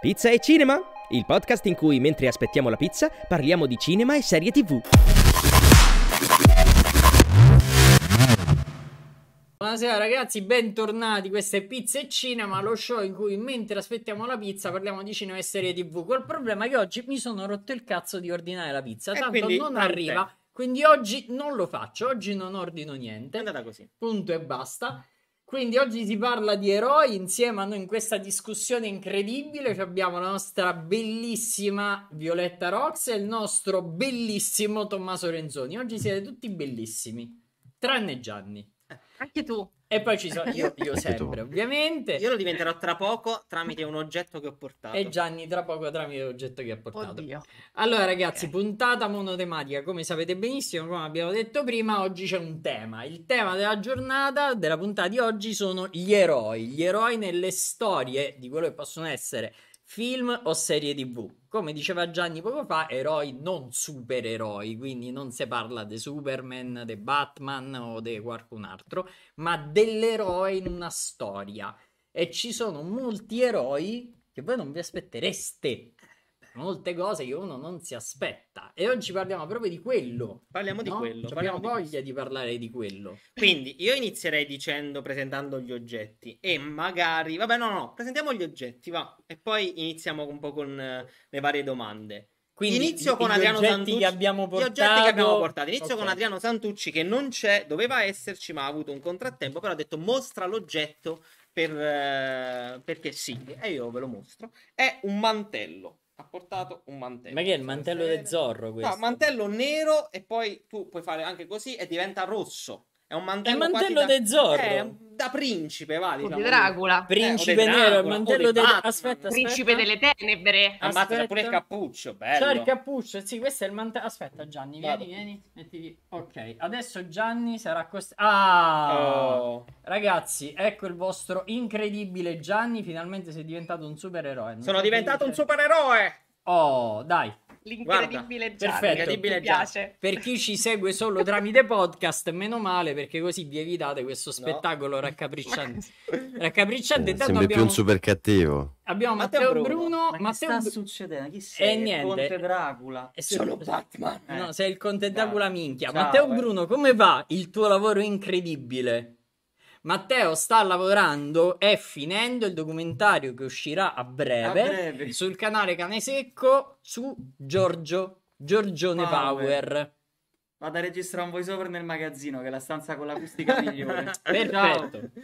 Pizza e Cinema, il podcast in cui mentre aspettiamo la pizza parliamo di cinema e serie tv. Buonasera ragazzi, bentornati, questo è Pizza e Cinema, lo show in cui mentre aspettiamo la pizza parliamo di cinema e serie tv. Col problema è che oggi mi sono rotto il cazzo di ordinare la pizza, e tanto non arriva, quindi oggi non lo faccio, oggi non ordino niente. È andata così. Punto e basta. Quindi oggi si parla di eroi insieme a noi in questa discussione incredibile. Abbiamo la nostra bellissima Violetta Rox e il nostro bellissimo Tommaso Renzoni. Oggi siete tutti bellissimi, tranne Gianni. Anche tu. E poi ci sono io, io sempre, ovviamente. Io lo diventerò tra poco tramite un oggetto che ho portato. E Gianni tra poco tramite l'oggetto che ha portato. Oddio. Allora ragazzi, okay. puntata monotematica, come sapete benissimo, come abbiamo detto prima, oggi c'è un tema. Il tema della giornata, della puntata di oggi sono gli eroi. Gli eroi nelle storie di quello che possono essere film o serie tv come diceva Gianni poco fa, eroi non supereroi, quindi non si parla di Superman, di Batman o di qualcun altro, ma dell'eroe in una storia. E ci sono molti eroi che voi non vi aspettereste molte cose che uno non si aspetta. E oggi parliamo proprio di quello. Parliamo di quello. Cioè, abbiamo di voglia questo. di parlare di quello. Quindi io inizierei dicendo, presentando gli oggetti e magari, vabbè, no, no, presentiamo gli oggetti, va. E poi iniziamo un po' con uh, le varie domande. Quindi inizio con Adriano Santucci. Che abbiamo portato. Gli oggetti che abbiamo portato. Inizio okay. con Adriano Santucci che non c'è, doveva esserci, ma ha avuto un contrattempo. Però ha detto mostra l'oggetto per, uh, perché sì. E io ve lo mostro. È un mantello ha portato un mantello. Ma che è il mantello del Zorro questo? No, mantello nero e poi tu puoi fare anche così e diventa rosso. È un mantello, è mantello da... Zorro. Eh, da principe, va, diciamo. Di Dracula. Principe eh, nero, il mantello de... Aspetta, aspetta. Principe delle tenebre. Ammazza, c'è pure il cappuccio, bello. C'è il cappuccio, sì, questo è il mantello. Aspetta Gianni, vieni, Vado. vieni. Mettiti. Ok, adesso Gianni sarà cost... Ah! Oh. Ragazzi, ecco il vostro incredibile Gianni, finalmente sei diventato un supereroe. Sono diventato un supereroe! Oh, dai. L'incredibile Giada. Perfetto, piace. Per chi ci segue solo tramite podcast, meno male perché così vi evitate questo spettacolo no. raccapricciante. raccapricciante eh, sembra abbiamo... più un super cattivo. Abbiamo Matteo, Matteo Bruno, Bruno Matteo... sta succedendo? Chi sei? E eh, niente. Conte Dracula. È eh, solo Batman. Eh. No, sei il Conte Dracula minchia. Ciao, Matteo eh. Bruno, come va il tuo lavoro incredibile? Matteo sta lavorando e finendo il documentario che uscirà a breve, a breve. sul canale Cane Secco su Giorgio, Giorgione Power. Power. Vado a registrare un voiceover nel magazzino, che è la stanza con l'acustica migliore. Perfetto.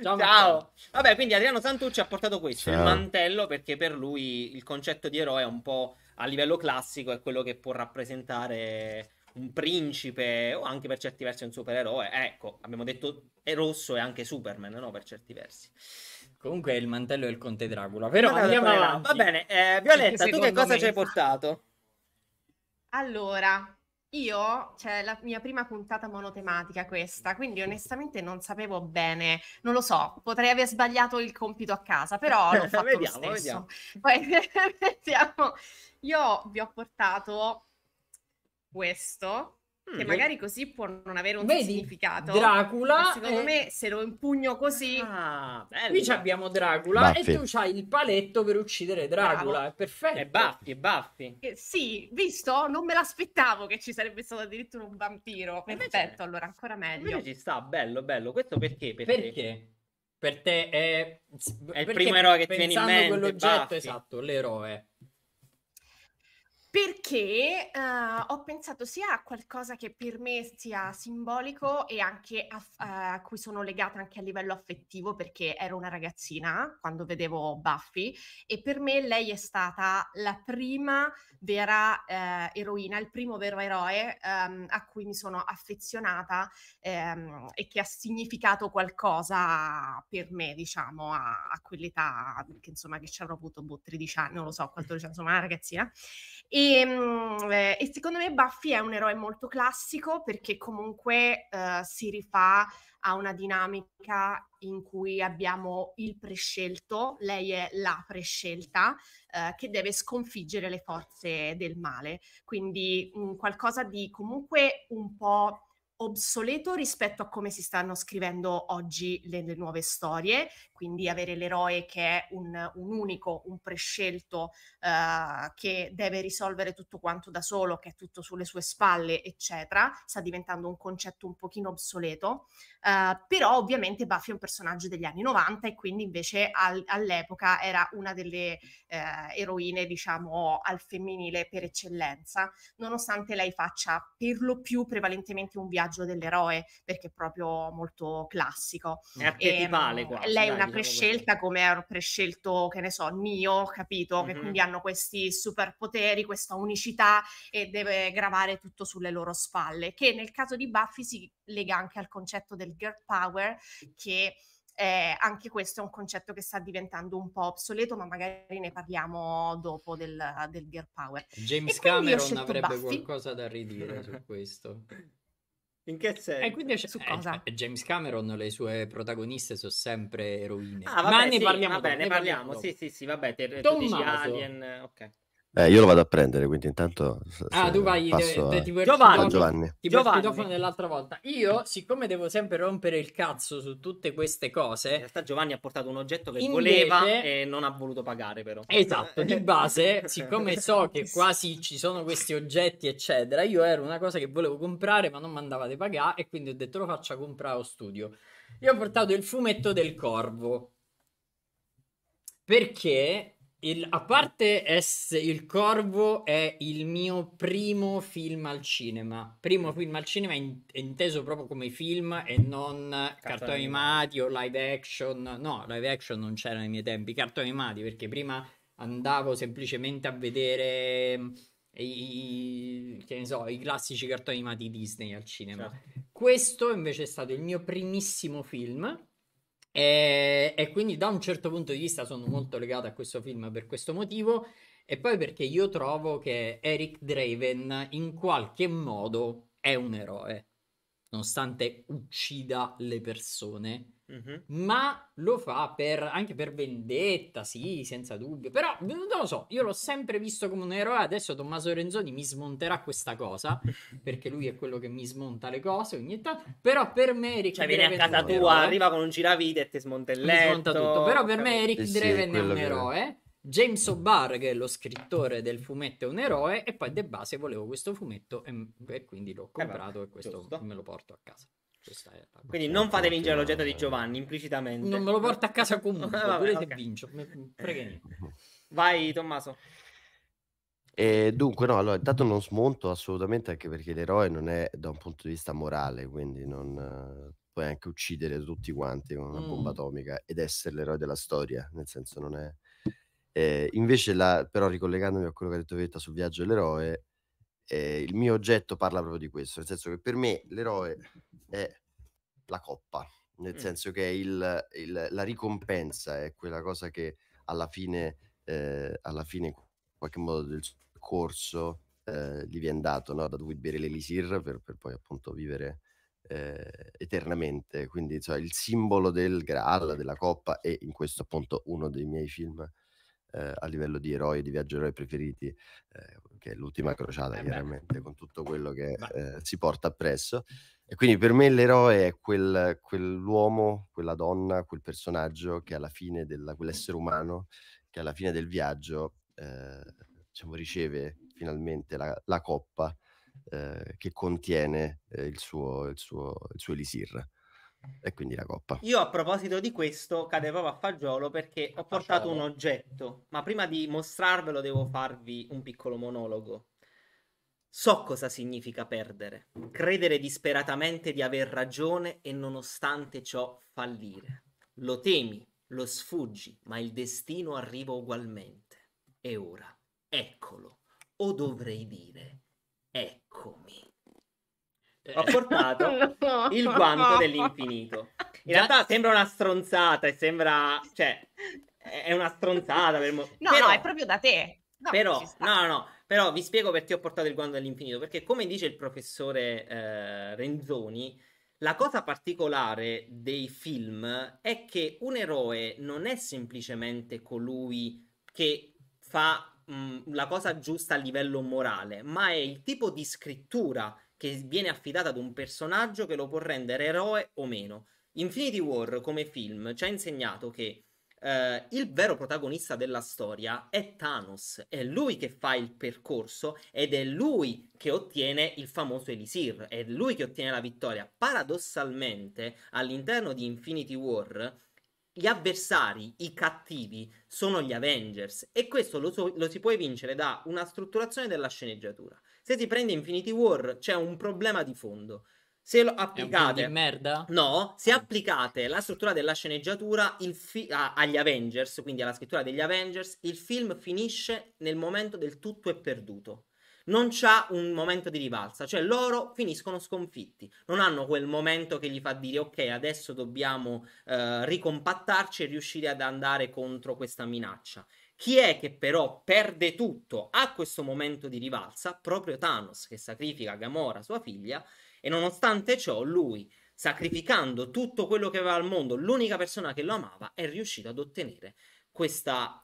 Ciao. Ciao. Ciao. Vabbè, quindi Adriano Santucci ha portato questo, Ciao. il mantello, perché per lui il concetto di eroe è un po' a livello classico, è quello che può rappresentare un principe o anche per certi versi un supereroe. Ecco, abbiamo detto è rosso e anche Superman, no? Per certi versi. Comunque è il mantello del Conte Dracula. Però Guarda, andiamo avanti. Va bene, eh, Violetta, tu che cosa ci hai portato? Allora, io, cioè, la mia prima puntata monotematica questa, quindi onestamente non sapevo bene, non lo so, potrei aver sbagliato il compito a casa, però l'ho fatto vediamo, lo stesso. Vediamo. Poi vediamo. Io vi ho portato questo, che mm. magari così può non avere un Vedi, significato. Dracula. Secondo è... me, se lo impugno così. Ah, qui abbiamo Dracula Buffy. e tu hai il paletto per uccidere Dracula. Bravo. È perfetto. E baffi, e baffi. Eh, sì, visto? Non me l'aspettavo che ci sarebbe stato addirittura un vampiro. Eh, perfetto, Invece... allora ancora meglio. Invece ci sta, bello, bello. Questo perché? Perché? perché? Per te è, è il primo eroe che ti viene in mente. quell'oggetto, Buffy. esatto, l'eroe perché uh, ho pensato sia a qualcosa che per me sia simbolico e anche a, uh, a, cui sono legata anche a livello affettivo perché ero una ragazzina quando vedevo Buffy e per me lei è stata la prima vera uh, eroina, il primo vero eroe um, a cui mi sono affezionata um, e che ha significato qualcosa per me, diciamo, a, a quell'età che insomma che ci avrò avuto boh, 13 anni, non lo so, 14 anni, insomma una ragazzina. E, ehm, eh, e, secondo me Buffy è un eroe molto classico perché comunque uh, si rifà a una dinamica in cui abbiamo il prescelto, lei è la prescelta, uh, che deve sconfiggere le forze del male. Quindi mh, mm, qualcosa di comunque un po' obsoleto rispetto a come si stanno scrivendo oggi le, le nuove storie, quindi avere l'eroe che è un, un unico, un prescelto uh, che deve risolvere tutto quanto da solo, che è tutto sulle sue spalle, eccetera, sta diventando un concetto un pochino obsoleto, uh, però ovviamente Buffy è un personaggio degli anni 90 e quindi invece al, all'epoca era una delle uh, eroine, diciamo, al femminile per eccellenza, nonostante lei faccia per lo più prevalentemente un viaggio viaggio dell'eroe perché è proprio molto classico. È archetipale e, ehm, quasi. Lei è una diciamo prescelta come hanno prescelto, che ne so, Nio, capito? Mm-hmm. Che quindi hanno questi superpoteri, questa unicità e deve gravare tutto sulle loro spalle, che nel caso di Buffy si lega anche al concetto del girl power che... Eh, anche questo è un concetto che sta diventando un po' obsoleto, ma magari ne parliamo dopo del, del Gear Power. James Cameron avrebbe Buffy. qualcosa da ridire su questo. In che senso? E quindi su eh, cosa? Eh, James Cameron, le sue protagoniste sono sempre eroine. Ah, vabbè, Ma ne sì, parliamo vabbè, ne parliamo, dopo. sì, sì, sì, vabbè, te, Tommaso, Alien, ok. Eh, io lo vado a prendere, quindi intanto... Ah, tu vai, eh, passo de, de, de, a... Giovanni, Giovanni. Ti Giovanni. microfono dell'altra volta. Io, siccome devo sempre rompere il cazzo su tutte queste cose... In realtà Giovanni ha portato un oggetto che invece... voleva e non ha voluto pagare però. Esatto, di base, siccome so che quasi ci sono questi oggetti, eccetera, io ero una cosa che volevo comprare ma non mi andavate pagare e quindi ho detto lo faccio comprare allo studio. Io ho portato il fumetto del corvo. Perché il, a parte S, Il Corvo è il mio primo film al cinema. Primo film al cinema in, inteso proprio come film e non cartoni, animati o live action. No, live action non c'era nei miei tempi. Cartoni animati perché prima andavo semplicemente a vedere mm, i, che ne so, i classici cartoni animati Disney al cinema. Certo. Questo invece è stato il mio primissimo film e, e, quindi da un certo punto di vista sono molto legato a questo film per questo motivo e poi perché io trovo che Eric Draven in qualche modo è un eroe nonostante uccida le persone. Mm-hmm. Ma lo fa per, anche per vendetta, sì, senza dubbio. Però non lo so, io l'ho sempre visto come un eroe. Adesso Tommaso Renzoni mi smonterà questa cosa perché lui è quello che mi smonta le cose ogni tanto. Però per me, Eric cioè, Draven viene a casa tua, eroe. arriva con un giravide e ti smonta il letto. Smonta tutto. Però per me, Eric eh sì, Draven è un eroe. Vero James O'Barr, che è lo scrittore del fumetto, è un eroe, e poi De Base volevo questo fumetto e, e quindi l'ho comprato eh vabbè, e questo giusto. me lo porto a casa. Quindi non fate vincere l'oggetto di Giovanni, implicitamente. Non me lo porto a casa comunque, ah, vabbè, volete okay. vincio. Eh. Vai Tommaso. E eh, dunque, no, allora intanto non smonto assolutamente anche perché l'eroe non è da un punto di vista morale, quindi non eh, puoi anche uccidere tutti quanti con una mm. bomba atomica ed essere l'eroe della storia, nel senso non è Ehm, invece la però ricollegandomi a quello che ha detto Vetta sul viaggio dell'eroe, ehm, il mio oggetto parla proprio di questo, nel senso che per me l'eroe è la coppa, nel senso che è il il la ricompensa, è quella cosa che alla fine ehm, alla fine in qualche modo del suo percorso, eh, gli viene dato, no, da dove bere l'elisir per per poi appunto vivere, ehm, eternamente. Quindi insomma il simbolo del Graal, della coppa e in questo appunto uno dei miei film eh, a livello di eroi, di viaggio eroi preferiti, eh, che è l'ultima crociata, eh chiaramente, con tutto quello che eh, si porta appresso. E quindi per me l'eroe è quel, quell'uomo, quella donna, quel personaggio che alla fine della, quell'essere umano che alla fine del viaggio eh, diciamo, riceve finalmente la, la coppa che contiene il suo, il, suo, il suo elisir e quindi la coppa. Io a proposito di questo cadevo a fagiolo perché ho portato un oggetto, ma prima di mostrarvelo devo farvi un piccolo monologo. So cosa significa perdere, credere disperatamente di aver ragione e nonostante ciò fallire. Lo temi, lo sfuggi, ma il destino arriva ugualmente. E ora, eccolo, o dovrei dire, eccomi ho portato no, il guanto no. dell'infinito. In Già... realtà sembra una stronzata e sembra... cioè, è una stronzata. Per mo- no, però, no, è proprio da te. No, però, no, no, però vi spiego perché ho portato il guanto dell'infinito. Perché come dice il professore eh, Renzoni, la cosa particolare dei film è che un eroe non è semplicemente colui che fa mh, mm, la cosa giusta a livello morale, ma è il tipo di scrittura che viene affidata ad un personaggio che lo può rendere eroe o meno. Infinity War come film ci ha insegnato che eh, il vero protagonista della storia è Thanos, è lui che fa il percorso ed è lui che ottiene il famoso Elisir, è lui che ottiene la vittoria. Paradossalmente, all'interno di Infinity War, gli avversari, i cattivi, sono gli Avengers e questo lo, so- lo si può evincere da una strutturazione della sceneggiatura. Se ti prende Infinity War c'è un problema di fondo. Se lo applicate, è merda? no, se ah. applicate la struttura della sceneggiatura fi- a- agli Avengers, quindi alla scrittura degli Avengers, il film finisce nel momento del tutto è perduto non c'ha un momento di rivalsa, cioè loro finiscono sconfitti, non hanno quel momento che gli fa dire ok, adesso dobbiamo eh, ricompattarci e riuscire ad andare contro questa minaccia. Chi è che però perde tutto a questo momento di rivalsa? Proprio Thanos che sacrifica Gamora, sua figlia, e nonostante ciò lui sacrificando tutto quello che aveva al mondo, l'unica persona che lo amava, è riuscito ad ottenere questa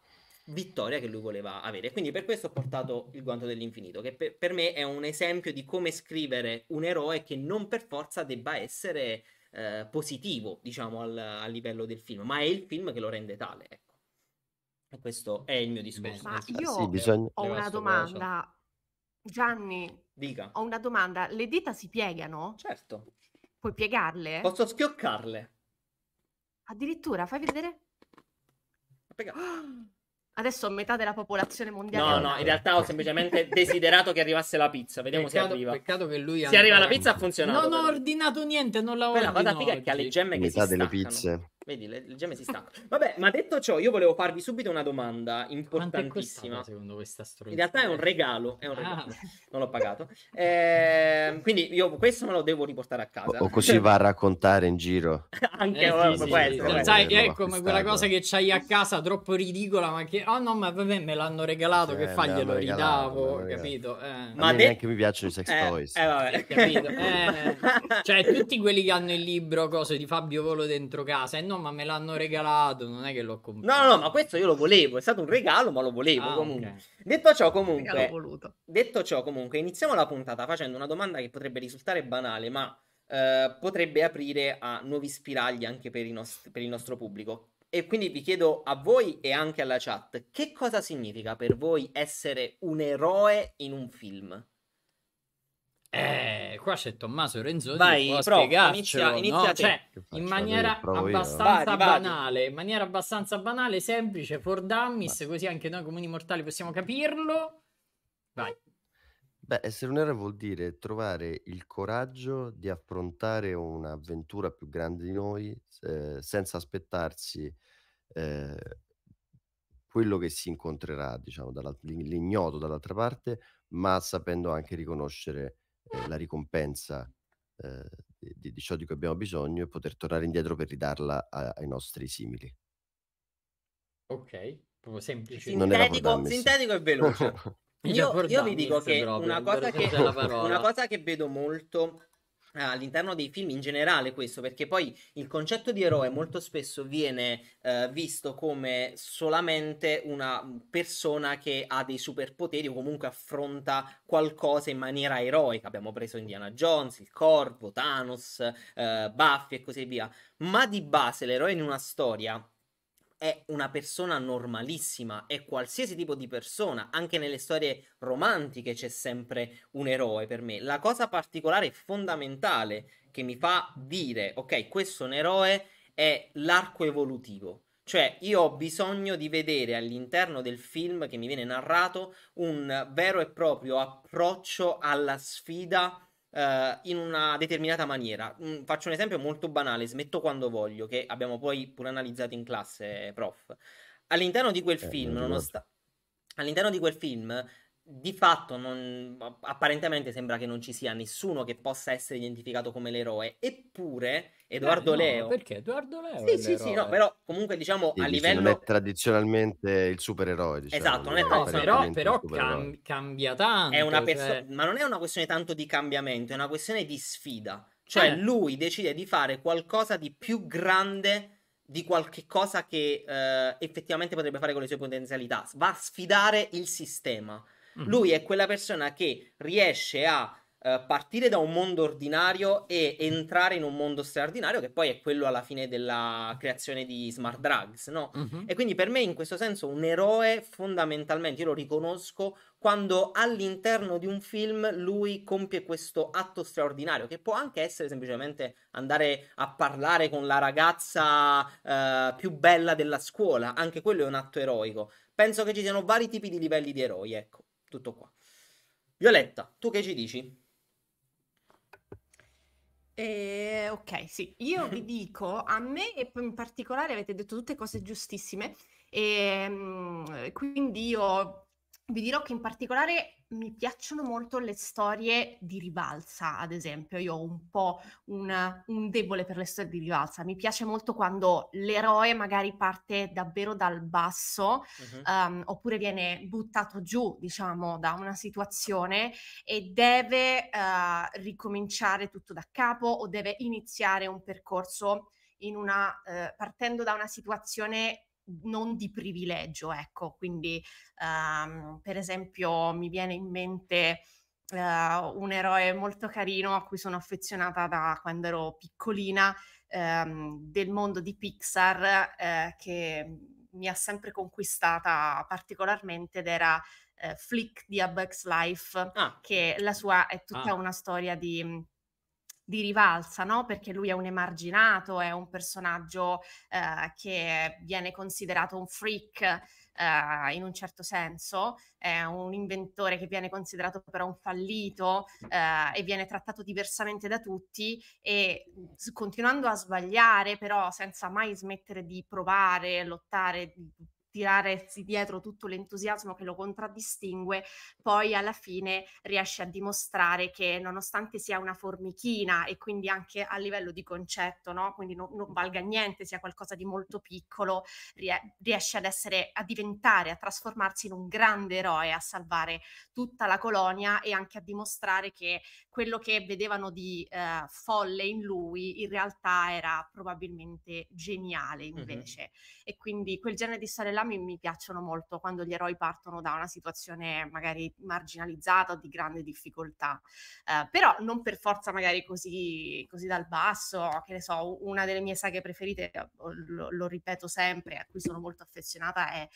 vittoria che lui voleva avere. Quindi per questo ho portato il guanto dell'infinito, che per, per me è un esempio di come scrivere un eroe che non per forza debba essere eh, positivo, diciamo, al, a livello del film, ma è il film che lo rende tale. Ecco. E questo è il mio discorso. Ma io sì, bisogna... ho una domanda. Gianni, Dica. ho una domanda. Le dita si piegano? Certo. Puoi piegarle? Posso schioccarle. Addirittura, fai vedere. Pega- oh! Adesso ho metà della popolazione mondiale. No, no, in realtà ho semplicemente desiderato che arrivasse la pizza. Vediamo peccato, se arriva. Peccato che lui. Se arriva la pizza, ha funzionato. Non ho ordinato niente, non l'ho ordinato. La cosa figa è che ha le gemme metà che si delle staccano. pizze. Vedi, le, le gemme si staccano. Vabbè, ma detto ciò, io volevo farvi subito una domanda importantissima. Costata, secondo questa storia? In realtà è un regalo, è un ah. regalo. Non l'ho pagato. Eh, quindi io questo me lo devo riportare a casa. O, così va a raccontare in giro. Anche eh, oh, sì, può sì, Sì, Sai, è come quella cosa che c'hai a casa troppo ridicola, ma che oh no, ma vabbè, me l'hanno regalato, cioè, che fa glielo ridavo, capito? Eh. Ma de- neanche mi piacciono i sex eh, toys. Eh, vabbè, capito. eh, cioè tutti quelli che hanno il libro cose di Fabio Volo dentro casa e non ma me l'hanno regalato, non è che l'ho comprato. No, no, no, ma questo io lo volevo, è stato un regalo, ma lo volevo ah, comunque. Okay. Detto ciò, comunque, detto ciò, comunque, iniziamo la puntata facendo una domanda che potrebbe risultare banale, ma eh, potrebbe aprire a nuovi spiragli anche per, nost- per il nostro pubblico. E quindi vi chiedo a voi e anche alla chat, che cosa significa per voi essere un eroe in un film? Eh, qua c'è Tommaso Renzoni Vai, può oh, prof, inizia, inizia no? cioè, in maniera abbastanza vai, banale, vai. in maniera abbastanza banale, semplice, for dummies, così anche noi comuni mortali possiamo capirlo. Vai. Beh, essere un eroe vuol dire trovare il coraggio di affrontare un'avventura più grande di noi eh, senza aspettarsi eh, quello che si incontrerà, diciamo, dall'ignoto dall'altra parte, ma sapendo anche riconoscere eh, la ricompensa eh, di, di, ciò di cui abbiamo bisogno e poter tornare indietro per ridarla a, ai nostri simili. Ok, proprio semplice. Sintetico, sintetico e veloce. io, io, vi dico che, una cosa che, una cosa che vedo molto all'interno dei film in generale questo perché poi il concetto di eroe molto spesso viene eh, visto come solamente una persona che ha dei superpoteri o comunque affronta qualcosa in maniera eroica abbiamo preso Indiana Jones, il Corvo, Thanos, eh, Buffy e così via ma di base l'eroe in una storia è una persona normalissima, è qualsiasi tipo di persona, anche nelle storie romantiche c'è sempre un eroe per me. La cosa particolare e fondamentale che mi fa dire, ok, questo è un eroe, è l'arco evolutivo. Cioè, io ho bisogno di vedere all'interno del film che mi viene narrato un vero e proprio approccio alla sfida Uh, in una determinata maniera. Mm, faccio un esempio molto banale, smetto quando voglio, che abbiamo poi pure analizzato in classe, prof. All'interno di quel eh, film, nonostante... All'interno di quel film di fatto non, apparentemente sembra che non ci sia nessuno che possa essere identificato come l'eroe, eppure Edoardo eh, no, Leo... Perché Edoardo Leo? Sì, sì, sì, no, però comunque diciamo sì, a livello... Non è tradizionalmente il supereroe, diciamo. Esatto, non è no, però, però cam- cambia tanto. Cioè perso- cioè... Ma non è una questione tanto di cambiamento, è una questione di sfida. Cioè eh. lui decide di fare qualcosa di più grande di qualche cosa che eh, effettivamente potrebbe fare con le sue potenzialità. Va a sfidare il sistema Mm. Lui è quella persona che riesce a eh, partire da un mondo ordinario e entrare in un mondo straordinario, che poi è quello alla fine della creazione di Smart Drugs, no? Mm-hmm. E quindi per me in questo senso un eroe fondamentalmente, io lo riconosco quando all'interno di un film lui compie questo atto straordinario, che può anche essere semplicemente andare a parlare con la ragazza uh, più bella della scuola, anche quello è un atto eroico. Penso che ci siano vari tipi di livelli di eroi, ecco. Tutto qua. Violetta, tu che ci dici? Eh, ok, sì, io vi dico, a me in particolare avete detto tutte cose giustissime, e, ehm, quindi io vi dirò che in particolare mi piacciono molto le storie di rivalsa, ad esempio, io ho un po' una, un debole per le storie di rivalsa, mi piace molto quando l'eroe magari parte davvero dal basso uh-huh. um, oppure viene buttato giù, diciamo, da una situazione e deve uh, ricominciare tutto da capo o deve iniziare un percorso una, uh, partendo da una situazione non di privilegio, ecco, quindi um, per esempio mi viene in mente uh, un eroe molto carino a cui sono affezionata da quando ero piccolina um, del mondo di Pixar uh, che mi ha sempre conquistata particolarmente ed era uh, Flick di A Bug's Life, ah. che la sua è tutta ah. una storia di di rivalsa, no? Perché lui è un emarginato, è un personaggio eh, che viene considerato un freak. Eh, in un certo senso, è un inventore che viene considerato però un fallito eh, e viene trattato diversamente da tutti e continuando a sbagliare però senza mai smettere di provare, lottare, tirarsi dietro tutto l'entusiasmo che lo contraddistingue, poi alla fine riesce a dimostrare che nonostante sia una formichina e quindi anche a livello di concetto, no? quindi no, non valga niente, sia qualcosa di molto piccolo, rie- riesce ad essere, a diventare, a trasformarsi in un grande eroe, a salvare tutta la colonia e anche a dimostrare che quello che vedevano di eh, folle in lui in realtà era probabilmente geniale invece. Mm-hmm. E quindi quel genere di storie là mi, mi, piacciono molto quando gli eroi partono da una situazione magari marginalizzata o di grande difficoltà, eh, però non per forza magari così, così, dal basso, che ne so, una delle mie saghe preferite, eh, lo, lo ripeto sempre, a cui sono molto affezionata è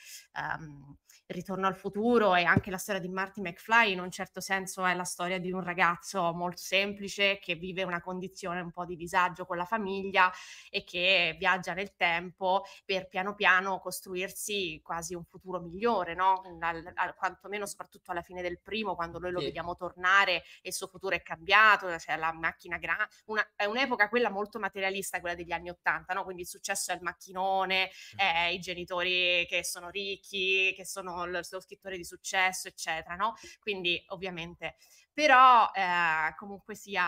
um, Ritorno al futuro e anche la storia di Marty McFly in un certo senso è la storia di un ragazzo molto semplice che vive una condizione un po' di disagio con la famiglia e che viaggia nel tempo per piano piano costruirsi quasi un futuro migliore, no? Al, al, quantomeno soprattutto alla fine del primo, quando noi lo sì. vediamo tornare e il suo futuro è cambiato, c'è cioè la macchina grande, è un'epoca quella molto materialista, quella degli anni Ottanta, no? quindi il successo è il macchinone, eh, i genitori che sono ricchi, che sono lo, lo scrittore di successo, eccetera, no? Quindi ovviamente, però... Eh, eh, comunque sia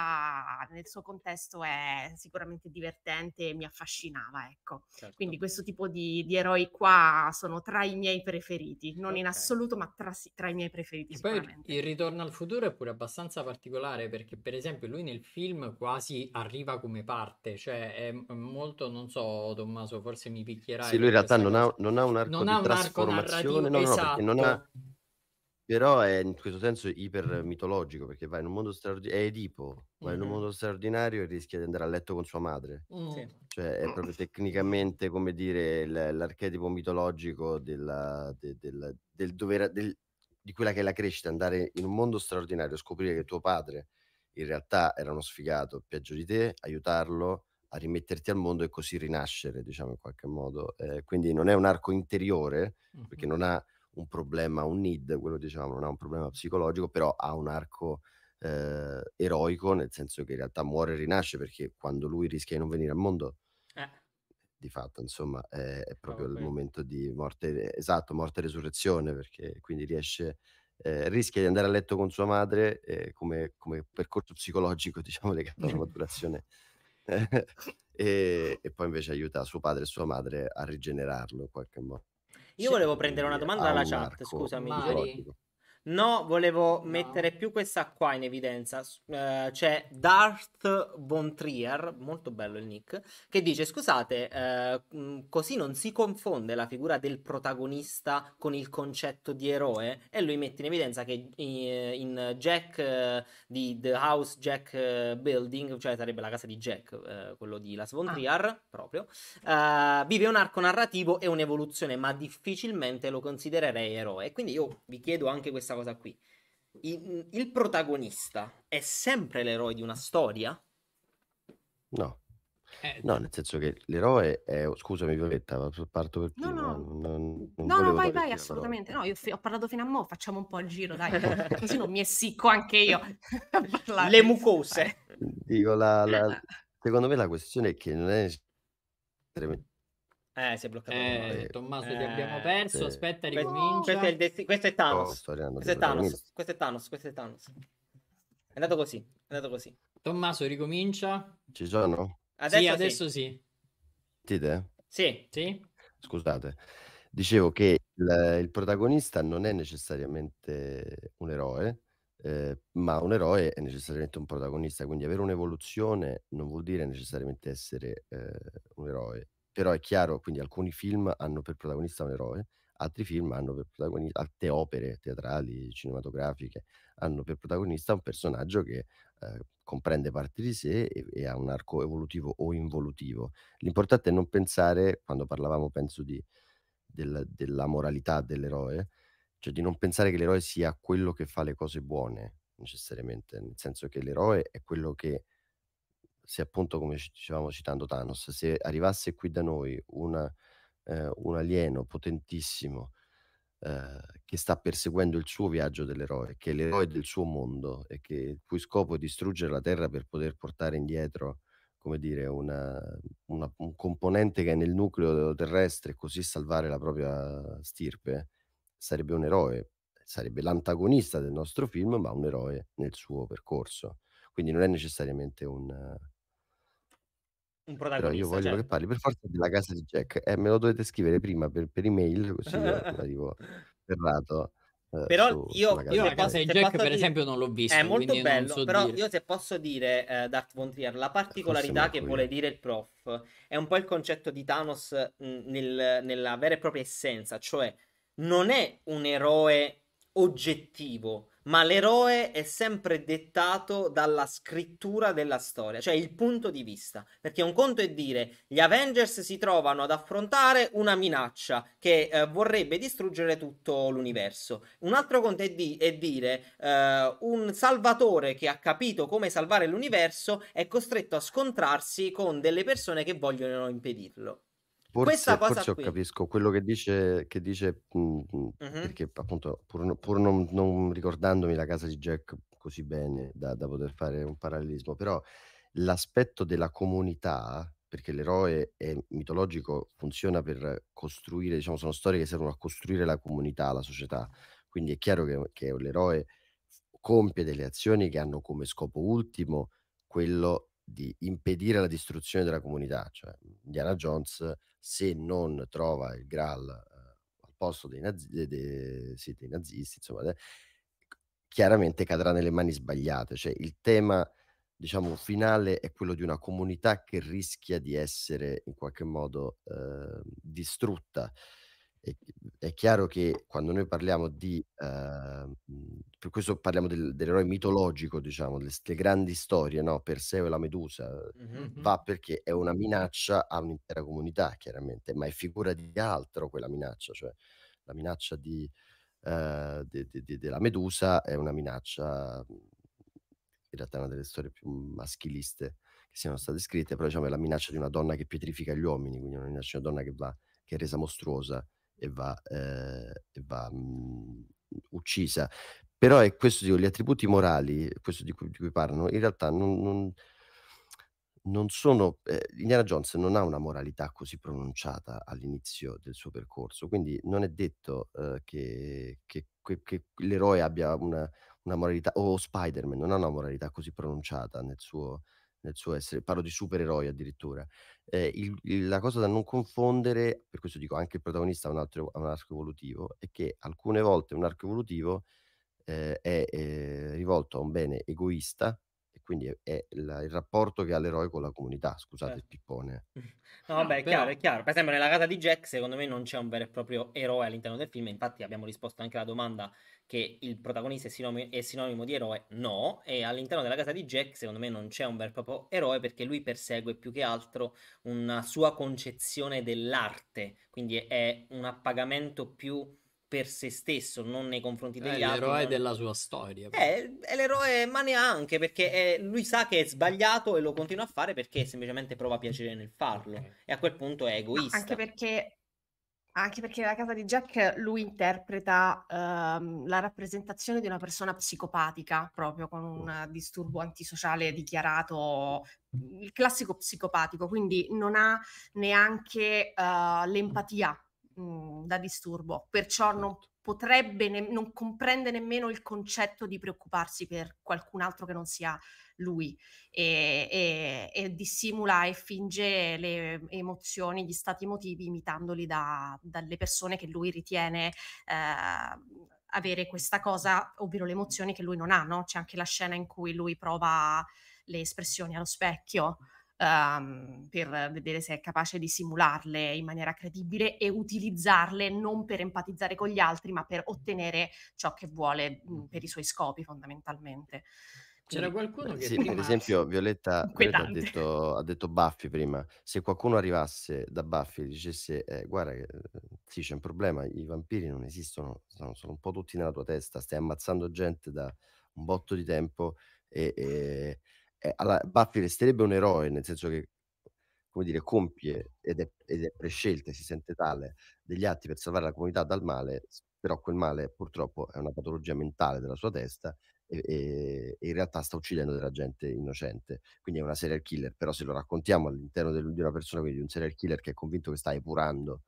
nel suo contesto è sicuramente divertente e mi affascinava, ecco. Certo. Quindi questo tipo di, di, eroi qua sono tra i miei preferiti, non okay. in assoluto ma tra, tra, i miei preferiti e Poi il ritorno al futuro è pure abbastanza particolare perché per esempio lui nel film quasi arriva come parte, cioè è molto, non so Tommaso, forse mi picchierai. Sì, lui in realtà non ha, non ha, un arco non di ha un arco narrativo, no, no, esatto. non ha però è in questo senso iper mitologico perché vai in un mondo straordinario, è Edipo, va mm-hmm. in un mondo straordinario e rischia di andare a letto con sua madre. Mm. Sì. Cioè è proprio tecnicamente, come dire, l- l'archetipo mitologico della, de- della, del dovere, del, di quella che è la crescita, andare in un mondo straordinario, scoprire che tuo padre in realtà era uno sfigato peggio di te, aiutarlo a rimetterti al mondo e così rinascere, diciamo in qualche modo. Eh, quindi non è un arco interiore, mm-hmm. perché non ha un problema, un need, quello diciamo non ha un problema psicologico, però ha un arco eh, eroico, nel senso che in realtà muore e rinasce perché quando lui rischia di non venire al mondo, eh. di fatto, insomma, è, è proprio oh, il momento di morte, esatto, morte e resurrezione, perché quindi riesce... Eh, rischia di andare a letto con sua madre eh, come, come, percorso psicologico, diciamo, legato alla maturazione. Eh, e, e, poi invece aiuta suo padre e sua madre a rigenerarlo in qualche modo. Io volevo prendere una domanda dalla chat, scusami. Mario. No, volevo no. mettere più questa qua in evidenza. Eh, c'è Darth Von Trier, molto bello il nick, che dice: Scusate, eh, mm, così non si confonde la figura del protagonista con il concetto di eroe? E lui mette in evidenza che eh, in, Jack eh, di The House Jack eh, Building, cioè sarebbe la casa di Jack, eh, quello di Las Von ah. Trier, ah. proprio, vive un arco narrativo e un'evoluzione, ma difficilmente lo considererei eroe. Quindi io vi chiedo anche questa cosa qui. Il, il protagonista è sempre l'eroe di una storia? No. Eh, no, nel senso che l'eroe è. Oh, scusami, Violetta, parto per prima. No, no, non, non no, no vai, vai, assolutamente. No, io f- ho parlato fino a mo', facciamo un po' il giro, dai, così non mi essicco anche io. Le mucose. Eh, dico, la, la, eh. secondo me la questione è che non è eh, si è bloccato. Eh, Tommaso, eh, ti abbiamo perso. Sì. Aspetta, ricomincia. Questo è, desti- questo è Thanos. Oh, questo, è Thanos. questo è Thanos. Questo è Thanos. È andato così. È andato così. Tommaso, ricomincia. Ci sono? Adesso sì. Adesso sì. Sentite? Sì. sì. Scusate. Dicevo che il, il, protagonista non è necessariamente un eroe, eh, ma un eroe è necessariamente un protagonista, quindi avere un'evoluzione non vuol dire necessariamente essere eh, un eroe però è chiaro, quindi alcuni film hanno per protagonista un eroe, altri film hanno per protagonista, altre opere teatrali, cinematografiche, hanno per protagonista un personaggio che eh, comprende parte di sé e, e, ha un arco evolutivo o involutivo. L'importante è non pensare, quando parlavamo penso di, del, della moralità dell'eroe, cioè di non pensare che l'eroe sia quello che fa le cose buone necessariamente, nel senso che l'eroe è quello che se appunto, come dicevamo citando Thanos, se arrivasse qui da noi una, eh, un alieno potentissimo eh, che sta perseguendo il suo viaggio dell'eroe, che è l'eroe del suo mondo e che il cui scopo è distruggere la Terra per poter portare indietro come dire, una, una, un componente che è nel nucleo terrestre e così salvare la propria stirpe, sarebbe un eroe, sarebbe l'antagonista del nostro film, ma un eroe nel suo percorso. Quindi non è necessariamente un, un protagonista. Però io voglio cioè. che certo. parli per forza della casa di Jack. Eh, me lo dovete scrivere prima per, per email, così io arrivo ferrato. Eh, però su, io, io la casa di Jack, per dire... esempio, non l'ho vista. È molto bello, so però dire. io se posso dire, eh, Darth Von Trier, la eh, particolarità che vuole dire il prof è un po' il concetto di Thanos mh, mm, nel, nella vera e propria essenza, cioè non è un eroe oggettivo, ma l'eroe è sempre dettato dalla scrittura della storia, cioè il punto di vista. Perché un conto è dire gli Avengers si trovano ad affrontare una minaccia che eh, vorrebbe distruggere tutto l'universo. Un altro conto è, di- è dire eh, un salvatore che ha capito come salvare l'universo è costretto a scontrarsi con delle persone che vogliono impedirlo. Forse, Questa cosa forse qui. io capisco quello che dice, che dice uh-huh. perché appunto pur, pur non, non, ricordandomi la casa di Jack così bene da, da poter fare un parallelismo, però l'aspetto della comunità perché l'eroe è mitologico funziona per costruire, diciamo, sono storie che servono a costruire la comunità, la società. Quindi è chiaro che, che l'eroe compie delle azioni che hanno come scopo ultimo quello di impedire la distruzione della comunità. Cioè, mhmm, Indiana Jones, se non trova il Graal eh, al posto dei, nazi- de- de- sì, dei nazisti, insomma, de- chiaramente cadrà nelle mani sbagliate. Cioè, il tema diciamo, finale è quello di una comunità che rischia di essere in qualche modo eh, distrutta è, è chiaro che quando noi parliamo di, eh, per questo parliamo del, dell'eroe mitologico, diciamo, delle, delle grandi storie, no? Perseo e la Medusa, mm-hmm. va perché è una minaccia a un'intera comunità, chiaramente, ma è figura di altro quella minaccia, cioè la minaccia di, eh, de, de, de, della Medusa è una minaccia, mhmm, in realtà è una delle storie più maschiliste che siano state scritte, però diciamo è la minaccia di una donna che pietrifica gli uomini, quindi una minaccia di una donna che va, che è resa mostruosa e va, eh, e va mh, mhmm, uccisa. Però è questo, dico, gli attributi morali, questo di cui, di cui parlano, in realtà non, non, non sono... Eh, Indiana Jones non ha una moralità così pronunciata all'inizio del suo percorso, quindi non è detto eh, che, che, che, che, l'eroe abbia una, una moralità, o Spider-Man non ha una moralità così pronunciata nel suo, nel suo essere, parlo di supereroi addirittura. Eh, il, il, la cosa da non confondere, per questo dico anche il protagonista ha un, altro, ha un arco evolutivo, è che alcune volte un arco evolutivo eh, è, è eh, rivolto a un bene egoista, e quindi è, è la, il rapporto che ha l'eroe con la comunità. Scusate certo. il pippone. No, vabbè, è però... chiaro, è chiaro. Per esempio, nella casa di Jack, secondo me non c'è un vero e proprio eroe all'interno del film. Infatti, abbiamo risposto anche alla domanda che il protagonista è sinonimo, è sinonimo, di eroe, no, e all'interno della casa di Jack secondo me non c'è un vero e proprio eroe perché lui persegue più che altro una sua concezione dell'arte, quindi è un appagamento più per se stesso, non nei confronti degli altri. È l'eroe non... della sua storia. È, eh, è, l'eroe, ma neanche perché è, eh, lui sa che è sbagliato e lo continua a fare perché semplicemente prova piacere nel farlo. Okay. E a quel punto è egoista. No, anche perché anche perché nella casa di Jack lui interpreta ehm, la rappresentazione di una persona psicopatica, proprio con un disturbo antisociale dichiarato, il classico psicopatico, quindi non ha neanche eh, l'empatia mh, mm, da disturbo, perciò non certo potrebbe ne- non comprende nemmeno il concetto di preoccuparsi per qualcun altro che non sia lui e, e, e dissimula e finge le emozioni, gli stati emotivi imitandoli da, dalle persone che lui ritiene eh, avere questa cosa, ovvero le emozioni che lui non ha, no? C'è anche la scena in cui lui prova le espressioni allo specchio um, per vedere se è capace di simularle in maniera credibile e utilizzarle non per empatizzare con gli altri, ma per ottenere ciò che vuole mh, mm, per i suoi scopi fondamentalmente. C'era qualcuno eh, che... Sì, prima... per esempio Violetta, Violetta ha, detto, ha, detto, Buffy prima, se qualcuno arrivasse da Buffy e dicesse eh, guarda eh, sì c'è un problema, i vampiri non esistono, sono, sono, un po' tutti nella tua testa, stai ammazzando gente da un botto di tempo e, e eh, Buffy resterebbe un eroe, nel senso che, come dire, compie ed è, ed è prescelta e si sente tale degli atti per salvare la comunità dal male, però quel male purtroppo è una patologia mentale della sua testa e, e, e in realtà sta uccidendo della gente innocente. Quindi è una serial killer, però se lo raccontiamo all'interno del, di una persona, quindi di un serial killer che è convinto che sta epurando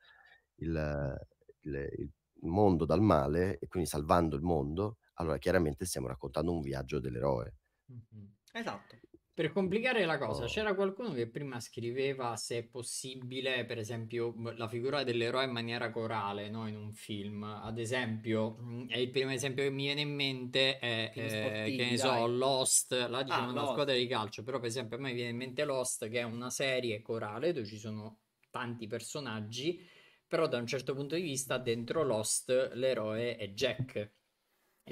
il, il, il mondo dal male e quindi salvando il mondo, allora chiaramente stiamo raccontando un viaggio dell'eroe. Mm-hmm. Esatto. Per complicare la cosa, oh. c'era qualcuno che prima scriveva se è possibile, per esempio, la figura dell'eroe in maniera corale no? in un film. Ad esempio, mm, è il primo esempio che mi viene in mente è eh, che ne so, Lost, là diciamo ah, una Lost. squadra di calcio, però per esempio a me viene in mente Lost che è una serie corale dove ci sono tanti personaggi, però da un certo punto di vista dentro Lost l'eroe è Jack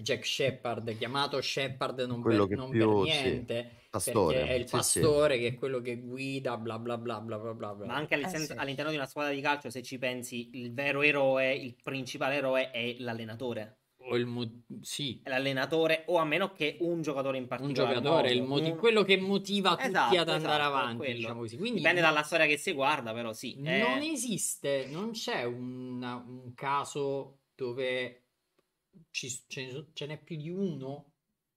Jack Shepard, chiamato Shepard non, per, non più, per, niente, sì. pastore, perché è il pastore sì, che è quello che guida, bla bla bla bla bla bla. Ma anche all'interno, eh, all'interno di una squadra di calcio, se ci pensi, il vero eroe, il principale eroe è l'allenatore. O il mo- sì. L'allenatore, o a meno che un giocatore in particolare. Un giocatore, modo, moti- un... quello che motiva esatto, tutti ad esatto, andare avanti. Diciamo Quindi, Dipende dalla storia che si guarda, però sì. Non eh... esiste, non c'è una, un caso dove ci, ce, ce n'è più di uno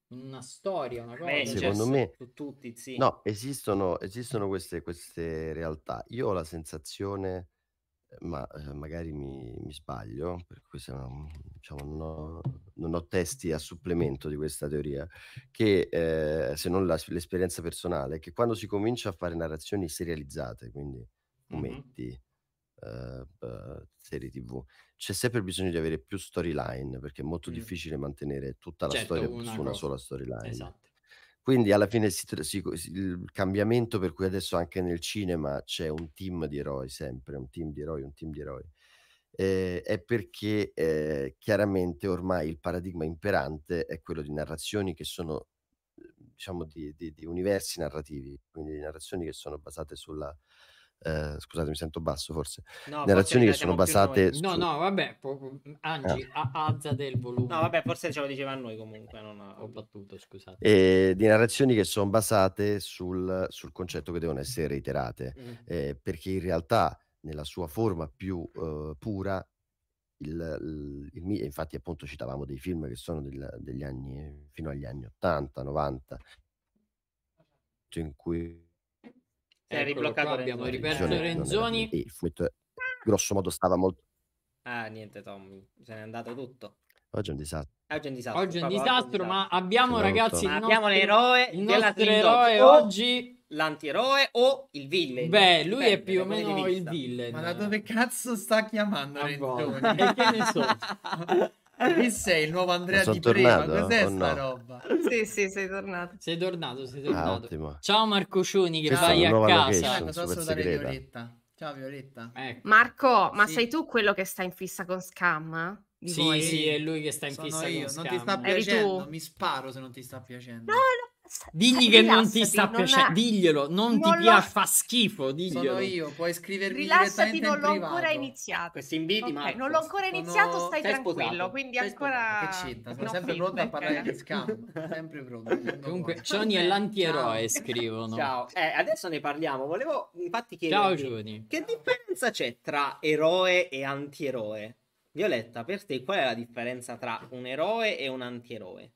in una storia, una eh, cosa. Beh, secondo me, su tutti, sì. no, esistono, esistono queste, queste realtà. Io ho la sensazione, eh, ma eh, magari mi, mi sbaglio, non, diciamo, non, ho, non, ho, testi a supplemento di questa teoria, che eh, se non la, l'esperienza personale, che quando si comincia a fare narrazioni serializzate, quindi fumetti, mm-hmm. eh, serie tv, c'è sempre bisogno di avere più storyline perché è molto mm. difficile mantenere tutta la certo, storia una su cosa. una sola storyline. Esatto. Quindi alla fine si, si, il cambiamento per cui adesso anche nel cinema c'è un team di eroi, sempre un team di eroi, un team di eroi, eh, è perché eh, chiaramente ormai il paradigma imperante è quello di narrazioni che sono, diciamo, di, di, di universi narrativi, quindi di narrazioni che sono basate sulla, eh, scusate mi sento basso forse, no, narrazioni che sono basate... Su... No, no, vabbè, po- Angi, ah. Eh. alza del volume. No, vabbè, forse ce lo diceva a noi comunque, non ho battuto, scusate. E eh, di narrazioni che sono basate sul, sul, concetto che devono essere reiterate, mm. eh, perché in realtà nella sua forma più eh, pura il, il, il, infatti appunto citavamo dei film che sono del, degli anni fino agli anni 80 90 in cui cioè, ribloccato abbiamo riperto Renzoni. E Fluid, grosso modo, stava molto. Ah, niente, Tommy, se n'è andato tutto. Oggi è un disastro. Ah, oggi è un disastro, oggi è un disastro ma abbiamo, Sono ragazzi, ma abbiamo nostro, l'eroe. Il nostro eroe oggi l'antieroe o il villain. Beh, lui Dipende, è più o meno il villain. Ma da dove cazzo sta chiamando? Renzoni? e che ne so. Chi sei il nuovo Andrea di prima? Eh, Cos'è oh, no. roba? Sì, sì, sei tornato. Sei tornato, sei ah, tornato. Ah, Ciao Marco Cioni, che Questa vai a casa. Ecco, sono Violetta. Ciao Violetta. Ecco. Marco, ma sì. sei tu quello che sta in fissa con Scam? Sì, voi? sì, è lui che sta in sono fissa io. con Scam. Non ti sta piacendo, mi sparo se non ti sta piacendo. No, no Digli rilassati, che non ti sta piacendo, diglielo, non, non ti piace, fa schifo, diglielo. Sono io, puoi scrivermi Rilassati, non l'ho ancora iniziato. Questi inviti, okay, Non l'ho ancora iniziato, sono... stai, tranquillo, sposato. quindi stai ancora... Che cinta, sono no sempre pronto a parlare di scam, sempre pronto. Comunque, Johnny è l'antieroe, scrivono. Ciao, eh, adesso ne parliamo, volevo infatti chiedere... Ciao Johnny. Che differenza c'è tra eroe e antieroe? Violetta, per te qual è la differenza tra un eroe e un antieroe?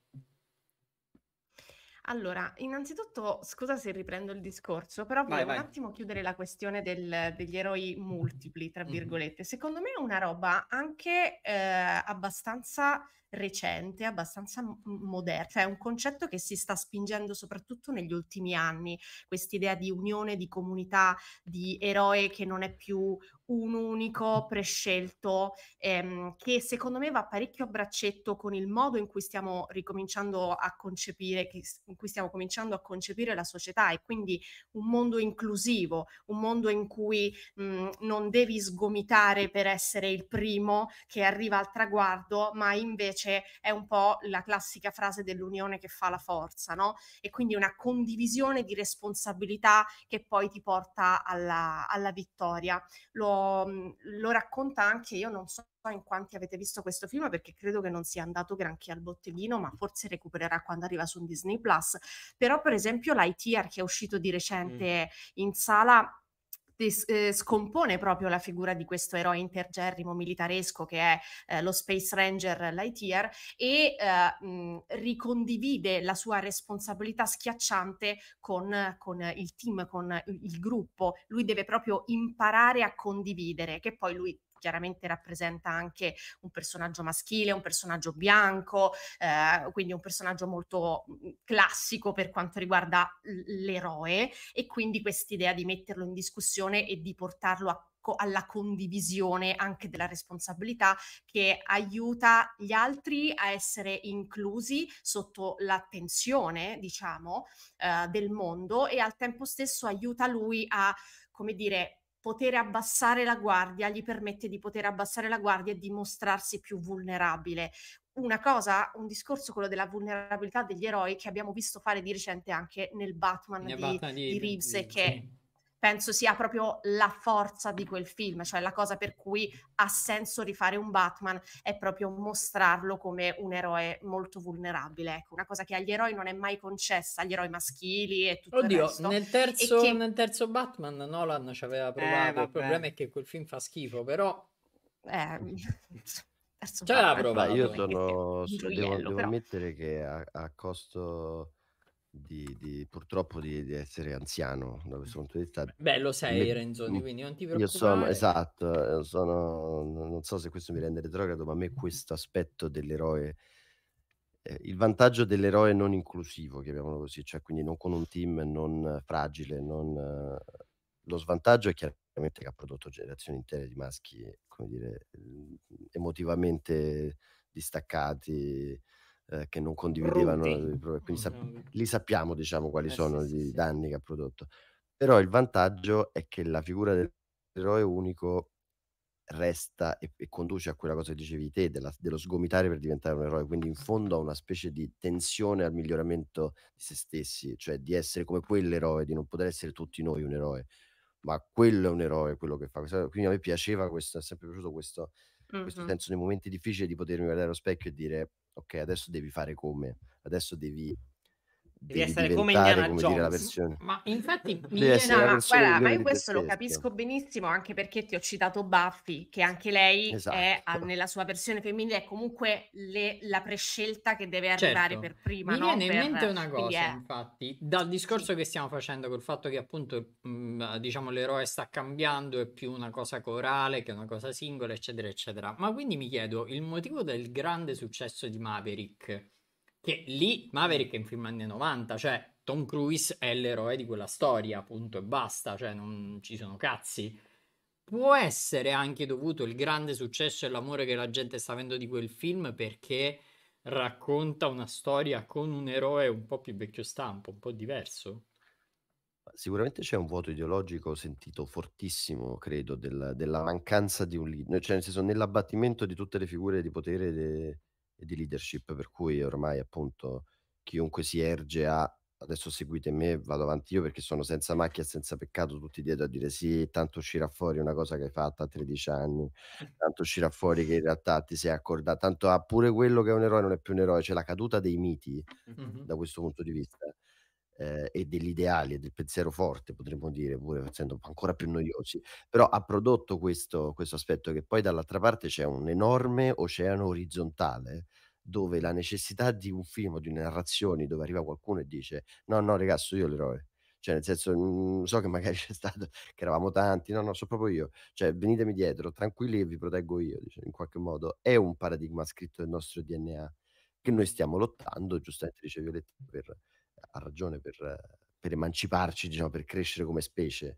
Allora, innanzitutto, scusa se riprendo il discorso, però volevo un attimo chiudere la questione del- degli eroi multipli, tra virgolette. Secondo me è una roba anche eh, abbastanza recente, abbastanza moderno, cioè un concetto che si sta spingendo soprattutto negli ultimi anni, quest'idea di unione, di comunità, di eroe che non è più un unico prescelto, ehm, che secondo me va parecchio a braccetto con il modo in cui stiamo ricominciando a concepire, che, in cui stiamo cominciando a concepire la società e quindi un mondo inclusivo, un mondo in cui mh, mhmm, non devi sgomitare per essere il primo che arriva al traguardo, ma invece invece è un po' la classica frase dell'unione che fa la forza, no? E quindi una condivisione di responsabilità che poi ti porta alla, alla vittoria. Lo, mm, lo racconta anche, io non so in quanti avete visto questo film perché credo che non sia andato granché al botteghino, ma forse recupererà quando arriva su Disney Plus. Però, per esempio, l'ITR che è uscito di recente mm. in sala eh, scompone proprio la figura di questo eroe intergerrimo militaresco che è eh, lo Space Ranger Lightyear e eh, mh, ricondivide la sua responsabilità schiacciante con, con il team, con il gruppo. Lui deve proprio imparare a condividere, che poi lui chiaramente rappresenta anche un personaggio maschile, un personaggio bianco, eh, quindi un personaggio molto mm, classico per quanto riguarda l'eroe e quindi quest'idea di metterlo in discussione e di portarlo a alla condivisione anche della responsabilità che aiuta gli altri a essere inclusi sotto l'attenzione, diciamo, eh, del mondo e al tempo stesso aiuta lui a, come dire, poter abbassare la guardia, gli permette di poter abbassare la guardia e di mostrarsi più vulnerabile. Una cosa, un discorso quello della vulnerabilità degli eroi che abbiamo visto fare di recente anche nel Batman, di, Batman di, di, Reeves, di, che penso sia proprio la forza di quel film, cioè la cosa per cui ha senso rifare un Batman è proprio mostrarlo come un eroe molto vulnerabile, ecco, una cosa che agli eroi non è mai concessa, agli eroi maschili e tutto Oddio, il resto. Nel che... nel terzo Batman Nolan ci aveva eh, provato, eh, il problema è che quel film fa schifo, però... Eh... terzo Già Batman, io sono, cioè, devo, devo ammettere che a, a costo di, di, purtroppo di, di, essere anziano da questo punto di vista. Beh, lo sei, mi, Renzoni, quindi non ti preoccupare. Io sono, esatto, eh, sono, non so se questo mi rende retrogrado, ma a me questo aspetto dell'eroe, eh, il vantaggio dell'eroe non inclusivo, chiamiamolo così, cioè quindi non con un team non fragile, non, eh, lo svantaggio è chiaramente che ha prodotto generazioni intere di maschi, come dire, ehm, emotivamente distaccati, Ehm, che non condividevano Ruti. le quindi sap- li sappiamo diciamo quali eh, sono sì, i sì, danni che ha prodotto. Però il vantaggio è che la figura dell'eroe unico resta e, e conduce a quella cosa che dicevi te, della, dello sgomitare per diventare un eroe, quindi in fondo a una specie di tensione al miglioramento di se stessi, cioè di essere come quell'eroe, di non poter essere tutti noi un eroe, ma quello è un eroe quello che fa. Quindi a me piaceva questo, è sempre piaciuto questo, mm-hmm. questo senso nei momenti difficili di potermi guardare allo specchio e dire ok, adesso devi fare come, adesso devi devi, essere come Indiana come Jones. Dire, la versione. Ma infatti, Indiana, guarda, ma io questo lo capisco benissimo anche perché ti ho citato Buffy, che anche lei esatto. è, nella sua versione femminile, è comunque le, la prescelta che deve arrivare certo. per prima. Mi no? viene per... in mente una cosa, è... infatti, dal discorso sì. che stiamo facendo col fatto che appunto, mh, mm, diciamo, l'eroe sta cambiando, è più una cosa corale che una cosa singola, eccetera, eccetera. Ma quindi mi chiedo, il motivo del grande successo di Maverick che lì Maverick è un film anni 90, cioè Tom Cruise è l'eroe di quella storia, punto e basta, cioè non ci sono cazzi. Può essere anche dovuto il grande successo e l'amore che la gente sta avendo di quel film perché racconta una storia con un eroe un po' più vecchio stampo, un po' diverso. Sicuramente c'è un vuoto ideologico sentito fortissimo, credo, della, della mancanza di un leader, cioè nel senso nell'abbattimento di tutte le figure di potere de- e di leadership, per cui ormai appunto chiunque si erge a adesso seguite me, vado avanti io perché sono senza macchia, senza peccato, tutti dietro a dire sì, tanto uscirà fuori una cosa che hai fatto a 13 anni, tanto uscirà fuori che in realtà ti sei accordato, tanto ha ah, pure quello che è un eroe non è più un eroe, c'è cioè la caduta dei miti mm-hmm. da questo punto di vista eh, e degli ideali e del pensiero forte, potremmo dire, pure facendo ancora più noiosi, però ha prodotto questo, questo aspetto che poi dall'altra parte c'è un enorme oceano orizzontale dove la necessità di un film o di narrazioni dove arriva qualcuno e dice no, no, ragazzo, io l'eroe cioè nel senso mh, mm, so che magari c'è stato che eravamo tanti no no so proprio io cioè venitemi dietro tranquilli e vi proteggo io dice, in qualche modo è un paradigma scritto nel nostro DNA che noi stiamo lottando giustamente dice Violetta per, ha ragione per, per emanciparci, diciamo, per crescere come specie.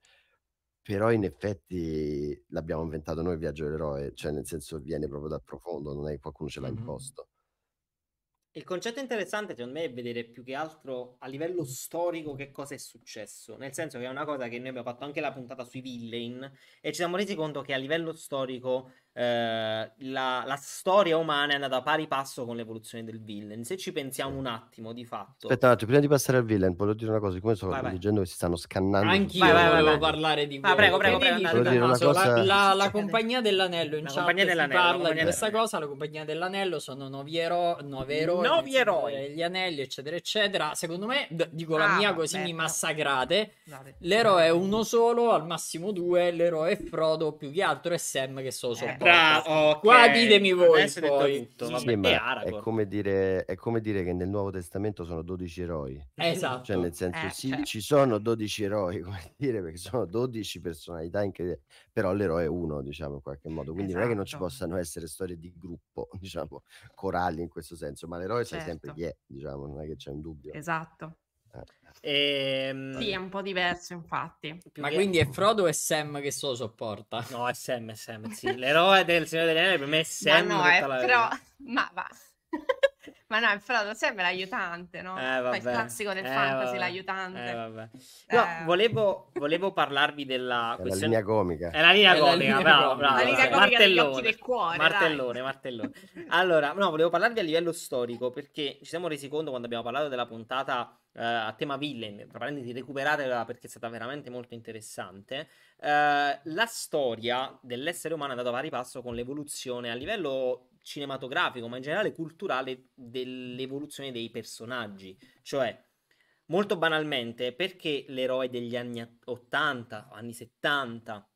Però in effetti l'abbiamo inventato noi il viaggio dell'eroe, cioè nel senso viene proprio dal profondo, non è che qualcuno ce l'ha mm-hmm. imposto. Il concetto interessante secondo me è vedere più che altro a livello storico che cosa è successo, nel senso che è una cosa che noi abbiamo fatto anche la puntata sui villain e ci siamo resi conto che a livello storico eh, la, la, storia umana è andata pari passo con l'evoluzione del villain. Se ci pensiamo un attimo, di fatto. Aspetta, un attimo, prima di passare al villain, voglio dire una cosa. come sto vai, leggendo che si stanno scannando. Anch'io vai, vai, volevo vai, parlare di. Ah, prego, prego, prego. prego andate, andate, cosa... la, la, la, compagnia dell'anello in la compagnia dell'anello, parla di questa cosa. La compagnia dell'anello sono nuovi, eroi. nuovi eroi, nuovi eroi. Gli anelli, eccetera, eccetera. Secondo me, d- dico ah, la mia così mi massacrate. L'eroe è uno solo, al massimo due. L'eroe è Frodo, più che altro è Sam, che eh, sono sopra. Eh, tra... Okay. Qua ditemi voi. Adesso poi. tutto. Vabbè. Sì, è, come dire, è come dire che nel Nuovo Testamento sono 12 eroi. Esatto. Cioè, nel senso, eh, sì, certo. ci sono 12 eroi, come dire, perché sono 12 personalità, incredibili. però l'eroe è uno, diciamo, in qualche modo. Quindi esatto. non è che non ci esatto. possano essere storie di gruppo, diciamo, corali in questo senso, ma l'eroe certo. sai sempre certo. chi è, diciamo, non è che c'è un dubbio. Esatto. E... Ehm, sì, è un po' diverso, infatti. Più Ma che... quindi è Frodo e Sam che solo sopporta? No, è Sam, è Sam, sì. L'eroe del Signore degli Anelli per me è Sam. Ma no, è Frodo. La... Ma va. Ma no, però lo sempre l'aiutante, no? Eh, vabbè. Il classico del eh, fantasy, vabbè. l'aiutante. Eh, vabbè. Eh, no, eh. volevo, volevo, parlarvi della questione... linea comica. È la linea È comica, la linea bravo, bravo. La linea comica martellone. del cuore, Martellone, dai. martellone. Allora, no, volevo parlarvi a livello storico, perché ci siamo resi conto quando abbiamo parlato della puntata Uh, a tema villain, tra parentesi recuperarla perché è stata veramente molto interessante. Uh, la storia dell'essere umano è andata a pari con l'evoluzione a livello cinematografico, ma in generale culturale dell'evoluzione dei personaggi. Cioè, molto banalmente, perché l'eroe degli anni 80, anni 70,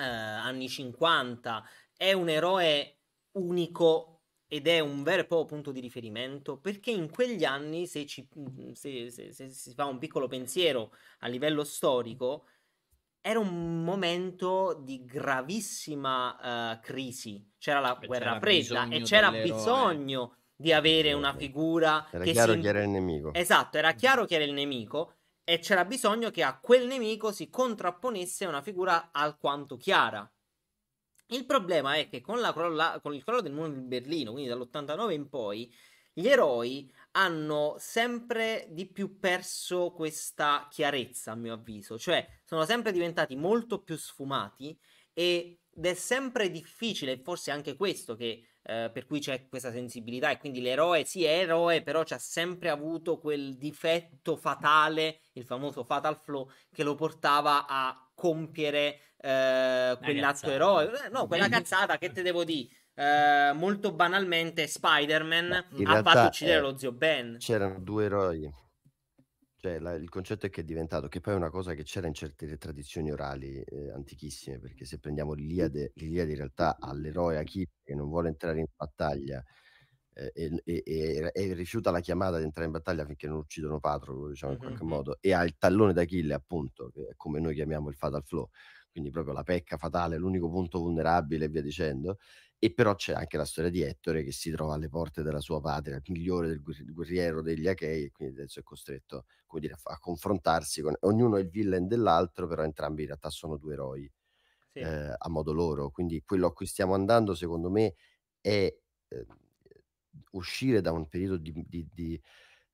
eh, anni 50 è un eroe unico ed è un vero e proprio punto di riferimento perché in quegli anni, se, ci, se, se, se si fa un piccolo pensiero a livello storico, era un momento di gravissima uh, crisi. C'era la Beh, guerra c'era fredda e c'era bisogno di avere una figura era che chiaro si... che era il nemico. Esatto, era chiaro che era il nemico e c'era bisogno che a quel nemico si contrapponesse una figura alquanto chiara. Il problema è che con, crolla... con il crollo del muro di Berlino, quindi dall'89 in poi, gli eroi hanno sempre di più perso questa chiarezza, a mio avviso, cioè sono sempre diventati molto più sfumati ed è sempre difficile, forse anche questo che eh, per cui c'è questa sensibilità e quindi l'eroe sì è eroe, però c'ha sempre avuto quel difetto fatale, il famoso fatal flow che lo portava a compiere eh, quell'atto eroe. Eh, no, quella cazzata che te devo dire eh, molto banalmente Spider-Man ha fatto uccidere è... Eh, lo zio Ben. C'erano due eroi. Cioè, la, il concetto è che è diventato, che poi è una cosa che c'era in certe tradizioni orali eh, antichissime, perché se prendiamo l'Iliade, l'Iliade in realtà ha l'eroe Achille che non vuole entrare in battaglia eh, e, e, e, rifiuta la chiamata di entrare in battaglia finché non uccidono Patroclo, diciamo mm-hmm. qualche modo, e ha il tallone d'Achille, appunto, che è come noi chiamiamo il fatal flow, quindi proprio la pecca fatale, l'unico punto vulnerabile e via dicendo e però c'è anche la storia di Ettore che si trova alle porte della sua patria, il migliore del guerriero degli Achei, e quindi adesso è costretto dire, a confrontarsi con ognuno è il villain dell'altro, però entrambi in realtà sono due eroi sì. eh, a modo loro. Quindi quello a cui stiamo andando, secondo me, è eh, uscire da un periodo di, di, di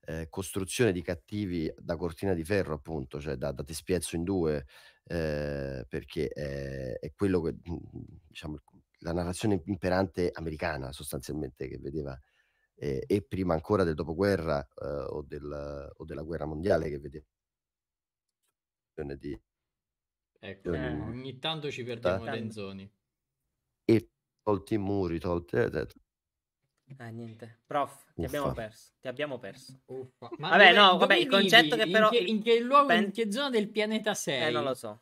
eh, costruzione di cattivi da cortina di ferro, appunto, cioè da, da te spiazzo in due, eh, perché è, è, quello che mm, diciamo la narrazione imperante americana sostanzialmente che vedeva eh, e prima ancora del dopoguerra eh, o, del, o, della guerra mondiale che vedeva di, ecco, eh, ogni tanto ci perdiamo Lenzoni e tolti i muri tolti Ah, niente. Prof, ti abbiamo perso. Ti abbiamo perso. Uffa. vabbè, dove, no, vabbè, il concetto vivi? che però... In che, in che luogo, Pen... in che zona del pianeta sei? Eh, non lo so.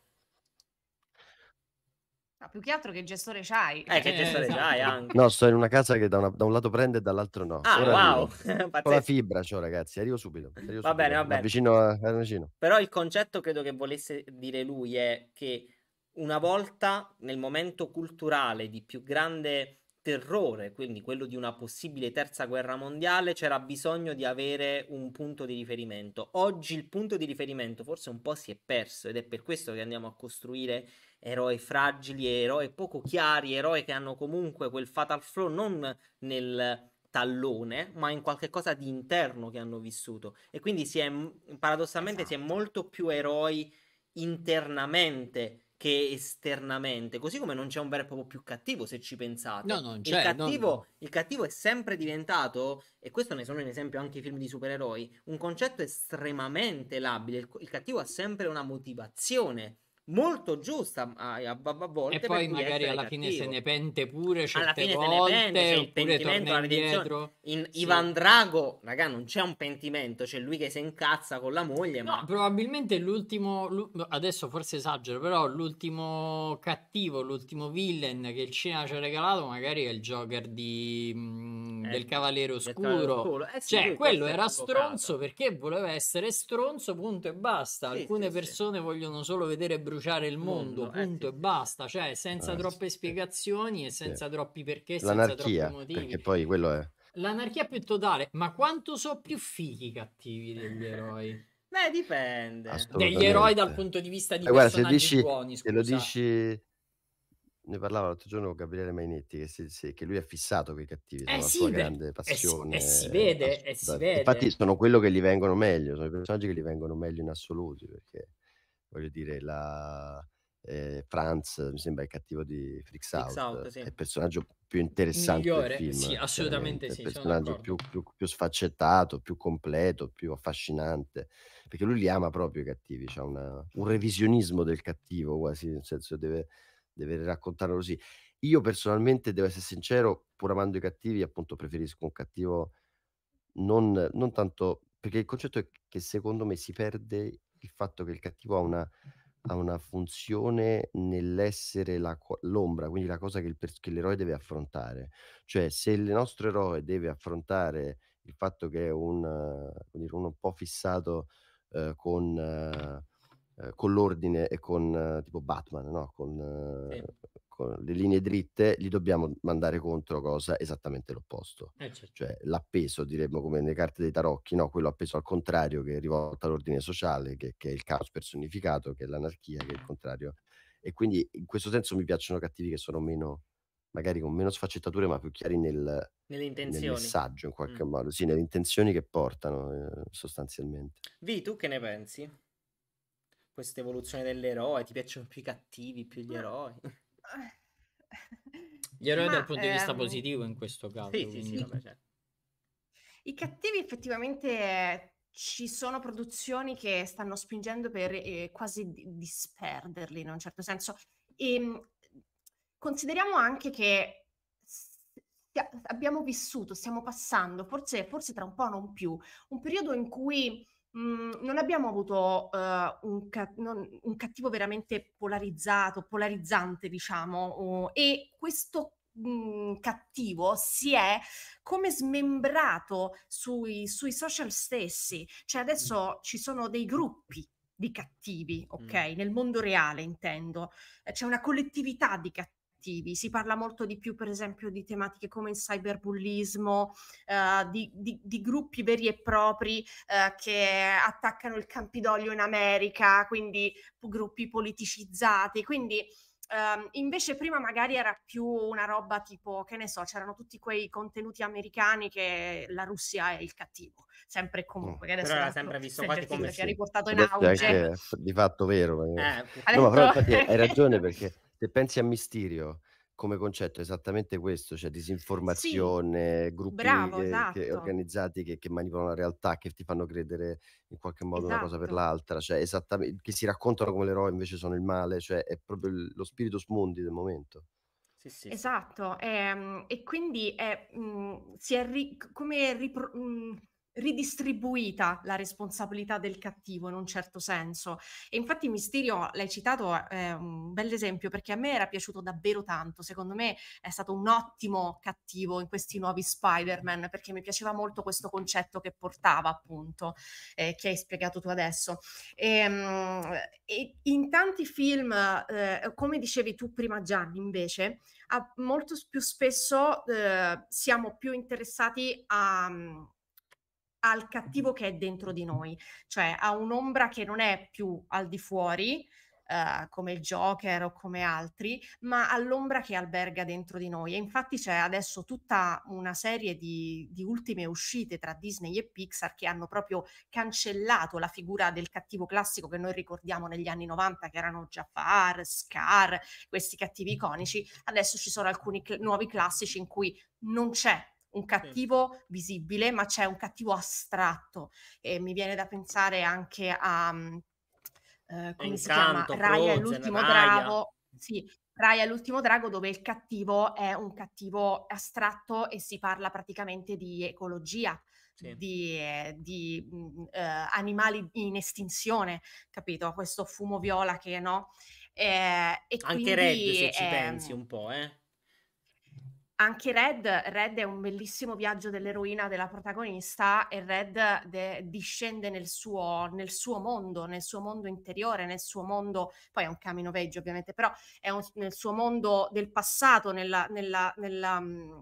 Ma più che altro che gestore c'hai. Eh, che gestore cioè, esatto. c'hai anche. No, sto in una casa che da, una, da un lato prende e dall'altro no. Ah, Ora wow. Con la fibra, ciao ragazzi, arrivo subito. Arrivo va subito. bene, va bene. Vicino a eh, vicino. Però il concetto credo che volesse dire lui è che una volta nel momento culturale di più grande terrore, quindi quello di una possibile terza guerra mondiale, c'era bisogno di avere un punto di riferimento. Oggi il punto di riferimento forse un po' si è perso ed è per questo che andiamo a costruire eroi fragili, eroi poco chiari, eroi che hanno comunque quel fatal flow non nel tallone, ma in qualche cosa di interno che hanno vissuto. E quindi si è paradossalmente esatto. si è esatto. molto più eroi internamente che esternamente, così come non c'è un vero e proprio più cattivo se ci pensate. No, non c'è. Il cattivo, no, Il cattivo è sempre diventato, e questo ne sono un esempio anche i film di supereroi, un concetto estremamente labile. Il, il cattivo ha sempre una motivazione molto giusta a, eh, a, a volte. E poi magari alla cattivo. fine se ne pente pure certe alla volte, se ne pente, cioè il pentimento, indietro. In sì. Ivan Drago, raga, non c'è un pentimento, c'è lui che si incazza con la moglie. No, ma... probabilmente l'ultimo, adesso forse esagero, però l'ultimo cattivo, l'ultimo villain che il cinema ci ha regalato magari è il Joker di, mh, mm, eh, Cavaliere Oscuro. Eh, sì, cioè, quello era stronzo perché voleva essere stronzo, punto e basta. Sì, Alcune persone vogliono solo vedere bruciare il mondo, mondo punto eh, sì. e basta, cioè senza ah, troppe sì. spiegazioni e senza sì. troppi perché, L'anarchia, senza troppi motivi. Perché poi quello è. L'anarchia più totale, ma quanto so più fighi i cattivi degli eroi? Beh, dipende. Degli eroi dal punto di vista di eh, guarda, se dici, buoni, Se lo dici... Ne parlava l'altro giorno con Gabriele Mainetti che, si, si, che lui è fissato con i cattivi, eh, sì, beh, grande eh, passione. Eh, e si, si vede, e si vede. Infatti sono quello che gli vengono meglio, sono i personaggi che gli vengono meglio in assoluto perché voglio dire, la, eh, Franz, mi sembra il cattivo di Freaks Out, Out sì. è il personaggio più interessante Migliore, film, sì, assolutamente sì, il personaggio più, più, più, sfaccettato, più completo, più affascinante, perché lui li ama proprio i cattivi, c'è cioè un revisionismo del cattivo quasi, nel senso deve, deve raccontarlo così. Io personalmente, devo essere sincero, pur amando i cattivi, appunto preferisco un cattivo non, non tanto, perché il concetto è che secondo me si perde il fatto che il cattivo ha una, ha una funzione nell'essere la, l'ombra, quindi la cosa che, il, che, l'eroe deve affrontare. Cioè, se il nostro eroe deve affrontare il fatto che è un, uh, un po' fissato uh, con, uh, con, l'ordine e con tipo Batman, no? con, sì. Ecco, le linee dritte, gli dobbiamo mandare contro cosa esattamente l'opposto. Eh, certo. Cioè l'appeso, diremmo come nelle carte dei tarocchi, no? quello appeso al contrario che è rivolto all'ordine sociale, che, che è il caos personificato, che è l'anarchia, che è il contrario. E quindi in questo senso mi piacciono cattivi che sono meno magari con meno sfaccettature, ma più chiari nel, nel messaggio in qualche mm. modo, sì, nelle intenzioni che portano eh, sostanzialmente. Vi, tu che ne pensi? Questa evoluzione dell'eroe, ti piacciono più i cattivi, più gli eroi? Gli eroi Ma, dal punto di vista ehm, positivo in questo caso. Sì, sì, sì, vabbè, certo. I cattivi effettivamente ci sono produzioni che stanno spingendo per eh, quasi disperderli in un certo senso. E, ehm, consideriamo anche che abbiamo vissuto, stiamo passando, forse, forse tra un po' non più, un periodo in cui Mhmm, non abbiamo avuto uh, un, ca- non, un, cattivo veramente polarizzato, polarizzante, diciamo, uh, e questo mhmm, cattivo si è come smembrato sui, sui social stessi. Cioè adesso mm. ci sono dei gruppi di cattivi, ok? Mm. Nel mondo reale intendo. C'è una collettività di cattivi cattivi. Si parla molto di più, per esempio, di tematiche come il cyberbullismo, eh, di, di, di, gruppi veri e propri eh, che attaccano il Campidoglio in America, quindi gruppi politicizzati. Quindi Um, invece prima magari era più una roba tipo, che ne so, c'erano tutti quei contenuti americani che la Russia è il cattivo, sempre e mm. comunque. Che adesso però era sempre visto quasi come... Che ha riportato in auge. È di fatto vero. Eh, no, però infatti hai ragione perché se pensi a Mysterio come concetto è esattamente questo, cioè disinformazione, sì, gruppi bravo, eh, che, esatto. che organizzati che, che, manipolano la realtà, che ti fanno credere in qualche modo esatto. una cosa per esatto. l'altra, cioè esattamente, che si raccontano come l'eroe invece sono il male, cioè è proprio il, lo spirito smondi del momento. Sì, sì. Esatto, e, ehm, e quindi è, mh, mhmm, si è ri- come ripro- mh, mhmm, ridistribuita la responsabilità del cattivo in un certo senso. E infatti Mysterio, l'hai citato, è un bel esempio perché a me era piaciuto davvero tanto, secondo me è stato un ottimo cattivo in questi nuovi Spider-Man perché mi piaceva molto questo concetto che portava appunto, eh, che hai spiegato tu adesso. E, ehm, e in tanti film, eh, come dicevi tu prima Gianni invece, a, molto più spesso eh, siamo più interessati a al cattivo che è dentro di noi, cioè a un'ombra che non è più al di fuori, Uh, come il Joker o come altri, ma all'ombra che alberga dentro di noi. E infatti c'è adesso tutta una serie di, di, ultime uscite tra Disney e Pixar che hanno proprio cancellato la figura del cattivo classico che noi ricordiamo negli anni 90, che erano Jafar, Scar, questi cattivi iconici. Adesso ci sono alcuni cl- nuovi classici in cui non c'è un cattivo sì. visibile, ma c'è un cattivo astratto. E mi viene da pensare anche a mhmm, eh, come Incanto, si chiama Raya l'ultimo Raya. drago. Sì, Raya l'ultimo drago dove il cattivo è un cattivo astratto e si parla praticamente di ecologia. Sì. di, eh, di mhmm, eh, animali in estinzione, capito? Questo fumo viola che no. Eh, e Anche quindi, Red, se ci pensi un po', eh? anche Red, Red è un bellissimo viaggio dell'eroina della protagonista e Red de- discende nel suo, nel suo, mondo, nel suo mondo interiore, nel suo mondo, poi è un veggio ovviamente, però è un, nel suo mondo del passato, nella, nella, nella mm,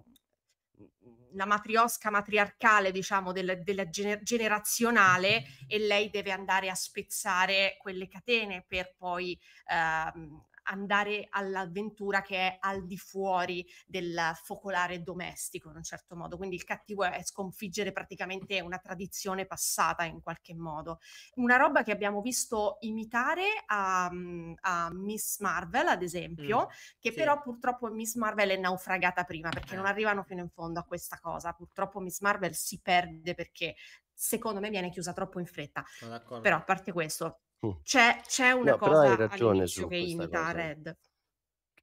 la matriosca matriarcale, diciamo, del, della gener- generazionale e lei deve andare a spezzare quelle catene per poi ehm, andare all'avventura che è al di fuori del focolare domestico in un certo modo. Quindi il cattivo è sconfiggere praticamente una tradizione passata in qualche modo. Una roba che abbiamo visto imitare a, mhmm, a Miss Marvel, ad esempio, mm, che sì. però purtroppo Miss Marvel è naufragata prima perché non eh. arrivano fino in fondo a questa cosa. Purtroppo Miss Marvel si perde perché secondo me viene chiusa troppo in fretta. Però a parte questo, c'è, c'è una No, cosa ragione all'inizio su che imita cosa. Red.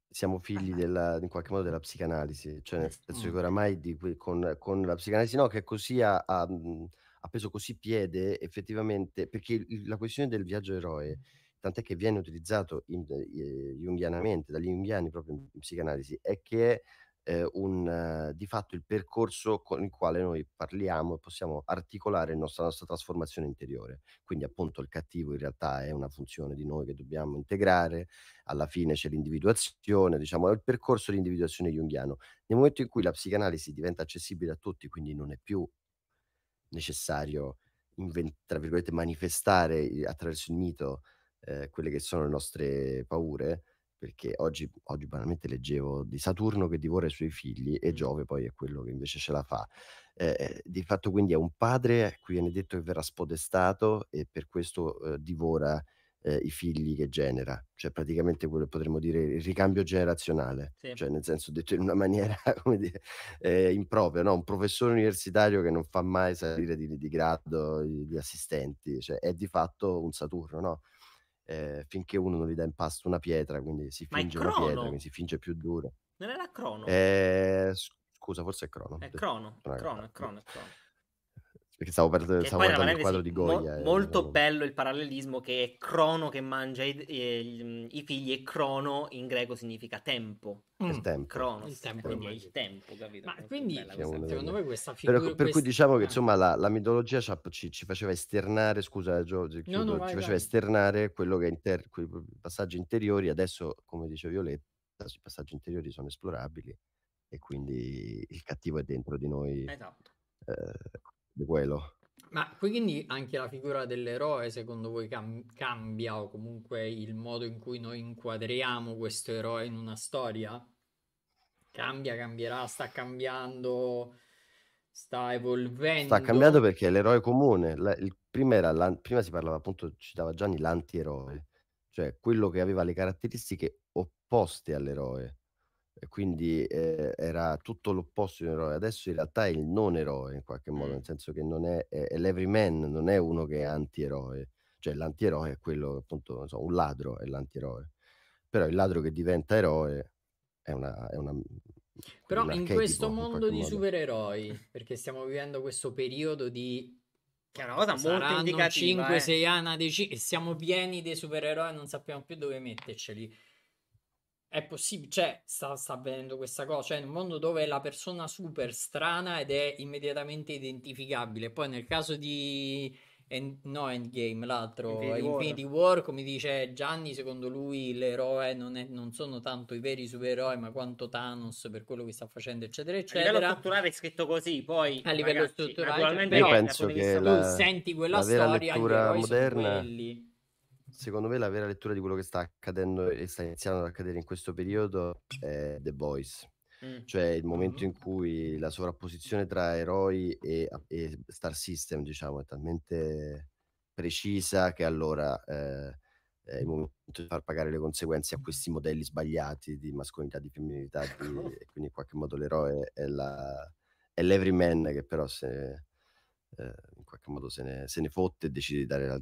Siamo figli della in qualche modo della psicanalisi, cioè nel senso mm. che oramai di con con la psicanalisi no, che così ha ha mm, ha preso così piede effettivamente perché il la questione del viaggio eroe, mm. tant'è che viene utilizzato in ehm, junghianamente, dagli junghiani proprio in psicanalisi, è che eh, un, eh, di fatto il percorso con il quale noi parliamo e possiamo articolare la nostra trasformazione interiore. Quindi appunto il cattivo in realtà è una funzione di noi che dobbiamo integrare, alla fine c'è l'individuazione, diciamo, è il percorso di individuazione junghiano. Nel momento in cui la psicanalisi diventa accessibile a tutti, quindi non è più necessario invent- tra virgolette manifestare eh, attraverso il mito eh, quelle che sono le nostre paure, perché oggi, oggi banalmente leggevo di Saturno che divora i suoi figli e Giove poi è quello che invece ce la fa. Eh, eh di fatto quindi è un padre a cui viene detto che verrà spodestato e per questo eh, divora eh, i figli che genera, cioè praticamente quello che potremmo dire il ricambio generazionale, sì. cioè nel senso detto in una maniera come dire, eh, impropria, no? un professore universitario che non fa mai salire di, di grado gli assistenti, cioè è di fatto un Saturno, no? eh, finché uno non gli dà in pasto una pietra, quindi si finge una pietra, quindi si finge più duro. Non era crono? Eh, scusa, forse è crono. È crono, crono, è crono, è crono. Perché stavo, per, stavo guardando il quadro sì, di Goya. Mo- eh, molto e... bello il parallelismo che è Crono che mangia i, eh, i, mm, i figli e Crono in greco significa tempo. Mm. Il tempo. Cronos, il tempo. Quindi il tempo, capito? Ma molto quindi questa, secondo me questa figura... Per, per questa... cui diciamo che ah. insomma la, la mitologia ci, ci, faceva esternare, scusa Giorgio, eh, no, no, ci faceva vai. esternare quello che inter, quei passaggi interiori. Adesso, come dice Violetta, i passaggi interiori sono esplorabili e quindi il cattivo è dentro di noi. Esatto. Eh, di quello. Ma quindi anche la figura dell'eroe secondo voi cam- cambia o comunque il modo in cui noi inquadriamo questo eroe in una storia? Cambia, cambierà, sta cambiando, sta evolvendo. Sta cambiando perché l'eroe comune, la, il, prima, era prima si parlava appunto, citava Gianni, l'antieroe, cioè quello che aveva le caratteristiche opposte all'eroe quindi eh, era tutto l'opposto di un eroe. Adesso in realtà è il non eroe in qualche modo, nel senso che non è, è, è l'everyman, non è uno che è antieroe, cioè l'antieroe è quello appunto, so, un ladro è l'antieroe, però il ladro che diventa eroe è una... È una però in questo mondo in di modo. supereroi, perché stiamo vivendo questo periodo di che è una cosa molto indicativa 5-6 eh. anni dec- e siamo pieni dei supereroi e non sappiamo più dove metterceli è possibile, cioè sta, sta, avvenendo questa cosa, cioè in un mondo dove la persona super strana ed è immediatamente identificabile, poi nel caso di en- no Endgame, l'altro Infinity War. Infinity War. come dice Gianni, secondo lui l'eroe non, è, non, sono tanto i veri supereroi, ma quanto Thanos per quello che sta facendo, eccetera, eccetera. A livello strutturale è scritto così, poi a livello ragazzi, strutturale, naturalmente, cioè, io no, penso che la, senti quella la storia, lettura moderna. Sono quelli secondo me la vera lettura di quello che sta accadendo e sta iniziando ad accadere in questo periodo è The Boys. Mm. Cioè il momento mm-hmm. in cui la sovrapposizione tra eroi e, e star system, diciamo, è talmente precisa che allora eh, è il momento di far pagare le conseguenze a questi modelli sbagliati di mascolinità, di femminilità, di, e quindi in qualche modo l'eroe è, la, è l'everyman che però se, eh, in qualche modo se ne, se ne fotte e decide di dare la,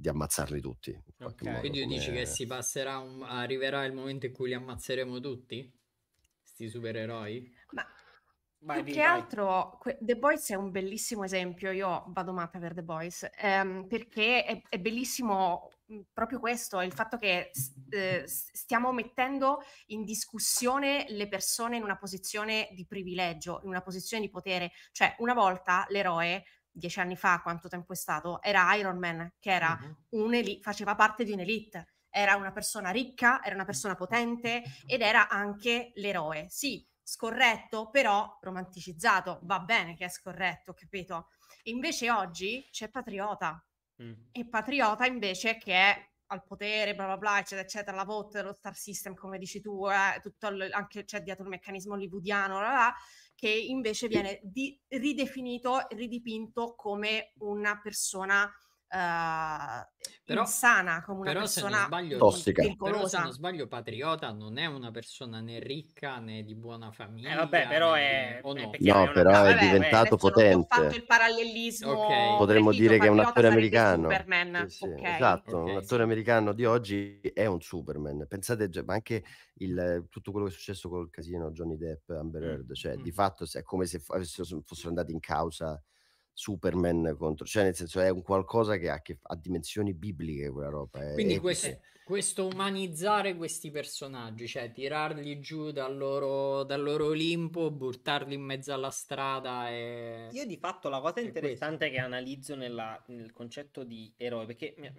di ammazzarli tutti. Okay. Modo, Quindi come... dici che si passerà un... arriverà il momento in cui li ammazzeremo tutti? Sti supereroi? Ma Vai, più che vai. altro The Boys è un bellissimo esempio, io vado matta per The Boys, ehm, perché è, è, bellissimo proprio questo, il fatto che eh, stiamo mettendo in discussione le persone in una posizione di privilegio, in una posizione di potere, cioè una volta l'eroe dieci anni fa, quanto tempo è stato, era Iron Man, che era uh-huh. faceva parte di un'elite. Era una persona ricca, era una persona potente ed era anche l'eroe. Sì, scorretto, però romanticizzato. Va bene che è scorretto, capito? Invece oggi c'è Patriota. Mm. E Patriota invece che è al potere, bla bla bla, eccetera, eccetera, la VOT, dello star system, come dici tu, eh, tutto il, anche c'è cioè, dietro il meccanismo hollywoodiano, bla bla, che invece viene di- ridefinito, ridipinto come una persona Uhm, però, insana come una persona sbaglio, tossica. Però se non sbaglio, Patriota non è una persona né ricca né di buona eh, famiglia. Eh, vabbè, però è. O no, è no però è diventato vabbè, potente. Ho fatto il parallelismo. Okay. Potremmo dire che è un attore americano. Superman. Sì, sì, okay. Esatto, okay. un attore americano di oggi è un Superman. Pensate, ma anche il, tutto quello che è successo col casino Johnny Depp, Amber mm, Heard, cioè mm. di fatto è come se fossero andati in causa Superman contro, cioè nel senso è un qualcosa che ha, che ha dimensioni bibliche quella roba. Quindi questo, è, questo umanizzare questi personaggi, cioè tirarli giù dal loro, dal loro Olimpo, buttarli in mezzo alla strada. E... Io di fatto la cosa interessante questo. che analizzo nella, nel concetto di eroe, perché mi,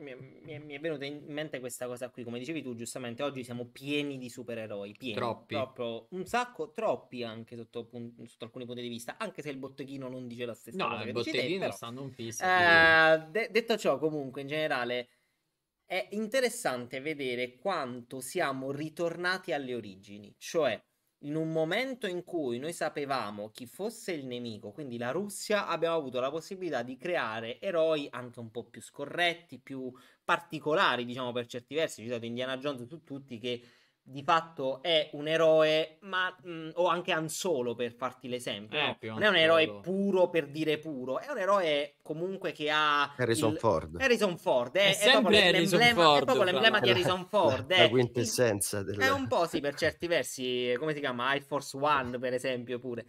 mi, mi, è venuta in mente questa cosa qui, come dicevi tu giustamente, oggi siamo pieni di supereroi, pieni, troppi. Proprio, un sacco, troppi anche sotto, sotto, alcuni punti di vista, anche se il botteghino non dice la stessa no, cosa. No, il botteghino te, stanno un piso. Eh, de- detto ciò, comunque, in generale è interessante vedere quanto siamo ritornati alle origini, cioè in un momento in cui noi sapevamo chi fosse il nemico, quindi la Russia, abbiamo avuto la possibilità di creare eroi anche un po' più scorretti, più particolari, diciamo per certi versi. Ho citato Indiana Jones e tutti che di fatto è un eroe, ma mh, o anche Anzolo per farti l'esempio. Eh, no? Non è un eroe puro per dire puro, è un eroe comunque che ha Harrison il... Ford. Harrison Ford è, è, è proprio l'emblema, Ford, è proprio l'emblema di Harrison Ford. La, la, la quintessenza. Delle... È un po' sì per certi versi, come si chiama? Air Force One per esempio pure.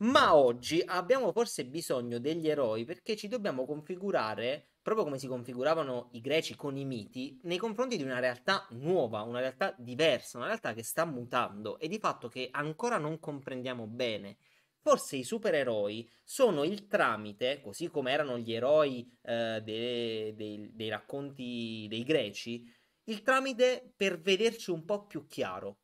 Ma oggi abbiamo forse bisogno degli eroi perché ci dobbiamo configurare proprio come si configuravano i greci con i miti, nei confronti di una realtà nuova, una realtà diversa, una realtà che sta mutando e di fatto che ancora non comprendiamo bene. Forse i supereroi sono il tramite, così come erano gli eroi eh, dei, dei, dei racconti dei greci, il tramite per vederci un po' più chiaro.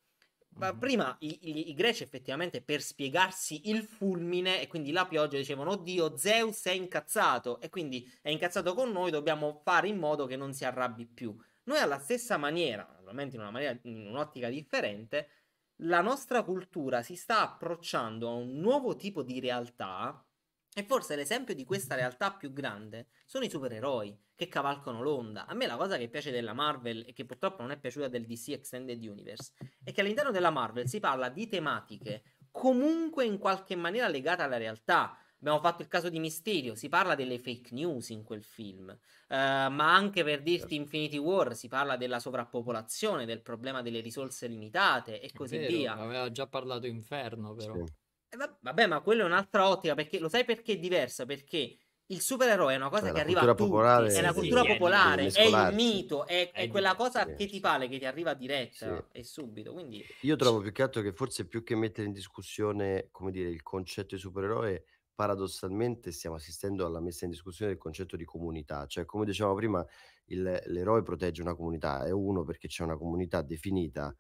Ma prima i, i, i, greci effettivamente per spiegarsi il fulmine e quindi la pioggia dicevano oddio Zeus è incazzato e quindi è incazzato con noi, dobbiamo fare in modo che non si arrabbi più. Noi alla stessa maniera, naturalmente in, maniera, in un'ottica differente, la nostra cultura si sta approcciando a un nuovo tipo di realtà e forse l'esempio di questa realtà più grande sono i supereroi che cavalcano l'onda. A me la cosa che piace della Marvel e che purtroppo non è piaciuta del DC Extended Universe è che all'interno della Marvel si parla di tematiche comunque in qualche maniera legate alla realtà. Abbiamo fatto il caso di Misterio, si parla delle fake news in quel film, uh, ma anche per dirti certo. Infinity War si parla della sovrappopolazione, del problema delle risorse limitate e così vero, via. Aveva già parlato Inferno però. Sì. Vabbè, ma quello è un'altra ottica, perché lo sai perché è diversa? Perché il supereroe è una cosa è che arriva a tutti, popolare, è una cultura sì, popolare, è, è, il mito, è, è quella cosa sì. archetipale che ti arriva diretta sì. e subito. Quindi... Io trovo più che altro che forse più che mettere in discussione, come dire, il concetto di supereroe, paradossalmente stiamo assistendo alla messa in discussione del concetto di comunità, cioè come dicevamo prima, il, l'eroe protegge una comunità, è uno perché c'è una comunità definita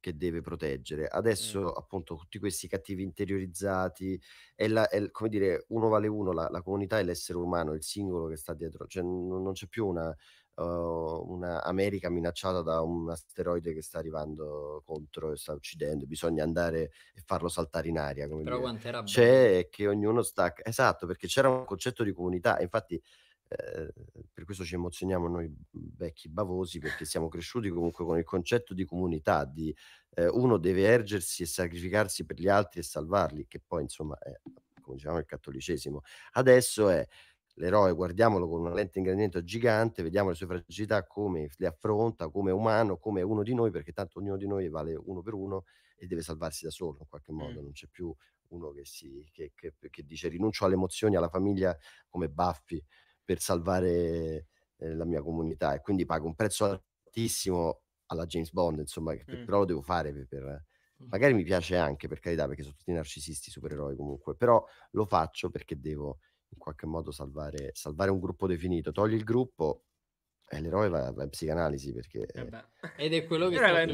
che deve proteggere. Adesso, mm. appunto, tutti questi cattivi interiorizzati, è, la, è, come dire, uno vale uno, la, la, comunità è l'essere umano, il singolo che sta dietro, cioè n- non c'è più una, uh, una, America minacciata da un asteroide che sta arrivando contro e sta uccidendo, bisogna andare e farlo saltare in aria. Però dire. quant'era c'è che ognuno sta... Esatto, perché c'era un concetto di comunità, infatti eh, per questo ci emozioniamo noi vecchi bavosi perché siamo cresciuti comunque con il concetto di comunità, di eh, uno deve ergersi e sacrificarsi per gli altri e salvarli, che poi insomma è, come dicevamo, il cattolicesimo. Adesso è l'eroe, guardiamolo con una lente ingrandimento gigante, vediamo le sue fragilità, come le affronta, come umano, come uno di noi, perché tanto ognuno di noi vale uno per uno e deve salvarsi da solo in qualche modo, non c'è più uno che, si, che, che, che dice rinuncio alle emozioni, alla famiglia come baffi per salvare eh, la mia comunità e quindi pago un prezzo altissimo alla James Bond, insomma, mm. però lo devo fare per, per, magari mi piace anche per carità perché sono tutti narcisisti supereroi comunque, però lo faccio perché devo in qualche modo salvare, salvare un gruppo definito, togli il gruppo è l'eroe va, va psicanalisi perché... Eh Ed è quello che sta va in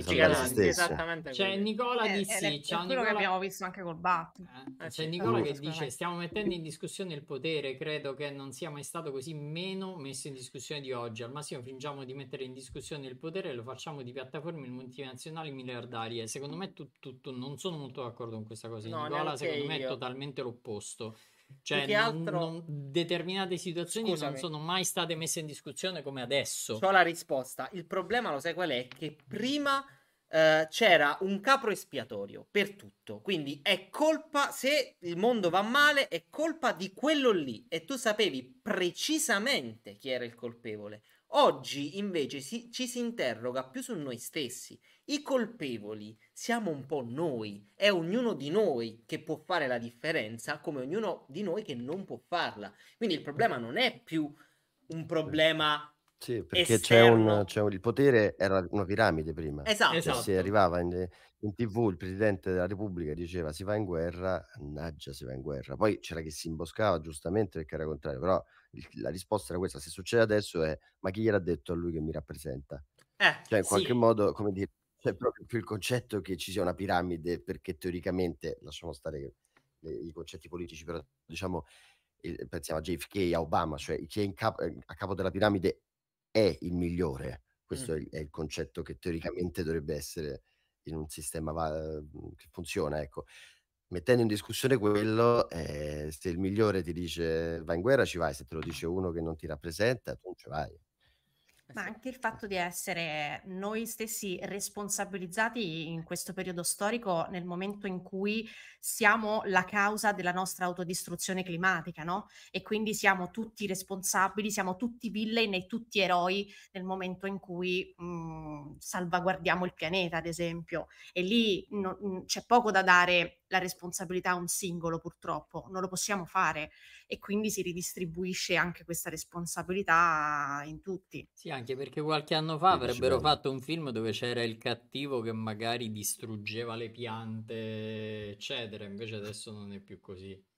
esattamente. C'è cioè, Nicola eh, dice... Sì, è, quello Nicola... che abbiamo visto anche col Batman. Eh, eh, c'è sì. Nicola che dice stiamo mettendo in discussione il potere, credo che non sia mai stato così meno messo in discussione di oggi. Al massimo fingiamo di mettere in discussione il potere e lo facciamo di piattaforme multinazionali miliardarie. Secondo me tutto tu non sono molto d'accordo con questa cosa. No, Nicola secondo io. me è totalmente l'opposto cioè, non, altro... non, determinate situazioni Scusami. non sono mai state messe in discussione come adesso. Ho la risposta. Il problema, lo sai qual è? Che prima eh, c'era un capro espiatorio per tutto. Quindi è colpa, se il mondo va male, è colpa di quello lì. E tu sapevi precisamente chi era il colpevole. Oggi invece si, ci si interroga più su noi stessi. I colpevoli siamo un po' noi, è ognuno di noi che può fare la differenza, come ognuno di noi che non può farla. Quindi il problema non è più un problema sì, perché c'è un, c'è il potere era una piramide prima. Cioè, esatto. Cioè, se esatto. arrivava in, in, tv il presidente della Repubblica diceva si va in guerra, annaggia si va in guerra. Poi c'era chi si imboscava giustamente perché era contrario, però la risposta era questa, se succede adesso è ma chi gliel'ha detto a lui che mi rappresenta? Eh, cioè in sì. qualche modo, come dire, c'è proprio più il concetto che ci sia una piramide perché teoricamente, lasciamo stare i concetti politici, però diciamo, pensiamo a JFK, a Obama, cioè chi è capo, eh, a capo della piramide è il migliore, questo mm. è il concetto che teoricamente dovrebbe essere in un sistema va- che funziona, ecco mettendo in discussione quello, eh, se il migliore ti dice va in guerra ci vai, se te lo dice uno che non ti rappresenta, tu non ci vai. Eh Ma anche il fatto di essere noi stessi responsabilizzati in questo periodo storico nel momento in cui siamo la causa della nostra autodistruzione climatica, no? E quindi siamo tutti responsabili, siamo tutti villain e tutti eroi nel momento in cui mh, mhmm, salvaguardiamo il pianeta, ad esempio. E lì no, mh, c'è poco da dare la responsabilità a un singolo purtroppo, non lo possiamo fare e quindi si ridistribuisce anche questa responsabilità in tutti. Sì, anche perché qualche anno fa avrebbero fatto un film dove c'era il cattivo che magari distruggeva le piante, eccetera, invece adesso non è più così.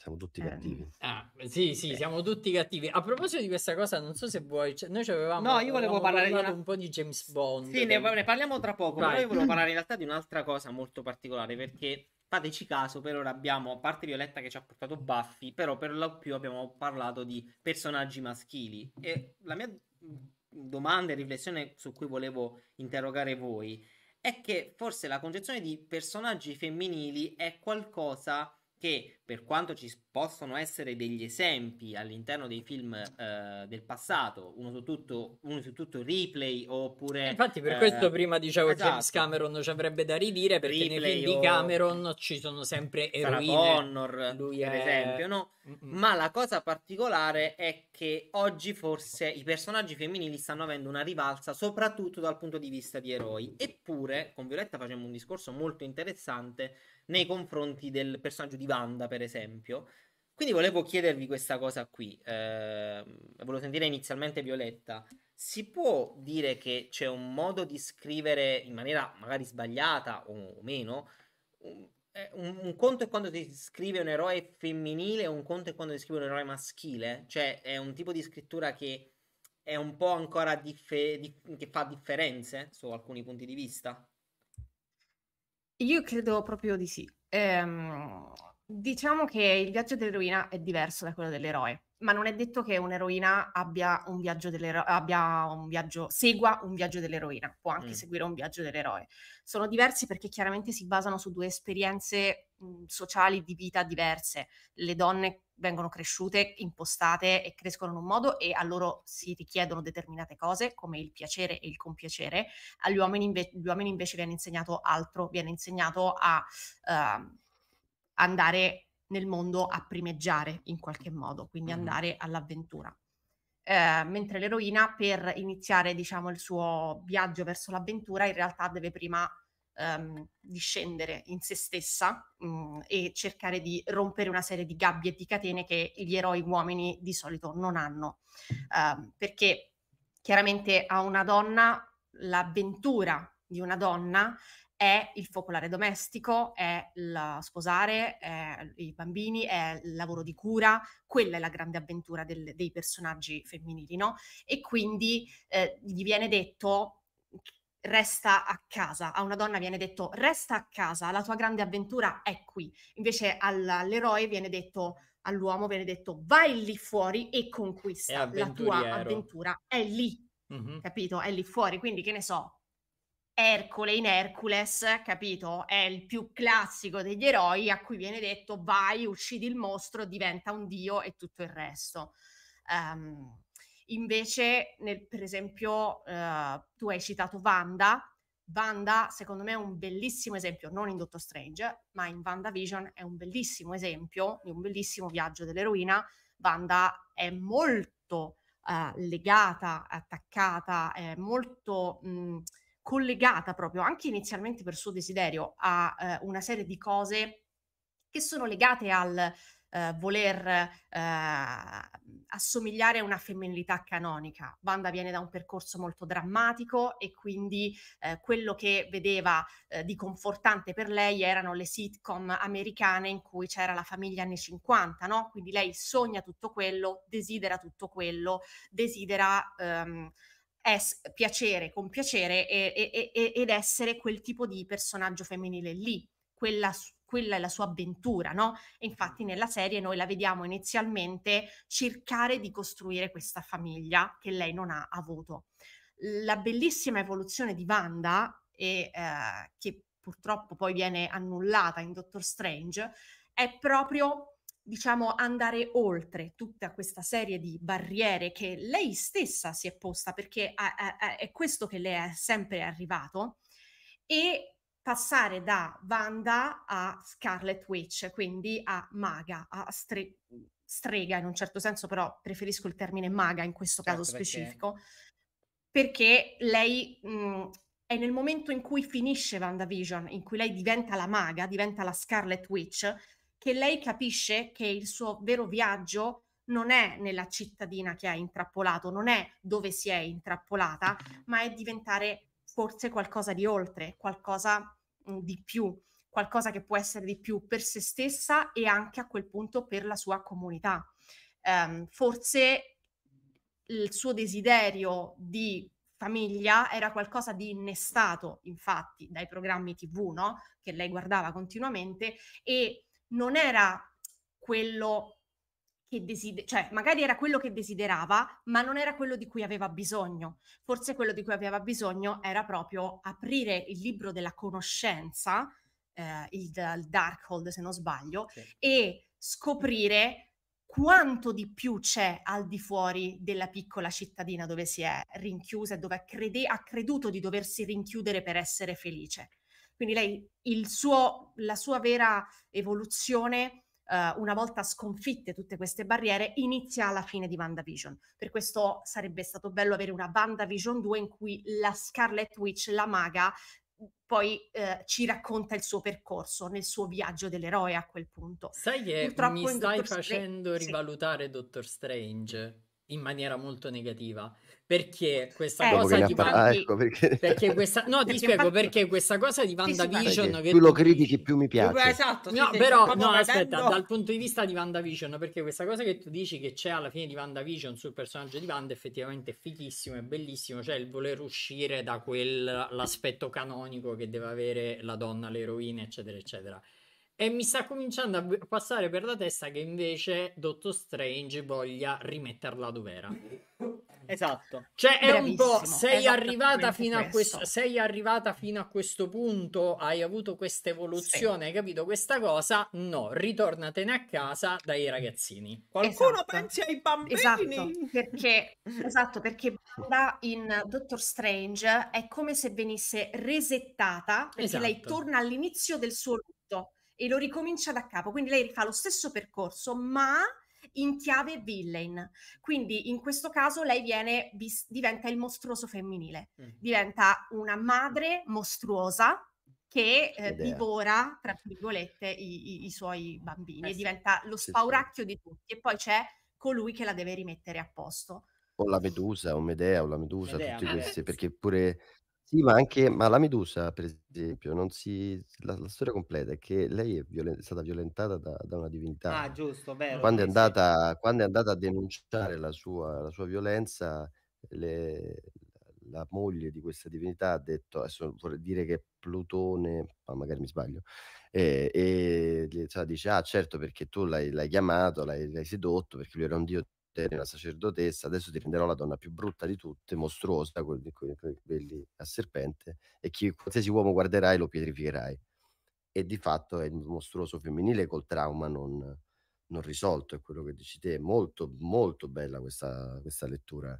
Siamo tutti ehm, cattivi. Eh. Ah, sì, sì, eh. siamo tutti cattivi. A proposito di questa cosa, non so se vuoi. Cioè, noi avevamo. No, io volevo parlare di una... un po' di James Bond. Sì, ne, ne parliamo tra poco. Vai. Però io volevo parlare in realtà di un'altra cosa molto particolare perché. Fateci caso, per ora abbiamo, a parte Violetta che ci ha portato baffi, però per lo più abbiamo parlato di personaggi maschili. E la mia mm, domanda e riflessione su cui volevo interrogare voi è che forse la concezione di personaggi femminili è qualcosa che per quanto ci possono essere degli esempi all'interno dei film eh, del passato, uno su, tutto, uno su tutto replay oppure... Eh, infatti per eh, questo prima dicevo esatto. James Cameron ci avrebbe da ridire perché replay nei film o... di Cameron ci sono sempre eroine. Sarah Connor, Lui per è... esempio, no? Mm-mm. Ma la cosa particolare è che oggi forse i personaggi femminili stanno avendo una rivalsa soprattutto dal punto di vista di eroi. Eppure, con Violetta facciamo un discorso molto interessante nei confronti del personaggio di Wanda, per esempio. Quindi volevo chiedervi questa cosa qui, eh, volevo sentire inizialmente Violetta, si può dire che c'è un modo di scrivere in maniera magari sbagliata o meno? Eh, un, un conto è quando si scrive un eroe femminile, un conto è quando si scrive un eroe maschile, cioè è un tipo di scrittura che è un po' ancora diffe- di- che fa differenze su alcuni punti di vista? Io credo proprio di sì. Ehm, diciamo che il viaggio dell'eroina è diverso da quello dell'eroe ma non è detto che un'eroina abbia un viaggio dell'eroe, abbia un viaggio, segua un viaggio dell'eroina, può anche mm. seguire un viaggio dell'eroe. Sono diversi perché chiaramente si basano su due esperienze mh, mhmm, sociali di vita diverse. Le donne vengono cresciute, impostate e crescono in un modo e a loro si richiedono determinate cose come il piacere e il compiacere, agli uomini, inve- gli uomini invece viene insegnato altro, viene insegnato a uh, andare nel mondo a primeggiare in qualche modo, quindi mm-hmm. andare all'avventura. Eh, mentre l'eroina per iniziare diciamo, il suo viaggio verso l'avventura in realtà deve prima ehm, discendere in se stessa mh, e cercare di rompere una serie di gabbie e di catene che gli eroi uomini di solito non hanno, eh, perché chiaramente a una donna l'avventura di una donna è il focolare domestico, è il sposare, è i bambini, è il lavoro di cura, quella è la grande avventura del, dei personaggi femminili, no? E quindi eh, gli viene detto resta a casa, a una donna viene detto resta a casa, la tua grande avventura è qui, invece all'eroe viene detto all'uomo viene detto vai lì fuori e conquista la tua avventura, è lì, mm-hmm. capito? È lì fuori, quindi che ne so, Ercole in Hercules, capito? È il più classico degli eroi a cui viene detto vai, uccidi il mostro, diventa un dio e tutto il resto. Um, invece, nel, per esempio, uh, tu hai citato Wanda. Wanda, secondo me, è un bellissimo esempio, non in Doctor Strange, ma in WandaVision è un bellissimo esempio di un bellissimo viaggio dell'eroina. Wanda è molto uh, legata, attaccata, è molto... Mh, collegata proprio anche inizialmente per suo desiderio a eh, una serie di cose che sono legate al eh, voler eh, assomigliare a una femminilità canonica. Banda viene da un percorso molto drammatico e quindi eh, quello che vedeva eh, di confortante per lei erano le sitcom americane in cui c'era la famiglia anni 50, no? Quindi lei sogna tutto quello, desidera tutto quello, desidera ehm, es- piacere con piacere e, e, e, ed essere quel tipo di personaggio femminile lì, quella, quella è la sua avventura, no? E infatti nella serie noi la vediamo inizialmente cercare di costruire questa famiglia che lei non ha avuto. La bellissima evoluzione di Wanda, e, eh, che purtroppo poi viene annullata in Doctor Strange, è proprio diciamo, andare oltre tutta questa serie di barriere che lei stessa si è posta, perché è questo che le è sempre arrivato, e passare da Wanda a Scarlet Witch, quindi a maga, a stre- strega in un certo senso, però preferisco il termine maga in questo certo, caso specifico, perché, perché lei... Mh, è nel momento in cui finisce WandaVision, in cui lei diventa la maga, diventa la Scarlet Witch, che lei capisce che il suo vero viaggio non è nella cittadina che ha intrappolato, non è dove si è intrappolata, ma è diventare forse qualcosa di oltre, qualcosa mm, di più, qualcosa che può essere di più per se stessa e anche a quel punto per la sua comunità. Um, forse il suo desiderio di famiglia era qualcosa di innestato, infatti, dai programmi TV no? che lei guardava continuamente e non era quello che desiderava, cioè magari era quello che desiderava, ma non era quello di cui aveva bisogno. Forse quello di cui aveva bisogno era proprio aprire il libro della conoscenza, eh, il, il Darkhold se non sbaglio, sì. e scoprire quanto di più c'è al di fuori della piccola cittadina dove si è rinchiusa e dove crede- ha creduto di doversi rinchiudere per essere felice. Quindi lei, suo, la sua vera evoluzione, eh, una volta sconfitte tutte queste barriere, inizia alla fine di WandaVision. Per questo sarebbe stato bello avere una WandaVision 2 in cui la Scarlet Witch, la maga, poi eh, ci racconta il suo percorso nel suo viaggio dell'eroe a quel punto. Sai che Purtroppo mi stai Doctor facendo Strange... rivalutare sì. Doctor Strange in maniera molto negativa perché questa eh, cosa di par- Van... ecco, perché... perché... questa no ti spiego perché questa cosa di WandaVision che più tu... lo critichi più mi piace esatto no però no vedendo... aspetta dal punto di vista di WandaVision perché questa cosa che tu dici che c'è alla fine di WandaVision sul personaggio di Wanda effettivamente è fighissimo è bellissimo cioè il voler uscire da quell'aspetto canonico che deve avere la donna l'eroina eccetera eccetera e mi sta cominciando a passare per la testa che invece Dottor Strange voglia rimetterla dov'era. Esatto. Cioè è un po' sei esatto, arrivata, fino a questo, sei arrivata fino a questo punto, hai avuto questa evoluzione, sì. hai capito questa cosa? No, ritornatene a casa dai ragazzini. Qualcuno esatto. pensi ai bambini. Esatto, perché, esatto, perché in Doctor Strange è come se venisse resettata, perché esatto. lei torna all'inizio del suo e lo ricomincia da capo. Quindi lei rifà lo stesso percorso, ma in chiave villain. Quindi in questo caso lei viene, bis, diventa il mostruoso femminile, mm. diventa una madre mostruosa che eh, divora, tra virgolette, i, i, i suoi bambini eh, e diventa lo spauracchio sì, sì. di tutti. E poi c'è colui che la deve rimettere a posto. O la Medusa, o Medea, o la Medusa, Medea, tutti questi, perché pure sì, ma anche ma la Medusa, per esempio, non si la, la storia completa è che lei è, violen- è stata violentata da, da una divinità. Ah, giusto, vero. Quando è sì, sì. andata, quando è andata a denunciare la sua, la sua violenza, le- la moglie di questa divinità ha detto, adesso vorrei dire che Plutone, ma magari mi sbaglio, eh, e, e cioè, dice, ah certo perché tu l'hai, l'hai chiamato, l'hai, l'hai sedotto, perché lui era un dio te una sacerdotessa, adesso ti renderò la donna più brutta di tutte, mostruosa, con i capelli a serpente, e chi, qualsiasi uomo guarderai lo pietrificherai. E di fatto è il mostruoso femminile col trauma non, non risolto, è quello che dici te. È molto, molto bella questa, questa lettura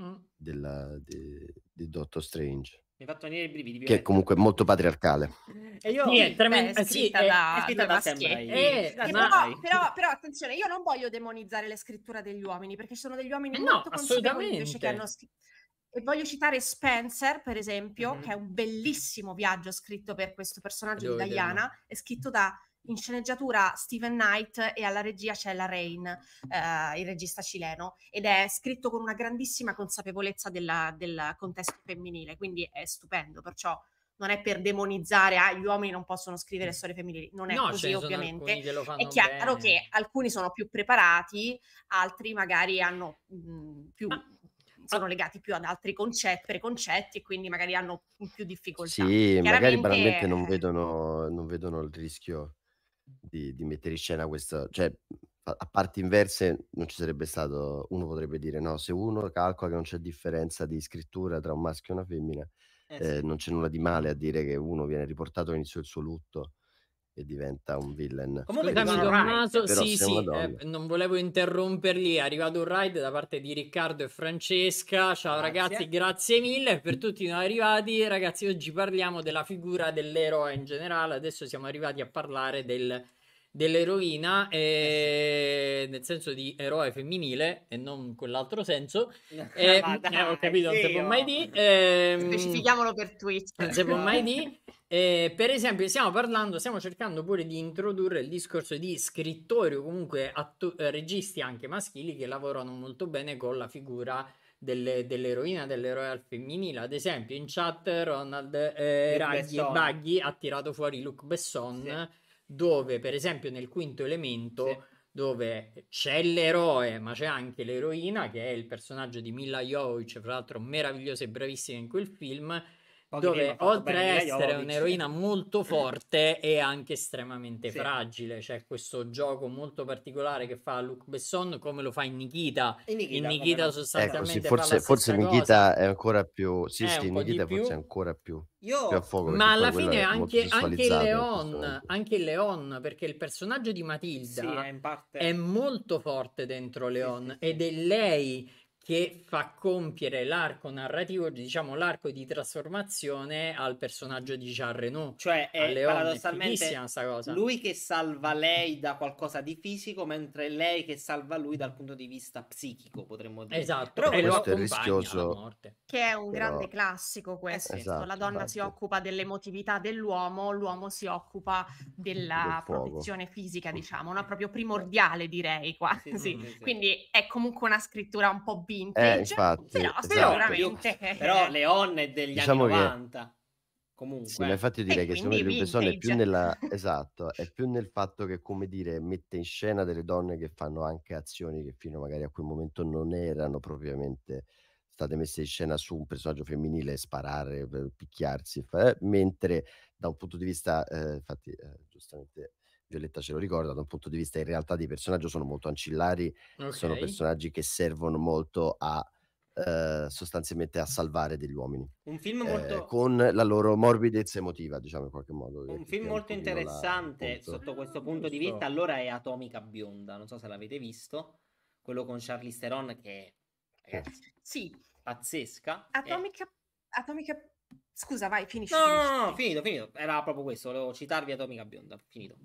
mm. della, di, di Doctor Strange. Mi ha fatto venire i brividi. Che è comunque molto patriarcale. E eh, io sì, è tremendo. Eh, è scritta sì, da, è scritta da sempre. Eh, però, però, però, attenzione, io non voglio demonizzare la scrittura degli uomini, perché ci sono degli uomini eh molto no, consapevoli invece che hanno scritto. E voglio citare Spencer, per esempio, mm-hmm. che è un bellissimo viaggio scritto per questo personaggio Devo di Diana, è scritto da in sceneggiatura Steven Knight e alla regia c'è la Rain, eh, il regista cileno, ed è scritto con una grandissima consapevolezza della, del contesto femminile, quindi è stupendo, perciò non è per demonizzare ah, gli uomini non possono scrivere storie femminili, non è no, così cioè, ovviamente. È chiaro bene. che alcuni sono più preparati, altri magari hanno mh, mm, più... Ah sono legati più ad altri concetti, preconcetti e quindi magari hanno più difficoltà. Sì, magari veramente non vedono, non vedono il rischio di, di mettere in scena questo, cioè a, parti inverse non ci sarebbe stato, uno potrebbe dire no, se uno calcola che non c'è differenza di scrittura tra un maschio e una femmina, eh, sì. Eh, non c'è nulla di male a dire che uno viene riportato all'inizio del suo lutto e diventa un villain. Comunque, Scusami, Tommaso, diciamo sì, sì, eh, non volevo interromperli. È arrivato un ride da parte di Riccardo e Francesca. Ciao grazie. ragazzi, grazie mille per tutti noi arrivati. Ragazzi, oggi parliamo della figura dell'eroe in generale. Adesso siamo arrivati a parlare del dell'eroina, eh, eh, nel senso di eroe femminile e non quell'altro senso. Eh, Ma dai, eh, ho capito, non si può mai dire. Ehm, Specifichiamolo per Twitch. Non si può mai dire. Eh, per esempio, stiamo parlando, stiamo cercando pure di introdurre il discorso di scrittori o comunque attu- eh, registi anche maschili che lavorano molto bene con la figura. Delle, dell'eroina, dell'eroe al femminile. Ad esempio, in chat Ronald eh, Raggi, Buggy ha tirato fuori Luc Besson. Sì dove per esempio nel quinto elemento sì. dove c'è l'eroe ma c'è anche l'eroina che è il personaggio di Mila Jovovich fra l'altro meravigliosa e bravissima in quel film Pochi dove oltre a essere un'eroina molto forte è anche estremamente sì. fragile, c'è questo gioco molto particolare che fa Luc Besson come lo fa in Nikita. In Nikita, in Nikita sostanzialmente ecco, sì, forse, forse Nikita è ancora più sì, sì Nikita forse è ancora più io... più a fuoco, ma alla fine anche, anche Leon, anche Leon, perché il personaggio di Matilda sì, è, parte... è, molto forte dentro Leon ed è lei che fa compiere l'arco narrativo, diciamo l'arco di trasformazione al personaggio di Jean Reno. Cioè è Leon, paradossalmente è lui che salva lei da qualcosa di fisico, mentre lei che salva lui dal punto di vista psichico, potremmo dire. Esatto, Però e lo è rischioso. Che è un Però... grande classico questo. Esatto, La donna esatto. si occupa dell'emotività dell'uomo, l'uomo si occupa della Del protezione fisica, diciamo, no? proprio primordiale direi quasi. Sì, sì, sì. Quindi è comunque una scrittura un po' Eh, vintage. Eh, infatti, però esatto. sicuramente. Però Leon è degli diciamo anni 90. Che... Comunque. Sì, ma infatti io direi e che secondo me Lupe è più nella esatto, è più nel fatto che come dire, mette in scena delle donne che fanno anche azioni che fino magari a quel momento non erano propriamente state messe in scena su un personaggio femminile, sparare, eh, picchiarsi, eh? mentre da un punto di vista, eh, infatti eh, giustamente Violetta ce lo ricorda, da un punto di vista in realtà di personaggio sono molto ancillari, okay. sono personaggi che servono molto a eh, sostanzialmente a salvare degli uomini. Un film molto... Eh, con la loro morbidezza emotiva, diciamo in qualche modo. Un film molto un interessante la... sotto questo ah, punto Giusto. di vista, allora è Atomica Bionda, non so se l'avete visto, quello con Charlie Theron che è eh. sì. pazzesca. Atomica... È... Atomica... Scusa, vai, finisci. No, finisci. no, no, finito, finito. Era proprio questo, volevo citarvi Atomica Bionda, finito.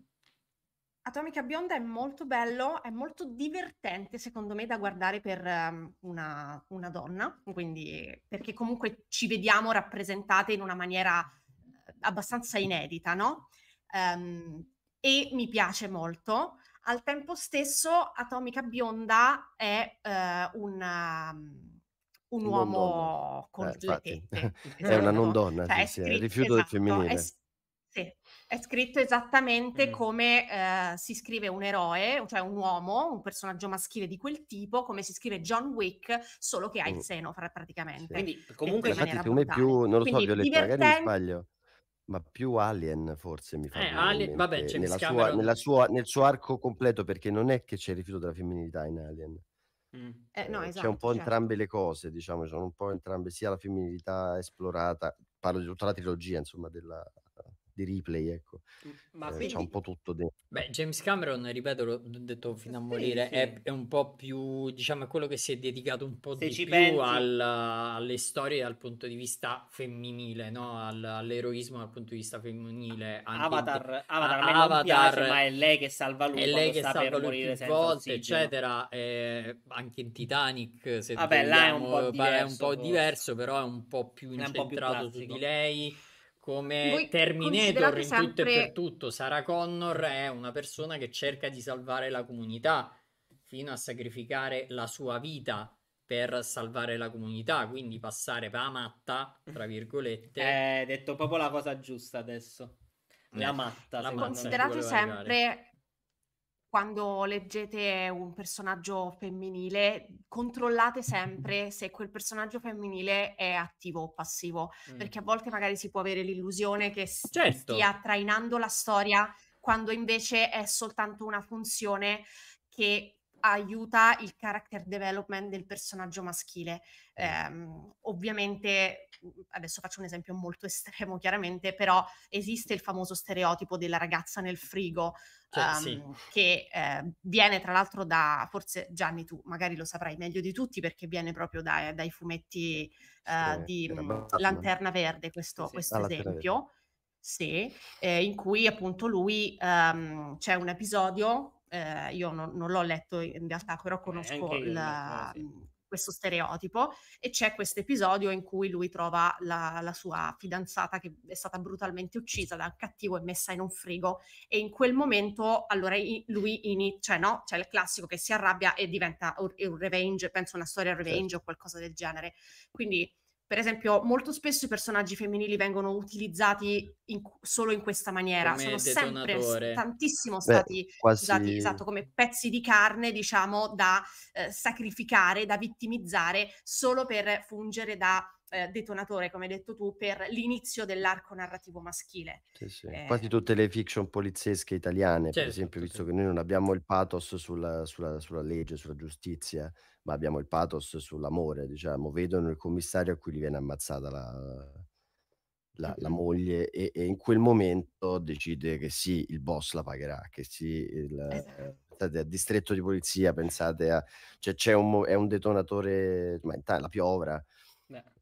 Atomica Bionda è molto bello, è molto divertente secondo me da guardare per um, una, una, donna, quindi, perché comunque ci vediamo rappresentate in una maniera eh, abbastanza inedita, no? Um, e mi piace molto. Al tempo stesso Atomica Bionda è uh, eh, una, ehm, un, un uomo con eh, le tette. è una non esatto. donna, cioè, sì, è scritto, rifiuto esatto, del femminile. È, è scritto esattamente mm. come eh, si scrive un eroe, cioè un uomo, un personaggio maschile di quel tipo, come si scrive John Wick, solo che ha il seno fra, praticamente. Sì. Quindi comunque in maniera me più, non lo so, Quindi, so, Violetta, divertente... magari mi sbaglio. Ma più Alien forse mi fa eh, Alien, vabbè, c'è nella sua, nella sua, nel suo arco completo perché non è che c'è il rifiuto della femminilità in Alien. Mm. Eh, no, esatto, c'è un po' esatto, certo. entrambe le cose, diciamo, sono un po' entrambe, sia la femminilità esplorata, parlo di tutta la trilogia, insomma, della di replay, ecco. Mm, ma eh, quindi... c'è un po' tutto dentro. Beh, James Cameron, ripeto, l'ho detto fino a morire, sì, È, è, un po' più, diciamo, è quello che si è dedicato un po' Se di più pensi... al, alle storie dal punto di vista femminile, no? Al, all'eroismo dal punto di vista femminile. Avatar, Avatar, a, Avatar piace, ma è lei che salva lui, è lei che sta salva per morire senza volte, eccetera. Eh, anche in Titanic, se Vabbè, vogliamo, là è un po' diverso, è un po boh. diverso però è un po' più incentrato po più su di lei come Voi Terminator in sempre... tutto e per tutto, Sarah Connor è una persona che cerca di salvare la comunità fino a sacrificare la sua vita per salvare la comunità, quindi passare pa matta, tra virgolette. Eh, hai detto proprio la cosa giusta adesso. La eh, matta, la matta considerate sempre quando leggete un personaggio femminile, controllate sempre mm-hmm. se quel personaggio femminile è attivo o passivo, mm. perché a volte magari si può avere l'illusione che certo. stia trainando la storia, quando invece è soltanto una funzione che aiuta il character development del personaggio maschile. Eh, ovviamente, mhmm, adesso faccio un esempio molto estremo, chiaramente, però esiste il famoso stereotipo della ragazza nel frigo, cioè, um, sì. che eh, viene tra l'altro da, forse Gianni tu magari lo saprai meglio di tutti perché viene proprio da, dai fumetti uh, di mhmm, Lanterna Verde, questo, sì, questo esempio. Sì, eh, in cui appunto lui um, c'è un episodio eh, io non, non, l'ho letto in realtà, però eh, conosco eh, la, questo stereotipo e c'è questo episodio in cui lui trova la, la, sua fidanzata che è stata brutalmente uccisa da un cattivo e messa in un frigo e in quel momento allora lui inizia, cioè no, c'è il classico che si arrabbia e diventa un, un revenge, penso una storia revenge certo. o qualcosa del genere. Quindi per esempio, molto spesso i personaggi femminili vengono utilizzati in, solo in questa maniera. Come Sono sempre tantissimo stati Beh, quasi... usati esatto, come pezzi di carne, diciamo, da eh, sacrificare, da vittimizzare solo per fungere da eh, detonatore, come hai detto tu, per l'inizio dell'arco narrativo maschile. Sì, sì. Eh... Quasi tutte le fiction poliziesche italiane, certo, per esempio, visto certo. che noi non abbiamo il pathos sulla, sulla, sulla, legge, sulla giustizia, ma abbiamo il pathos sull'amore, diciamo, vedono il commissario a cui gli viene ammazzata la, la, la, moglie e, e, in quel momento decide che sì, il boss la pagherà, che sì, il, esatto. pensate al distretto di polizia, pensate a... cioè c'è un, è un detonatore, ma la piovra,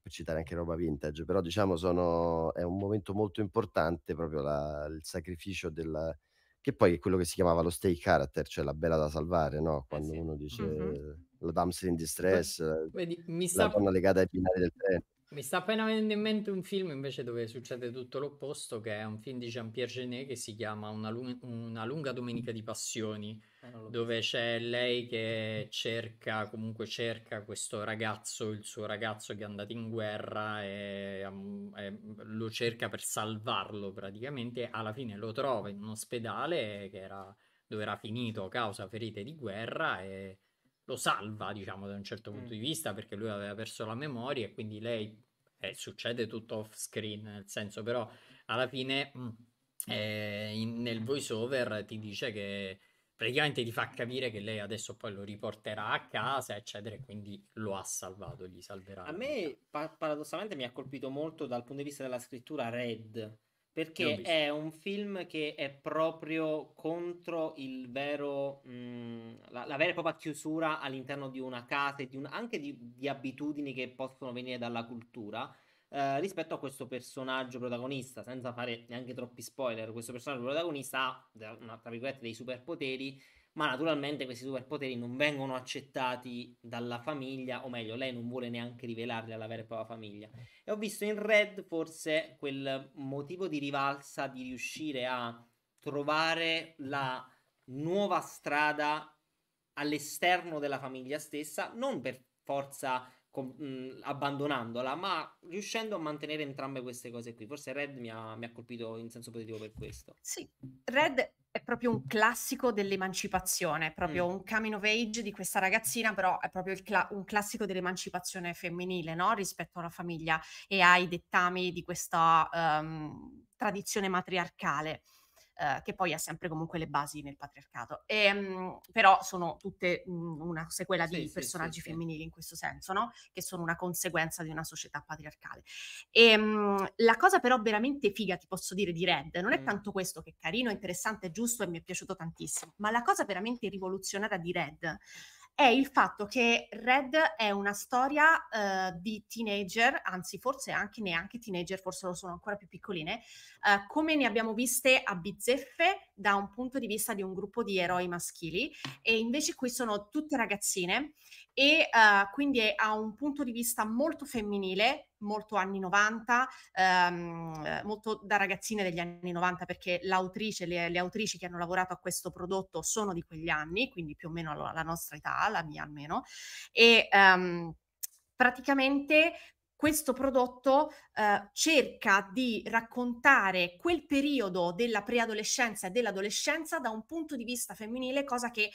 per citare anche roba vintage, però diciamo sono, è un momento molto importante proprio la, il sacrificio del che poi è quello che si chiamava lo stay character, cioè la bella da salvare, no? Eh Quando eh sì. uno dice mm-hmm. la damsel in distress, Vedi, mi la sa... donna legata ai binari del treno. Mi sta appena venendo in mente un film invece dove succede tutto l'opposto, che è un film di Jean-Pierre Genet che si chiama Una, lu- una lunga domenica di passioni, ah, dove c'è lei che cerca, comunque cerca questo ragazzo, il suo ragazzo che è andato in guerra e, um, e lo cerca per salvarlo praticamente, alla fine lo trova in un ospedale che era, dove era finito a causa ferite di guerra e lo salva, diciamo, da un certo punto mm. di vista, perché lui aveva perso la memoria e quindi lei eh, succede tutto off screen, nel senso, però alla fine mm, eh, in, nel voiceover ti dice che praticamente ti fa capire che lei adesso poi lo riporterà a casa, eccetera, e quindi lo ha salvato, gli salverà. A me pa- paradossalmente mi ha colpito molto dal punto di vista della scrittura Red, perché è un film che è proprio contro vero, mh, mhmm, la, la, vera e propria chiusura all'interno di una casa e di un, anche di, di, abitudini che possono venire dalla cultura eh, rispetto a questo personaggio protagonista, senza fare neanche troppi spoiler, questo personaggio protagonista ha, una, tra virgolette, dei superpoteri ma naturalmente questi superpoteri non vengono accettati dalla famiglia, o meglio, lei non vuole neanche rivelarli alla vera e propria famiglia. E ho visto in Red forse quel motivo di rivalsa di riuscire a trovare la nuova strada all'esterno della famiglia stessa, non per forza abbandonandola, ma riuscendo a mantenere entrambe queste cose qui. Forse Red mi ha, mi ha colpito in senso positivo per questo. Sì, Red è proprio un classico dell'emancipazione, è proprio mm. un coming of age di questa ragazzina, però è proprio cla- un classico dell'emancipazione femminile, no? Rispetto alla famiglia e ai dettami di questa um, tradizione matriarcale. Eh, che poi ha sempre comunque le basi nel patriarcato. E, ehm, mh, però sono tutte mh, mm, una sequela di sì, personaggi sì, femminili in questo senso, no? che sono una conseguenza di una società patriarcale. E, ehm, mh, la cosa però veramente figa, ti posso dire, di Red, non è mm. tanto questo che è carino, interessante, giusto e mi è piaciuto tantissimo, ma la cosa veramente rivoluzionaria di Red è il fatto che Red è una storia eh, di teenager, anzi forse anche neanche teenager, forse lo sono ancora più piccoline, eh, come ne abbiamo viste a bizzeffe da un punto di vista di un gruppo di eroi maschili e invece qui sono tutte ragazzine e uh, quindi ha un punto di vista molto femminile, molto anni 90, ehm, molto da ragazzine degli anni 90 perché l'autrice, le, le, autrici che hanno lavorato a questo prodotto sono di quegli anni, quindi più o meno la, la nostra età, la mia almeno, e... Um, praticamente questo prodotto eh, cerca di raccontare quel periodo della preadolescenza e dell'adolescenza da un punto di vista femminile, cosa che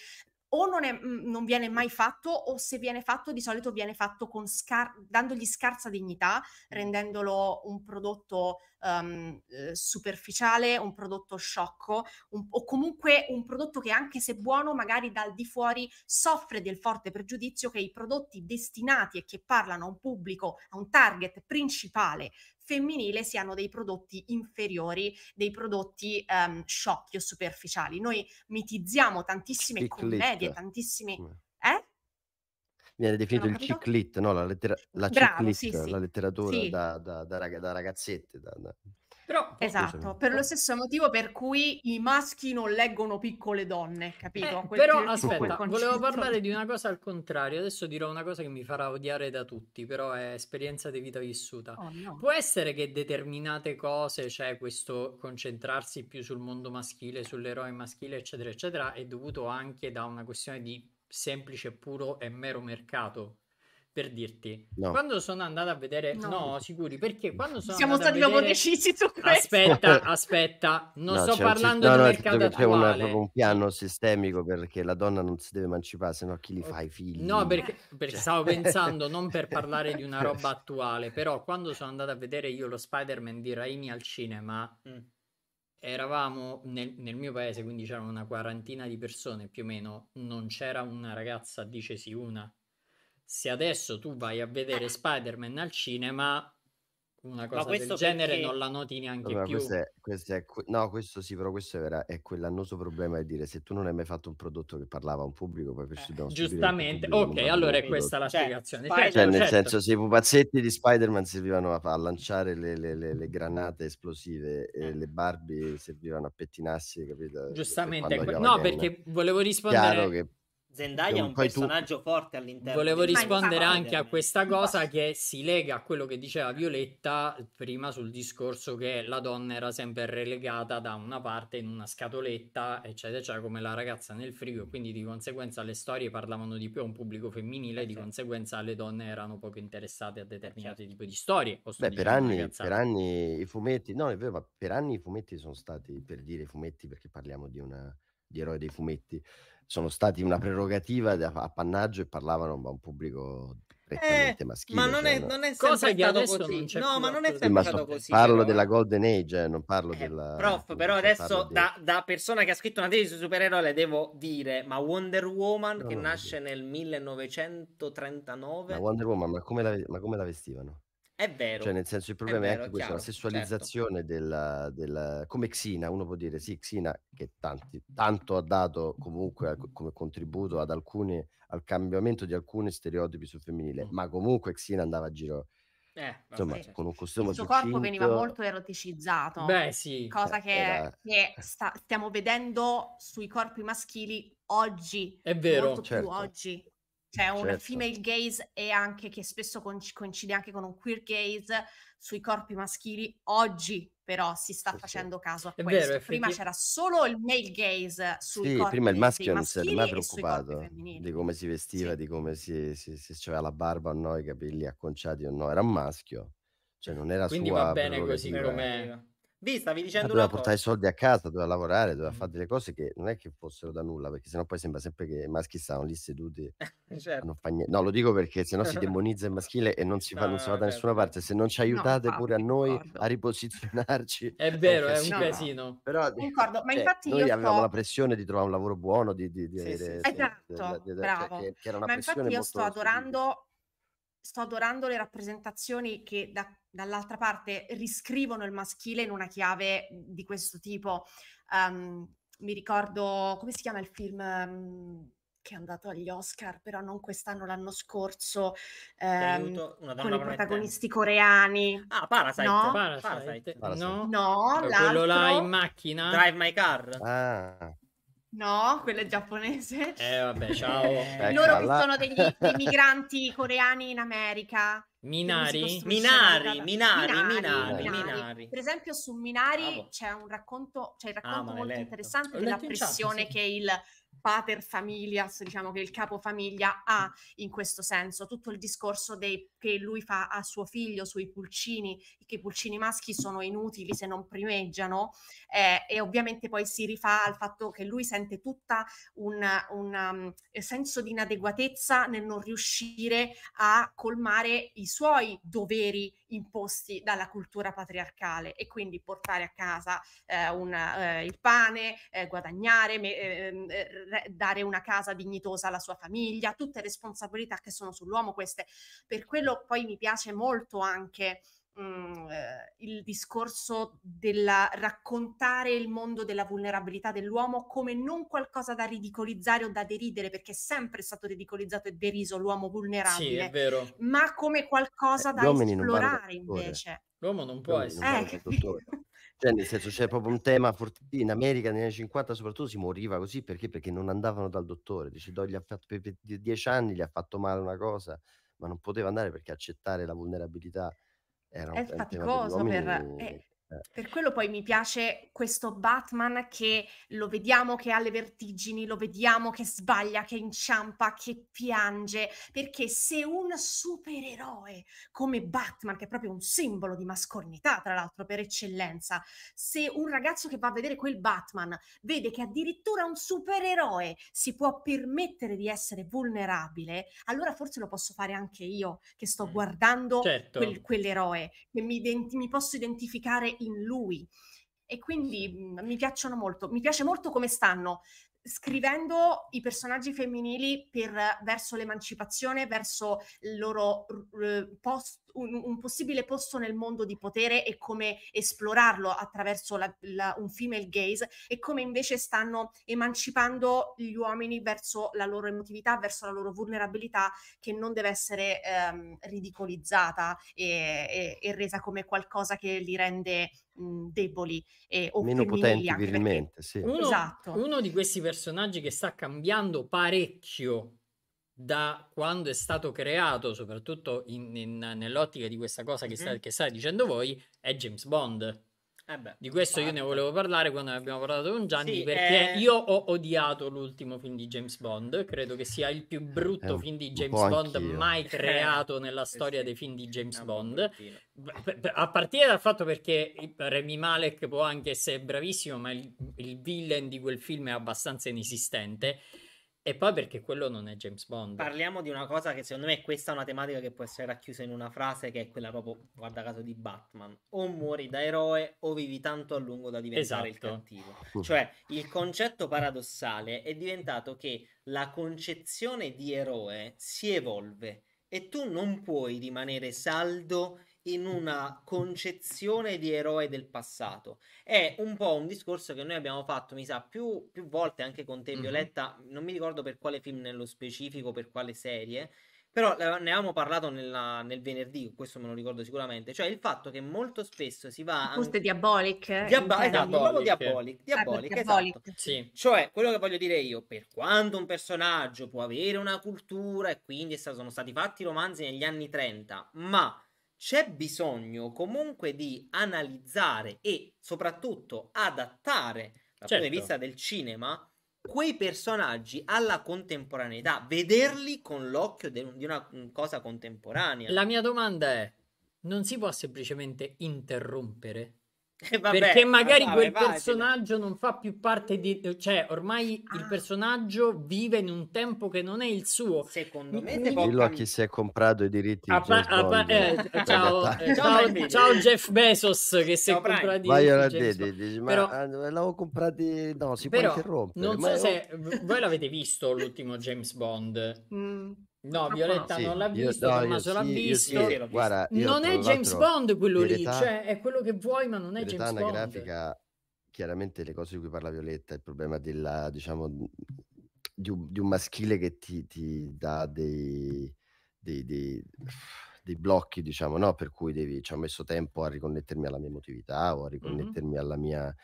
o non, è, mm, non, viene mai fatto o se viene fatto di solito viene fatto scar- dandogli scarsa dignità, mm. rendendolo un prodotto um, superficiale, un prodotto sciocco un, o comunque un prodotto che anche se buono magari dal di fuori soffre del forte pregiudizio che i prodotti destinati e che parlano a un pubblico, a un target principale femminile siano dei prodotti inferiori, dei prodotti um, sciocchi o superficiali. Noi mitizziamo tantissime Ciclette. commedie, tantissime... Eh? viene definito il ciclit, no? la, lettera- la, Bravo, ciclette, sì, sì. la letteratura sì. da, da, da, rag- da, ragazzette. Però, esatto, scusami. per lo stesso motivo per cui i maschi non leggono piccole donne, capito? Eh, però aspetta, volevo parlare di una cosa al contrario, adesso dirò una cosa che mi farà odiare da tutti, però è esperienza di vita vissuta. Oh, no. Può essere che determinate cose, cioè questo concentrarsi più sul mondo maschile, sull'eroe maschile, eccetera, eccetera, è dovuto anche da una questione di semplice, puro e mero mercato, per dirti. No. Quando sono andato a vedere, no, no sicuri perché quando sono siamo stati vedere... dopo decisi su questo. Aspetta, aspetta, non no, sto parlando un... no, di mercato attuale. C'è una, proprio un piano sistemico perché la donna non si deve emancipare, se no chi li fa i figli? No, perché, perché cioè... stavo pensando non per parlare di una roba attuale, però quando sono andato a vedere io lo Spider-Man di Raimi al cinema. Mm. Eravamo nel, nel mio paese, quindi c'erano una quarantina di persone più o meno. Non c'era una ragazza, dice sì, una se adesso tu vai a vedere Spider-Man al cinema, una cosa del perché... genere non la noti neanche Vabbè, più. Questo è, questo è, no, questo sì, però questo era, è quell'annoso problema di dire se tu non hai mai fatto un prodotto che parlava a un pubblico, poi questo eh, dobbiamo Giustamente, ok, allora è questa la cioè, spiegazione. Cioè, cioè, nel certo. senso, se i pupazzetti di Spider-Man servivano a, a lanciare le, le, le, le, granate esplosive e eh. le Barbie servivano a pettinarsi, capito? Giustamente, que- ecco, no, perché volevo rispondere... che Zendaya è un personaggio tu... forte all'interno. Volevo rispondere anche a questa cosa che si lega a quello che diceva Violetta prima sul discorso che la donna era sempre relegata da una parte in una scatoletta, eccetera, eccetera, come la ragazza nel frigo. Quindi di conseguenza le storie parlavano di più a un pubblico femminile, eh, di conseguenza le donne erano poco interessate a determinati eh, certo. tipi di storie. Beh, per anni, per anni i fumetti, no, è vero, ma per anni i fumetti sono stati, per dire i fumetti, perché parliamo di una di eroe dei fumetti sono stati una prerogativa da appannaggio e parlavano a un pubblico eh, prettamente eh, maschile. Cioè ma non è, non è sempre stato così. No, ma non è sempre stato così. Parlo però. della Golden Age, eh, non parlo eh, della... Prof, però adesso di... da, persona che ha scritto una tesi sui supereroi le devo dire, ma Wonder Woman no, che nasce nel 1939... Ma Wonder Woman, ma come la, ma come la vestivano? È vero. Cioè, nel senso, il problema è, vero, è anche questo, la certo. sessualizzazione certo. della, della, come Xina, uno può dire, sì, Xina che tanti, tanto ha dato comunque come contributo ad alcuni, al cambiamento di alcuni stereotipi sul femminile, mm. ma comunque Xina andava a giro... Eh, Insomma, vabbè. con un costume il suo corpo cinto... veniva molto eroticizzato, Beh, sì. cosa eh, che, che sta, stiamo vedendo sui corpi maschili oggi, è vero, molto certo. più oggi. C'è un certo. female gaze e anche che spesso coincide anche con un queer gaze sui corpi maschili. Oggi però si sta sì, facendo sì. caso a È questo. Vero, prima c'era solo il male gaze sui sì, corpi prima il maschio non si era mai preoccupato di come si vestiva, sì. di come si, si, se aveva la barba o no, i capelli acconciati o no, era un maschio. Cioè non era Quindi sua va bene così eh. com'è. Vi stavi ah, dicendo Ma doveva una portare i soldi a casa, doveva lavorare, doveva mm. fare delle cose che non è che fossero da nulla, perché sennò poi sembra sempre che i maschi stanno lì seduti. Eh, certo. No, lo dico perché sennò si demonizza il maschile e non si, no, non si va da nessuna certo. parte. Se non ci aiutate no, pure a noi a riposizionarci. È vero, è un casino. È un casino. Però, Concordo, ma cioè, infatti noi avevamo sto... la pressione di trovare un lavoro buono, di... di, esatto, bravo. ma infatti io sto adorando sto adorando le rappresentazioni che da, dall'altra parte riscrivono il maschile in una chiave di questo tipo. Um, mi ricordo, come si chiama il film um, che è andato agli Oscar, però non quest'anno, l'anno scorso, um, con i protagonisti coreani. Ah, Parasite. No, Parasite. Parasite. Parasite. no, no eh, quello là in macchina. Drive My Car. Ah. No, quella è giapponese. Eh, vabbè, ciao. Eh, Loro che sono degli immigranti coreani in America. Minari? Minari, Minari, Minari, Minari, Per esempio su Minari c'è un racconto, cioè ah, molto interessante della pressione che il pater familias, diciamo che il capo famiglia ha in questo senso, tutto il discorso dei, che lui fa a suo figlio sui pulcini, che i pulcini maschi sono inutili se non primeggiano eh, e ovviamente poi si rifà al fatto che lui sente tutta un, un um, senso di inadeguatezza nel non riuscire a colmare i suoi doveri imposti dalla cultura patriarcale e quindi portare a casa eh, un, eh, il pane, eh, guadagnare, me, eh, ehm, eh, dare una casa dignitosa alla sua famiglia, tutte responsabilità che sono sull'uomo queste. Per quello poi mi piace molto anche mh, mm, eh, il discorso del raccontare il mondo della vulnerabilità dell'uomo come non qualcosa da ridicolizzare o da deridere, perché è sempre stato ridicolizzato e deriso l'uomo vulnerabile, sì, ma come qualcosa eh, da esplorare invece. L'uomo non può essere. Non eh. Cioè, nel senso, c'è proprio un tema In America negli anni 50 soprattutto si moriva così perché? Perché non andavano dal dottore. Dice, gli ha fatto per dieci anni, gli ha fatto male una cosa, ma non poteva andare perché accettare la vulnerabilità era un, è faticoso per, è, per quello poi mi piace questo Batman che lo vediamo che ha le vertigini, lo vediamo che sbaglia, che inciampa, che piange, perché se un supereroe come Batman, che è proprio un simbolo di mascolinità, tra l'altro per eccellenza, se un ragazzo che va a vedere quel Batman vede che addirittura un supereroe si può permettere di essere vulnerabile, allora forse lo posso fare anche io che sto mm. guardando certo. quel, quell'eroe, che mi, ident- mi posso identificare in lui. E quindi mm, mi piacciono molto, mi piace molto come stanno scrivendo i personaggi femminili per, verso l'emancipazione, verso il loro uh, posto un, un, possibile posto nel mondo di potere e come esplorarlo attraverso la, la, un female gaze e come invece stanno emancipando gli uomini verso la loro emotività, verso la loro vulnerabilità che non deve essere ehm, ridicolizzata e, e, e, resa come qualcosa che li rende mh, deboli e, o meno potenti virilmente. Sì. Uno, esatto. uno di questi personaggi che sta cambiando parecchio da quando è stato creato, soprattutto in, in, nell'ottica di questa cosa che, mhm. sta, che state dicendo voi, è James Bond. Eh beh, di questo io ne esatto. volevo parlare quando ne abbiamo parlato con Gianni sì, perché eh... io ho odiato l'ultimo film di James Bond, credo che sia il più brutto eh, film di James Bond anch'io. mai eh, creato nella storia dei film di James Bond. A partire dal fatto perché Remy Malek può anche essere bravissimo, ma il, il villain di quel film è abbastanza inesistente. E poi perché quello non è James Bond. Parliamo di una cosa che secondo me questa è una tematica che può essere racchiusa in una frase che è quella proprio, guarda caso, di Batman. O muori da eroe o vivi tanto a lungo da diventare esatto. il cattivo. Cioè il concetto paradossale è diventato che la concezione di eroe si evolve e tu non puoi rimanere saldo in una concezione di eroe del passato. È un po' un discorso che noi abbiamo fatto, mi sa, più, più volte anche con te, Violetta, mm-hmm. non mi ricordo per quale film nello specifico, per quale serie, però ne avevamo parlato nella, nel venerdì, questo me lo ricordo sicuramente, cioè il fatto che molto spesso si va... Questo an... è Diabolic? Diaba- esatto, proprio Diabolic. Diabolic, ah, diabolic. Esatto. Sì. Cioè, quello che voglio dire io, per quanto un personaggio può avere una cultura e quindi sono stati fatti romanzi negli anni 30, ma c'è bisogno comunque di analizzare e soprattutto adattare dal certo. punto di certo. vista del cinema quei personaggi alla contemporaneità, vederli con l'occhio de- di una mm, cosa contemporanea. La mia domanda è: non si può semplicemente interrompere eh, vabbè, perché magari vabbè, quel vabbè, personaggio non fa più parte di cioè ormai ah. il personaggio vive in un tempo che non è il suo secondo me Quindi... dillo a chi si è comprato i diritti pa- a pa- eh, eh, ciao, eh, ciao, ciao, Jeff Bezos che si è comprato i diritti ma però, ah, l'avevo comprato no si però, può interrompere non so se voi l'avete visto l'ultimo James Bond mm. Ah, no, Violetta no. non l'ha sì, visto, no, Tommaso l'ha sì, visto. Sì, guarda, non è James Bond quello lì, cioè è quello che vuoi, ma non è James Bond. anagrafica, chiaramente le cose di cui parla Violetta, il problema della, diciamo, di un, di un maschile che ti, ti dà dei, dei, dei, dei, blocchi, diciamo, no? Per cui devi, ci ho messo tempo a riconnettermi alla mia emotività o a mm-hmm. riconnettermi mm-hmm. alla mia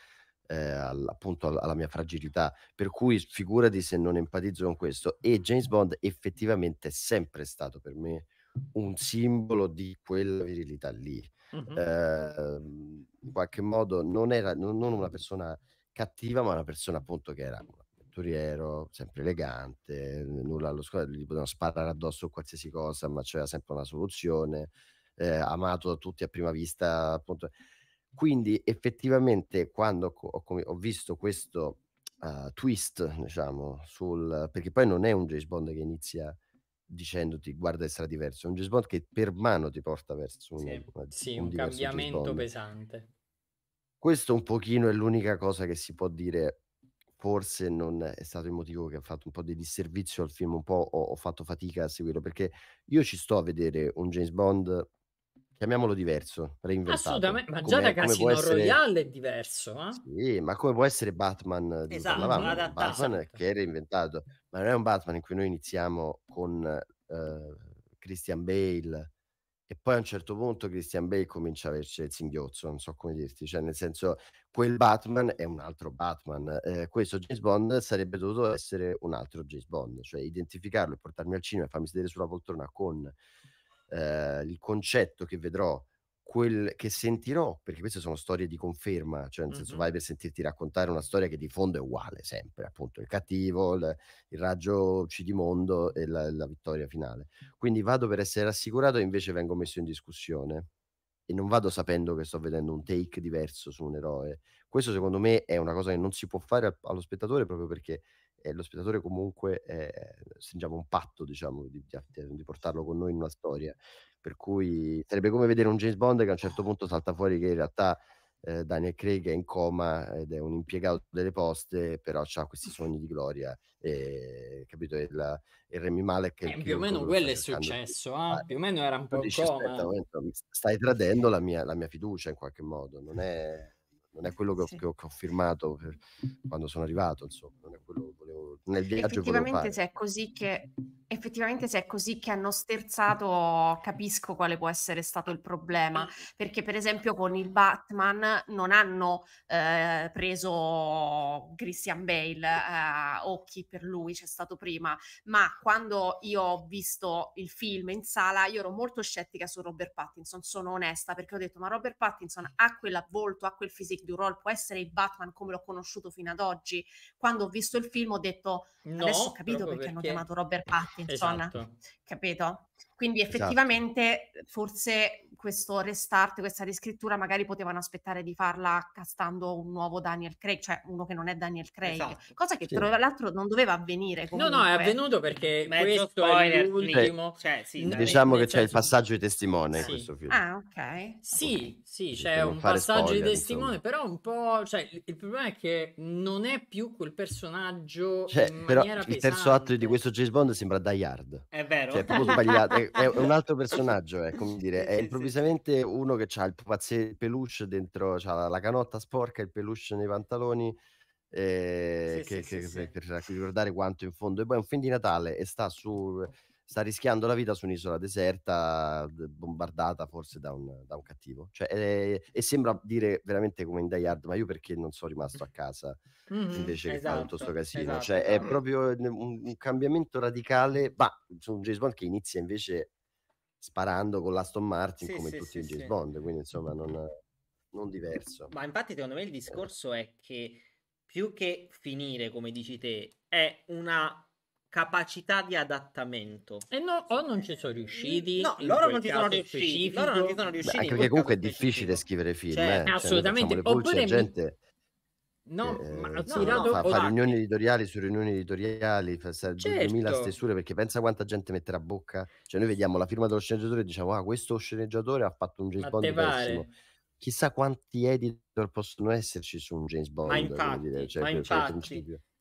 eh, appunto alla mia fragilità. Per cui figurati se non empatizzo con questo. E James Bond effettivamente è sempre stato per me un simbolo di quella virilità lì. Mm-hmm. Eh, in qualche modo non era non, non, una persona cattiva, ma una persona appunto che era un avventuriero, sempre elegante, nulla allo squadro, gli potevano sparare addosso qualsiasi cosa, ma c'era sempre una soluzione. Eh, amato da tutti a prima vista, appunto quindi effettivamente quando ho, ho visto questo uh, twist, diciamo, sul, perché poi non è un James Bond che inizia dicendoti guarda sarà diverso, è un James Bond che per mano ti porta verso un, sì, una, sì, un, un cambiamento pesante. Questo un pochino è l'unica cosa che si può dire forse non è stato il motivo che ha fatto un po' di disservizio al film, un po' ho, ho, fatto fatica a seguirlo, perché io ci sto a vedere un James Bond chiamiamolo diverso, reinventato. Assolutamente, ma già come, da Casino essere... Royale è diverso. Eh? Sì, ma come può essere Batman? Eh, esatto, adattato, Batman esatto. che è reinventato, ma non è un Batman in cui noi iniziamo con uh, Christian Bale e poi a un certo punto Christian Bale comincia a averci il singhiozzo, non so come dirti, cioè nel senso quel Batman è un altro Batman, eh, questo James Bond sarebbe dovuto essere un altro James Bond, cioè identificarlo e portarmi al cinema e farmi sedere sulla poltrona con eh, il concetto che vedrò, quel che sentirò, perché queste sono storie di conferma, cioè nel mm-hmm. senso vai per sentirti raccontare una storia che di fondo è uguale sempre, appunto il cattivo, il, il raggio uccidimondo e la, la vittoria finale. Quindi vado per essere rassicurato e invece vengo messo in discussione e non vado sapendo che sto vedendo un take diverso su un eroe. Questo secondo me è una cosa che non si può fare allo spettatore proprio perché e lo spettatore comunque è, eh, stringiamo un patto diciamo, di, di, di, portarlo con noi in una storia. Per cui sarebbe come vedere un James Bond che a un certo punto salta fuori che in realtà eh, Daniel Craig è in coma ed è un impiegato delle poste, però ha questi sogni di gloria. E, capito? Il, il Remy Malek... Eh, più o meno quello è successo, eh, ah, più o meno era un po' dici, coma. Aspetta, stai tradendo la mia, la mia fiducia in qualche modo, non è non è quello che ho, sì. che, ho, che ho, firmato per, quando sono arrivato. Insomma nel viaggio. Effettivamente, se è così che Effettivamente, se è così che hanno sterzato, capisco quale può essere stato il problema. Perché, per esempio, con il Batman non hanno eh, preso Christian Bale, eh, o chi per lui c'è stato prima. Ma quando io ho visto il film in sala, io ero molto scettica su Robert Pattinson. Sono onesta perché ho detto: Ma Robert Pattinson ha quell'avvolto, ha quel physique du role, può essere il Batman come l'ho conosciuto fino ad oggi. Quando ho visto il film, ho detto: no, Adesso ho capito perché, perché hanno chiamato Robert Pattinson Esatto. Insomma, capito? Quindi esatto. effettivamente esatto. forse questo restart, questa riscrittura magari potevano aspettare di farla castando un nuovo Daniel Craig, cioè uno che non è Daniel Craig, esatto. cosa che sì. tra l'altro non doveva avvenire comunque. No, no, è avvenuto perché Mezzo questo spoiler, è l'ultimo. Sì. Cioè, sì, diciamo che c'è il passaggio di testimone in questo film. Ah, ok. Sì, okay. sì, c'è un passaggio spoiler, di testimone, insomma. però un po', cioè, il problema è che non è più quel personaggio cioè, però il terzo atto di questo James Bond sembra Die Hard. È vero. Cioè, è proprio sbagliato. è, è, un altro personaggio, è eh, come dire, è improvvisamente uno che ha il peluche dentro, ha la, canotta sporca, il peluche nei pantaloni, eh, sì, che, sì, che, sì, per, per, ricordare quanto in fondo. E poi è un film di Natale e sta su sta rischiando la vita su un'isola deserta, bombardata forse da un, da un cattivo. Cioè, è, eh, e sembra dire veramente come in Die Hard, ma io perché non sono rimasto a casa mm-hmm, invece esatto, che fare tutto questo esatto, casino? Cioè, esatto, cioè, è proprio un, un, cambiamento radicale, ma su un James Bond che inizia invece sparando con l'Aston Martin sì, come sì, tutti sì, i James Bond, quindi insomma non, non diverso. Ma infatti secondo me il eh. discorso è che più che finire, come dici te, è una capacità di adattamento. E no, o non ci sono riusciti. No, loro non ci sono riusciti. Loro non ci sono riusciti. Beh, perché comunque è difficile specifico. scrivere film. Cioè, eh. Cioè, assolutamente. Cioè, Oppure gente... No, eh, ma ho tirato no, no, fa, riunioni editoriali su riunioni editoriali, fa certo. 2000 stesure perché pensa quanta gente metterà a bocca. Cioè noi vediamo la firma dello sceneggiatore e diciamo "Ah, questo sceneggiatore ha fatto un James Bond pessimo". Pare chissà quanti editor possono esserci su un James Bond. Ma infatti, dire, cioè, ma infatti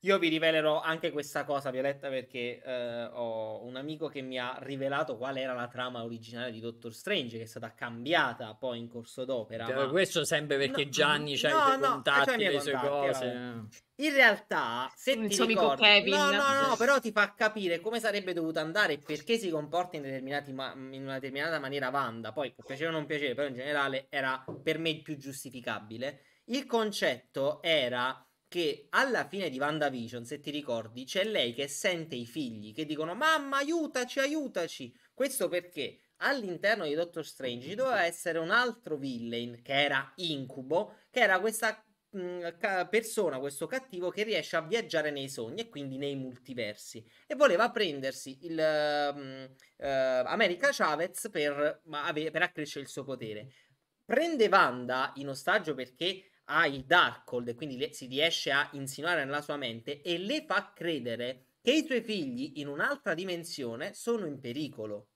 io vi rivelerò anche questa cosa, Violetta, perché eh, ho un amico che mi ha rivelato qual era la trama originale di Doctor Strange, che è stata cambiata poi in corso d'opera. ma... Cioè, questo sempre perché no, Gianni c'ha no, i suoi no, contatti, le sue cose. Vabbè. In realtà, se non ti ricordi, Kevin. No, no, no, però ti fa capire come sarebbe dovuta andare e perché si comporta in, ma- in una determinata maniera Wanda. Poi, può piacere o non piacere, però in generale era per me il più giustificabile. Il concetto era perché alla fine di WandaVision, se ti ricordi, c'è lei che sente i figli che dicono mamma aiutaci, aiutaci. Questo perché all'interno di Doctor Strange ci doveva essere un altro villain che era Incubo, che era questa mh, mm, persona, questo cattivo che riesce a viaggiare nei sogni e quindi nei multiversi e voleva prendersi il mh, mm, eh, uh, America Chavez per, per accrescere il suo potere. Prende Wanda in ostaggio perché ha il Darkhold, quindi le, si riesce a insinuare nella sua mente e le fa credere che i suoi figli in un'altra dimensione sono in pericolo.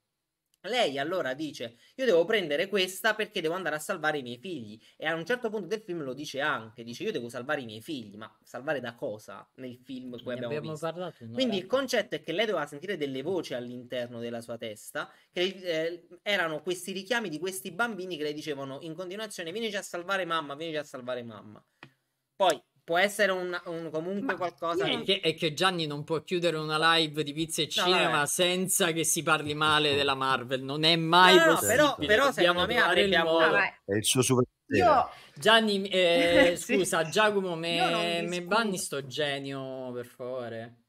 Lei allora dice: Io devo prendere questa perché devo andare a salvare i miei figli. E a un certo punto del film lo dice anche: Dice, Io devo salvare i miei figli. Ma salvare da cosa nel film cui abbiamo, abbiamo visto? Parlato, Quindi il concetto è che lei doveva sentire delle voci all'interno della sua testa, che eh, erano questi richiami di questi bambini che le dicevano in continuazione: Vienici a salvare mamma, vienici a salvare mamma. Poi può essere un, un comunque ma qualcosa è che, è che, Gianni non può chiudere una live di pizza e cinema no, senza che si parli male della Marvel non è mai no, possibile però, però secondo me avrebbe avuto è il suo super io... Gianni eh, sì. scusa Giacomo me, me banni sto genio per favore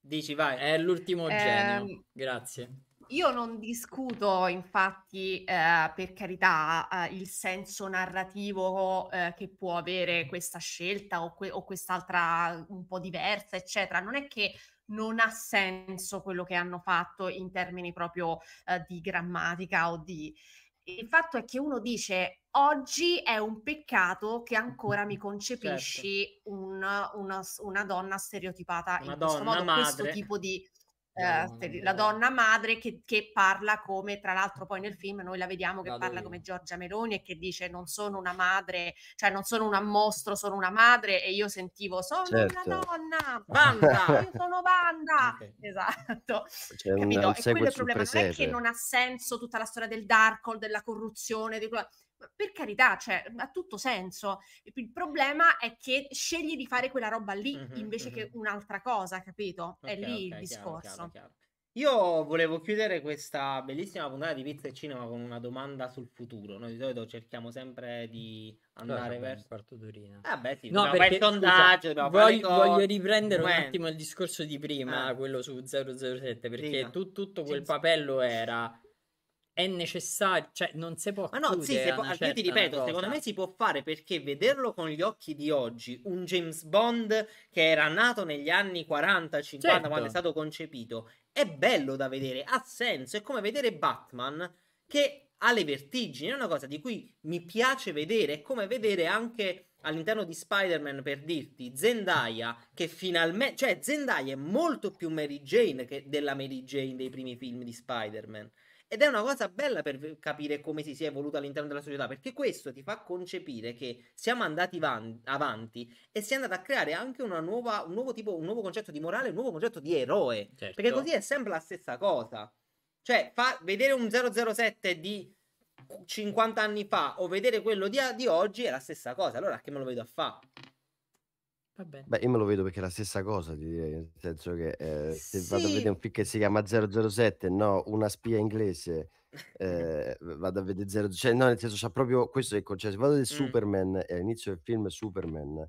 dici vai è l'ultimo eh... genio grazie io non discuto infatti, eh, per carità, eh, il senso narrativo eh, che può avere questa scelta o, que- o, quest'altra un po' diversa, eccetera. Non è che non ha senso quello che hanno fatto in termini proprio eh, di grammatica o di... Il fatto è che uno dice oggi è un peccato che ancora mi concepisci certo. una, una, una, donna stereotipata una in donna, questo modo, madre. questo tipo di eh, la donna madre che, che, parla come, tra l'altro poi nel film noi la vediamo che Vado parla io. come Giorgia Meloni e che dice non sono una madre, cioè non sono un mostro, sono una madre e io sentivo sono certo. una donna, banda, io sono banda, okay. esatto, C'è capito? Un, e quello è il problema, presepe. non è che non ha senso tutta la storia del Darkhold, della corruzione, di... Ehm, per carità, cioè, mhmm, ha tutto senso. Il problema è che scegli di fare quella roba lì mm-hmm, invece mm-hmm. che un'altra cosa, capito? Okay, è lì okay, il discorso. Chiaro, chiaro, chiaro. Io volevo chiudere questa bellissima puntata di Pizza e Cinema con una domanda sul futuro. Noi di solito cerchiamo sempre di andare verso. Quarto d'orina. Eh beh, sì, no, perché, sondaggio, scusa, voglio, voglio, riprendere un attimo il discorso di prima, eh. quello su 007, perché tu, tutto quel papello era è necessario, cioè non si può. Ma no, sì, può, certa, io ti ripeto, secondo me si può fare perché vederlo con gli occhi di oggi, un James Bond che era nato negli anni 40, 50, certo. quando è stato concepito, è bello da vedere, ha senso, è come vedere Batman che ha le vertigini, è una cosa di cui mi piace vedere, è come vedere anche all'interno di Spider-Man per dirti Zendaya che finalmente cioè Zendaya è molto più Mary Jane che della Mary Jane dei primi film di Spider-Man ed è una cosa bella per capire come si sia evoluta all'interno della società, perché questo ti fa concepire che siamo andati van- avanti e si è andato a creare anche nuova, un, nuovo tipo, un nuovo concetto di morale, un nuovo concetto di eroe. Certo. Perché così è sempre la stessa cosa. Cioè, fa- vedere un 007 di 50 anni fa o vedere quello di, di oggi è la stessa cosa. Allora che me lo vedo a fare? Va Beh, io me lo vedo perché è la stessa cosa, ti direi, nel senso che eh, se vado a vedere un film che si chiama 007, no, una spia inglese, eh, vado a vedere 0, cioè no, nel senso c'è proprio questo è il concetto. Se vado del Mm, Superman e all'inizio del film Superman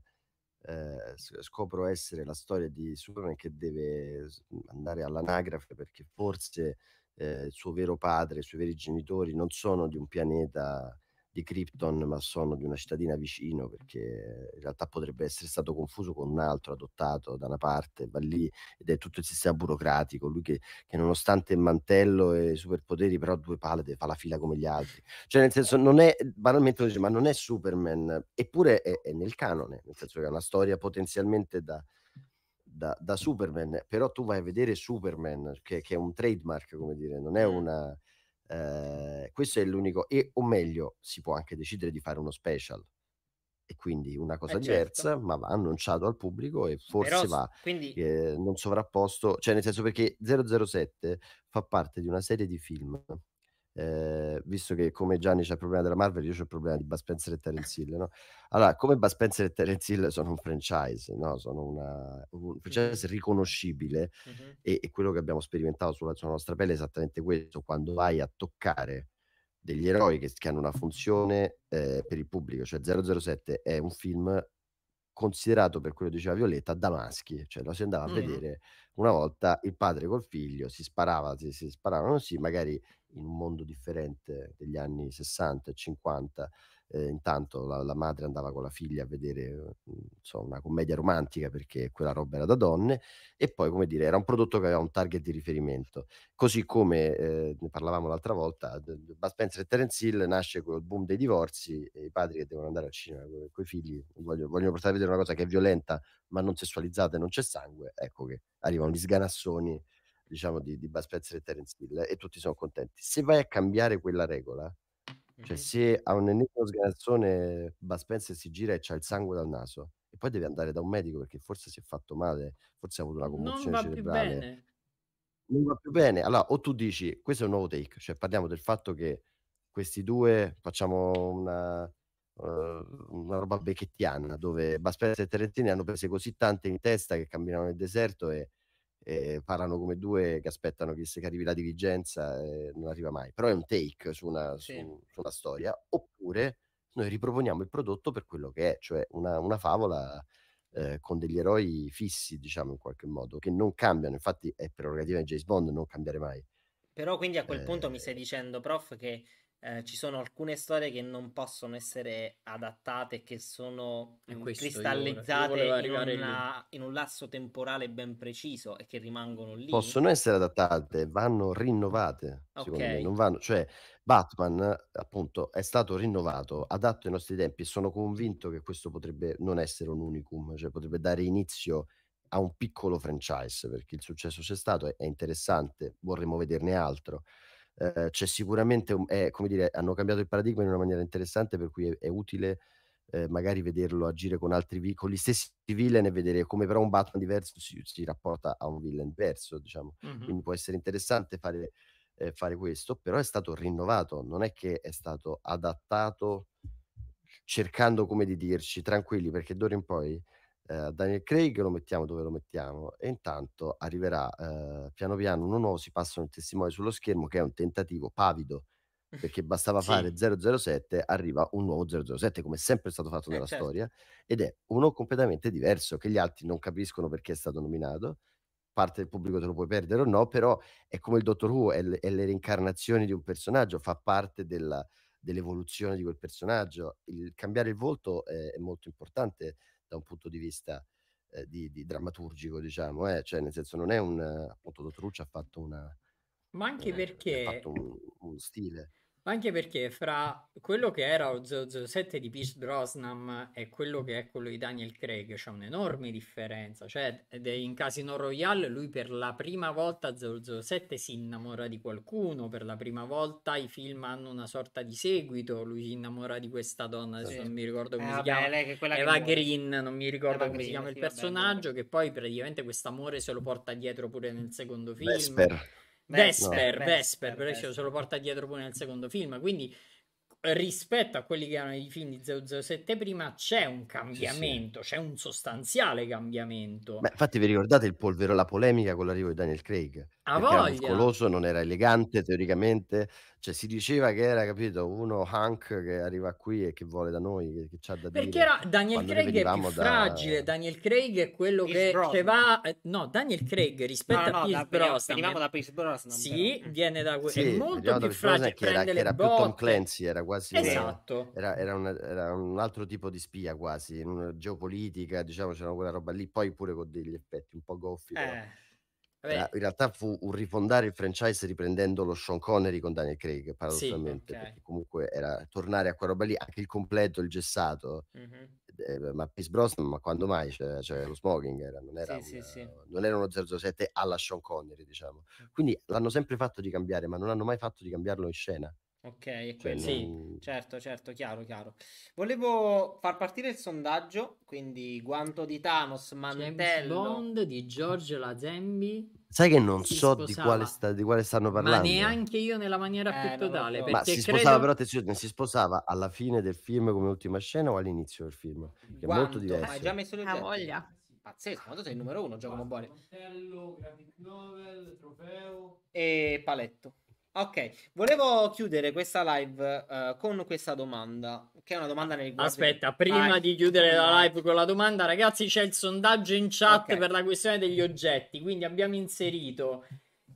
eh, scopro essere la storia di Superman che deve andare all'anagrafe perché forse eh, il suo vero padre, i suoi veri genitori non sono di un pianeta di Krypton, ma sono di una cittadina vicino, perché in realtà potrebbe essere stato confuso con un altro adottato da una parte, va lì ed è tutto il sistema burocratico, lui che, che nonostante mantello e superpoteri, però due palle fa la fila come gli altri. Cioè, nel senso, non è, banalmente dice, ma non è Superman, eppure è, è, nel canone, nel senso che è una storia potenzialmente da... da, da Superman, però tu vai a vedere Superman, che, che è un trademark, come dire, non è mm. una, Ehm, questo è l'unico, e, o meglio, si può anche decidere di fare uno special e quindi una cosa eh certo. diversa, certo. ma va annunciato al pubblico e forse Però, va quindi... eh, non sovrapposto, cioè nel senso perché 007 fa parte di una serie di film eh, visto che come Gianni c'è il problema della Marvel, io ho il problema di Bud Spencer e Terence Hill. No? Allora, come Bud Spencer e Terence Hill sono un franchise, no? sono una, un franchise riconoscibile mm-hmm. e, e, quello che abbiamo sperimentato sulla, sulla, nostra pelle è esattamente questo, quando vai a toccare degli eroi che, che hanno una funzione eh, per il pubblico, cioè 007 è un film considerato per quello che diceva Violetta da maschi, cioè lo si andava a vedere una volta il padre col figlio, si sparava, si, si sparavano, sì, magari in un mondo differente degli anni 60 e 50. Eh, intanto la, la, madre andava con la figlia a vedere eh, so, una commedia romantica perché quella roba era da donne e poi come dire era un prodotto che aveva un target di riferimento così come eh, ne parlavamo l'altra volta Bud Spencer e Terence Hill nasce il boom dei divorzi e i padri che devono andare al cinema con i figli vogliono, vogliono portare a vedere una cosa che è violenta ma non sessualizzata e non c'è sangue ecco che arrivano gli sganassoni diciamo, di, di Bud Spencer e Terence Hill e tutti sono contenti. Se vai a cambiare quella regola, cioè mm-hmm. se a un ennesimo sganazzone Bud Spencer si gira e c'ha il sangue dal naso, e poi devi andare da un medico perché forse si è fatto male, forse ha avuto una commozione non cerebrale. Non va più bene. Allora, o tu dici, questo è un nuovo take, cioè parliamo del fatto che questi due facciamo una, Uh, una roba becchettiana dove Baspetti e Terentini hanno prese così tante in testa che camminavano nel deserto e eh, parlano come due che aspettano che se arrivi la dirigenza eh, non arriva mai, però è un take su una, sì. su, su una, storia, oppure noi riproponiamo il prodotto per quello che è, cioè una, una favola eh, con degli eroi fissi, diciamo in qualche modo, che non cambiano, infatti è prerogativa di James Bond non cambiare mai. Però quindi a quel punto mi eh. stai dicendo, prof, che eh, ci sono alcune storie che non possono essere adattate, che sono mm, cristallizzate io, in, una, in, un lasso temporale ben preciso e che rimangono lì. Possono essere adattate, vanno rinnovate. Okay. Me, vanno, cioè, Batman, appunto, è stato rinnovato, adatto ai nostri tempi. e Sono convinto che questo potrebbe non essere un unicum, cioè potrebbe dare inizio a un piccolo franchise perché il successo c'è stato, è, è interessante, vorremmo vederne altro eh, c'è sicuramente, un, è, eh, come dire, hanno cambiato il paradigma in una maniera interessante per cui è, è utile eh, magari vederlo agire con altri vi- con gli stessi villain e vedere come però un Batman diverso si, si rapporta a un villain diverso, diciamo. Mm-hmm. Quindi può essere interessante fare, eh, fare questo, però è stato rinnovato, non è che è stato adattato cercando come di dirci tranquilli perché d'ora in poi eh, Daniel Craig lo mettiamo dove lo mettiamo e intanto arriverà eh, piano piano uno nuovo, si passano il testimone sullo schermo che è un tentativo pavido perché bastava sì. fare 007, arriva un nuovo 007 come è sempre stato fatto eh, nella certo. storia ed è uno completamente diverso che gli altri non capiscono perché è stato nominato parte del pubblico te lo puoi perdere o no, però è come il Dottor Who, è, l- è le reincarnazioni di un personaggio, fa parte della, dell'evoluzione di quel personaggio. Il cambiare il volto è, è molto importante da un punto di vista eh, di, di drammaturgico, diciamo, eh? cioè nel senso non è un appunto Dottoruccio ha fatto una ma anche eh, perché ha fatto un, un stile anche perché fra quello che era lo 007 di Pierce Brosnan e quello che è quello di Daniel Craig c'è un'enorme differenza. Cioè, in Casino Royale lui per la prima volta 007 si innamora di qualcuno, per la prima volta i film hanno una sorta di seguito, lui si innamora di questa donna, adesso sì. non mi ricordo eh, come eh, si vabbè, chiama, Eva Green, non mi ricordo Eva come Green, si chiama sì, il personaggio, vabbè, vabbè. che poi praticamente quest'amore se lo porta dietro pure nel secondo film. Vesper Vesper, no. Vesper, Vesper, Vesper, se lo porta dietro poi nel secondo film, quindi rispetto a quelli che erano i film di 007 prima c'è un cambiamento, sì, sì. c'è un sostanziale cambiamento. Beh, infatti vi ricordate il polvero, la polemica con l'arrivo di Daniel Craig? A ah, voglia. era voglia! muscoloso, non era elegante teoricamente, cioè si diceva che era, capito, uno hunk che arriva qui e che vuole da noi, che, che c'ha da Perché dire. era Daniel Quando Craig è più da- fragile, Daniel Craig è quello Pierce che va... Eh, no, Daniel Craig rispetto No, a no, da, Pierce Brosnan, venivamo eh. da Pierce Brosnan. Sì, però. viene da... Sì, è molto più fragile, che era, prende che era più Tom Clancy, era quasi una- esatto. era, era un, era un altro tipo di spia quasi, in una geopolitica, diciamo, c'era quella roba lì, poi pure con degli effetti un po' goffi, però eh. Vabbè. in realtà fu un rifondare il franchise riprendendo lo Sean Connery con Daniel Craig, paradossalmente, sì, okay. perché comunque era tornare a quella roba lì, anche il completo, il gessato, mm-hmm. eh, ma Pierce Brosnan, ma quando mai? Cioè, cioè lo smoking era, non, era sì, una, sì, non era uno 007 alla Sean Connery, diciamo. Quindi l'hanno sempre fatto di cambiare, ma non hanno mai fatto di cambiarlo in scena. Ok, è cioè, sì, non... certo, certo, chiaro, chiaro. Volevo far partire il sondaggio, quindi guanto di Thanos, mantello... James Bond di Giorgio Lazembi. Sai che non so di quale, sta, di quale, stanno parlando. Ma neanche io nella maniera eh, più totale. So. Ma si credo... sposava però, attenzione, si sposava alla fine del film come ultima scena o all'inizio del film? Che guanto, è molto diverso. Hai già messo le ah, voglia. Pazzesco, quando sei il numero uno, Giacomo Boni. Mantello, Graphic Novel, Trofeo... E Paletto. Ok, volevo chiudere questa live uh, con questa domanda, che è una domanda nel riguardo. Aspetta, prima Vai. di chiudere la live con la domanda, ragazzi, c'è il sondaggio in chat okay. per la questione degli oggetti, quindi abbiamo inserito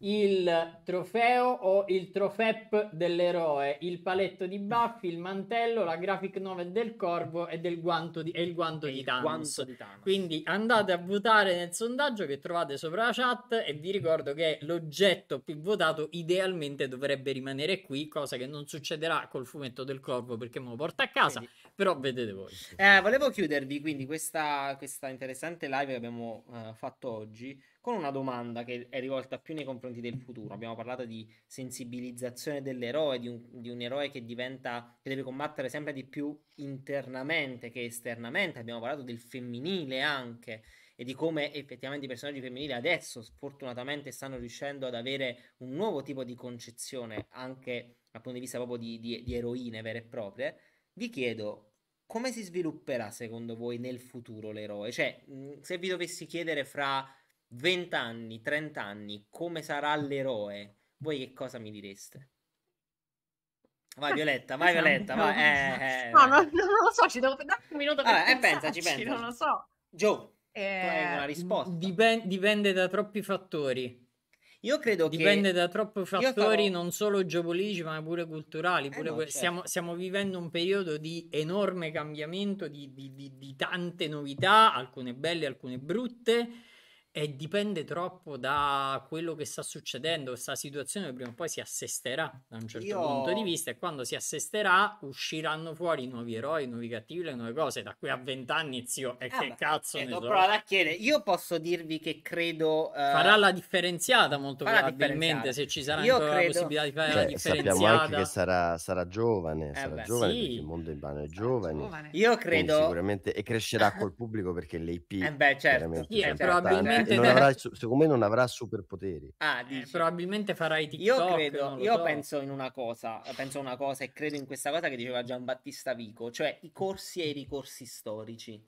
il trofeo o il trofep dell'eroe, il paletto di baffi, il mantello, la graphic novel del corvo e, del guanto di, e il, guanto, e di il Thanos. Quindi andate a votare nel sondaggio che trovate sopra la chat e vi ricordo che l'oggetto più votato idealmente dovrebbe rimanere qui, cosa che non succederà col fumetto del corvo perché me lo porta a casa, quindi, però vedete voi. Eh, volevo chiudervi quindi questa, questa, interessante live che abbiamo eh, fatto oggi con una domanda che è rivolta più nei confronti del futuro. Abbiamo parlato di sensibilizzazione dell'eroe, di un, di un eroe che diventa, che deve combattere sempre di più internamente che esternamente. Abbiamo parlato del femminile anche e di come effettivamente i personaggi femminili adesso sfortunatamente stanno riuscendo ad avere un nuovo tipo di concezione anche dal punto di vista proprio di, di, di eroine vere e proprie. Vi chiedo come si svilupperà secondo voi nel futuro l'eroe? Cioè, se vi dovessi chiedere fra 20 anni, 30 anni, come sarà mm. l'eroe? Voi che cosa mi direste? Vai ah, Violetta, vai Violetta, vai. Eh, eh, eh, no, no, eh. non lo so, ci devo dare un minuto per allora, eh, pensaci, pensaci. Non lo so. Gio, eh, tu hai una risposta. Dipende, dipende da troppi fattori. Io credo dipende che... da troppi fattori, stavo... non solo geopolitici, ma pure culturali. Pure eh no, que... certo. stiamo, stiamo, vivendo un periodo di enorme cambiamento, di, di, di, di tante novità, alcune belle, alcune brutte e dipende troppo da quello che sta succedendo. Questa situazione prima o poi si assesterà da un certo Io... punto di vista, e quando si assesterà usciranno fuori nuovi eroi, nuovi cattivi, le nuove cose. Da qui a vent'anni, zio, e eh che beh, cazzo eh, ne so. la chiede. Io posso dirvi che credo. Uh... Farà la differenziata molto Farà probabilmente differenziata. se ci sarà Io ancora credo... la possibilità di fare beh, la differenziata. Cioè, sappiamo anche che sarà, sarà giovane, eh sarà beh, giovane sì. il mondo in vano è giovane. giovane. Io credo. sicuramente e crescerà col pubblico perché l'IP eh beh, certo. Sì, eh, probabilmente non avrà, secondo me non avrà superpoteri. Ah, eh, probabilmente farai TikTok. Io, credo, io so. penso in una cosa, penso una cosa e credo in questa cosa che diceva Giambattista Vico, cioè i corsi e i ricorsi storici.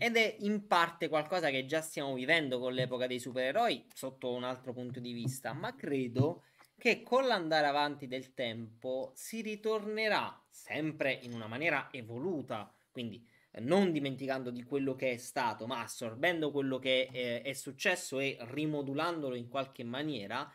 Ed è in parte qualcosa che già stiamo vivendo con l'epoca dei supereroi sotto un altro punto di vista, ma credo che con l'andare avanti del tempo si ritornerà sempre in una maniera evoluta, quindi non dimenticando di quello che è stato, ma assorbendo quello che eh, è successo e rimodulandolo in qualche maniera,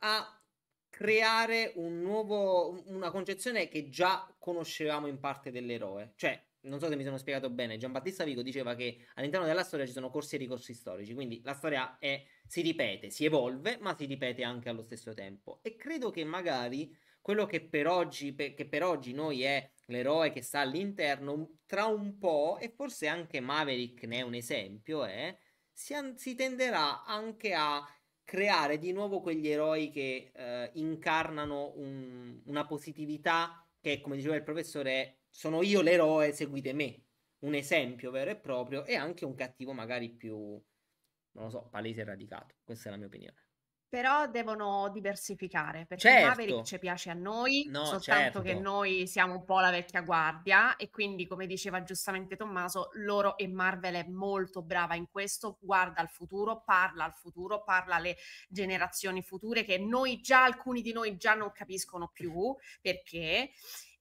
a creare un nuovo, una concezione che già conoscevamo in parte dell'eroe. Cioè, non so se mi sono spiegato bene, Giambattista Vico diceva che all'interno della storia ci sono corsi e ricorsi storici, quindi la storia è, si ripete, si evolve, ma si ripete anche allo stesso tempo. E credo che magari quello che per oggi, per, che per oggi noi è l'eroe che sta all'interno, tra un po', e forse anche Maverick ne è un esempio, eh, si, an- si tenderà anche a creare di nuovo quegli eroi che eh, incarnano un, una positività che, come diceva il professore, sono io l'eroe, seguite me. Un esempio vero e proprio e anche un cattivo magari più, non lo so, palese e radicato. Questa è la mia opinione però devono diversificare perché certo. Maverick ci piace a noi, no, soltanto certo. che noi siamo un po' la vecchia guardia e quindi come diceva giustamente Tommaso, loro e Marvel è molto brava in questo, guarda al futuro, parla al futuro, parla alle generazioni future che noi già alcuni di noi già non capiscono più perché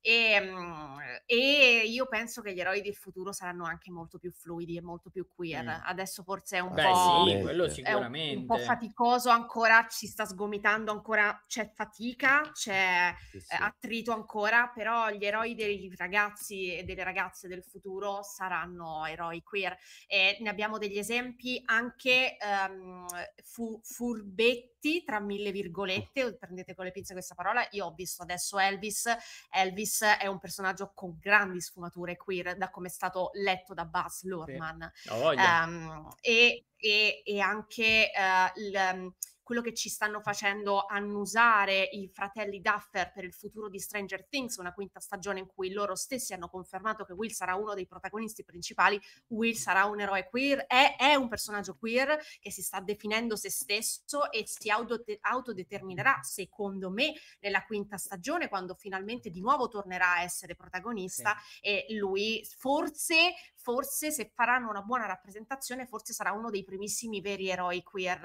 e, ehm, e, io penso che gli eroi del futuro saranno anche molto più fluidi e molto più queer. Mm. Adesso forse è un Beh, po'. Sì, quello sicuramente. Un, un, po' faticoso ancora, ci sta sgomitando ancora, c'è fatica, c'è sì, sì. Eh, attrito ancora, però gli eroi dei ragazzi e delle ragazze del futuro saranno eroi queer. E ne abbiamo degli esempi anche um, fu- furbetti virgoletti, tra mille virgolette, prendete con le pinze questa parola, io ho visto adesso Elvis, Elvis è un personaggio con grandi sfumature queer, da come è stato letto da Buzz Lurman. Sì. Oh, yeah. um, e, e, e, anche uh, il, quello che ci stanno facendo annusare i fratelli Duffer per il futuro di Stranger Things, una quinta stagione in cui loro stessi hanno confermato che Will sarà uno dei protagonisti principali, Will sarà un eroe queer, è, è un personaggio queer che si sta definendo se stesso e si autode- autodeterminerà, secondo me, nella quinta stagione, quando finalmente di nuovo tornerà a essere protagonista sì. e lui forse forse se faranno una buona rappresentazione, forse sarà uno dei primissimi veri eroi queer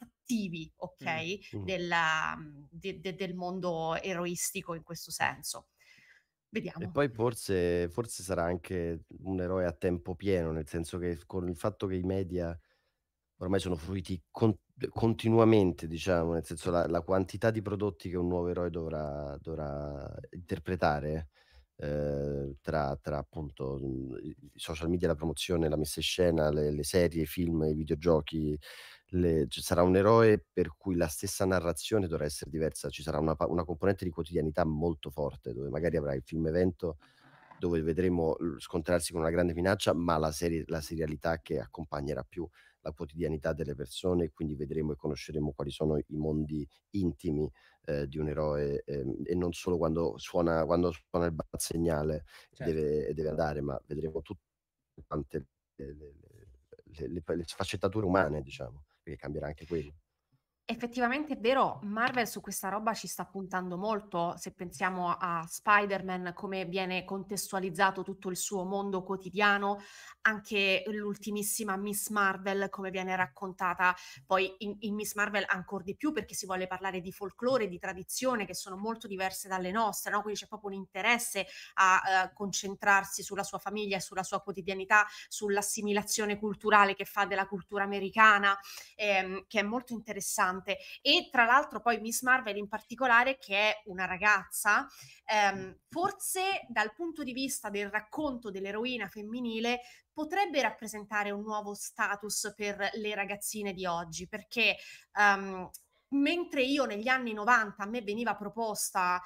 attivi, ok, mm. mm. Della, mm, de, de, del mondo eroistico in questo senso. Vediamo. E poi forse, forse, sarà anche un eroe a tempo pieno, nel senso che con il fatto che i media ormai sono fruiti con, continuamente, diciamo, nel senso la, la, quantità di prodotti che un nuovo eroe dovrà, dovrà interpretare Ehm, tra, tra, appunto mhmm, i social media, la promozione, la messa in scena, le, le serie, i film, i videogiochi. Le, ci sarà un eroe per cui la stessa narrazione dovrà essere diversa, ci sarà una, una componente di quotidianità molto forte, dove magari avrà il film evento dove vedremo scontrarsi con una grande minaccia, ma la, serie, la serialità che accompagnerà più la quotidianità delle persone e quindi vedremo e conosceremo quali sono i mondi intimi eh, di un eroe eh, e non solo quando suona, quando suona il segnale certo. deve, deve, andare, ma vedremo tutte quante le, le, le, le sfaccettature umane, diciamo, perché cambierà anche quello. Effettivamente è vero, Marvel su questa roba ci sta puntando molto, se pensiamo a Spider-Man, come viene contestualizzato tutto il suo mondo quotidiano, anche l'ultimissima Miss Marvel, come viene raccontata poi in, in Miss Marvel ancora di più perché si vuole parlare di folklore, di tradizione che sono molto diverse dalle nostre, no? quindi c'è proprio un interesse a eh, concentrarsi sulla sua famiglia, sulla sua quotidianità, sull'assimilazione culturale che fa della cultura americana, ehm, che è molto interessante interessante. E tra l'altro poi Miss Marvel in particolare, che è una ragazza, ehm, forse dal punto di vista del racconto dell'eroina femminile potrebbe rappresentare un nuovo status per le ragazzine di oggi, perché um, mentre io negli anni 90 a me veniva proposta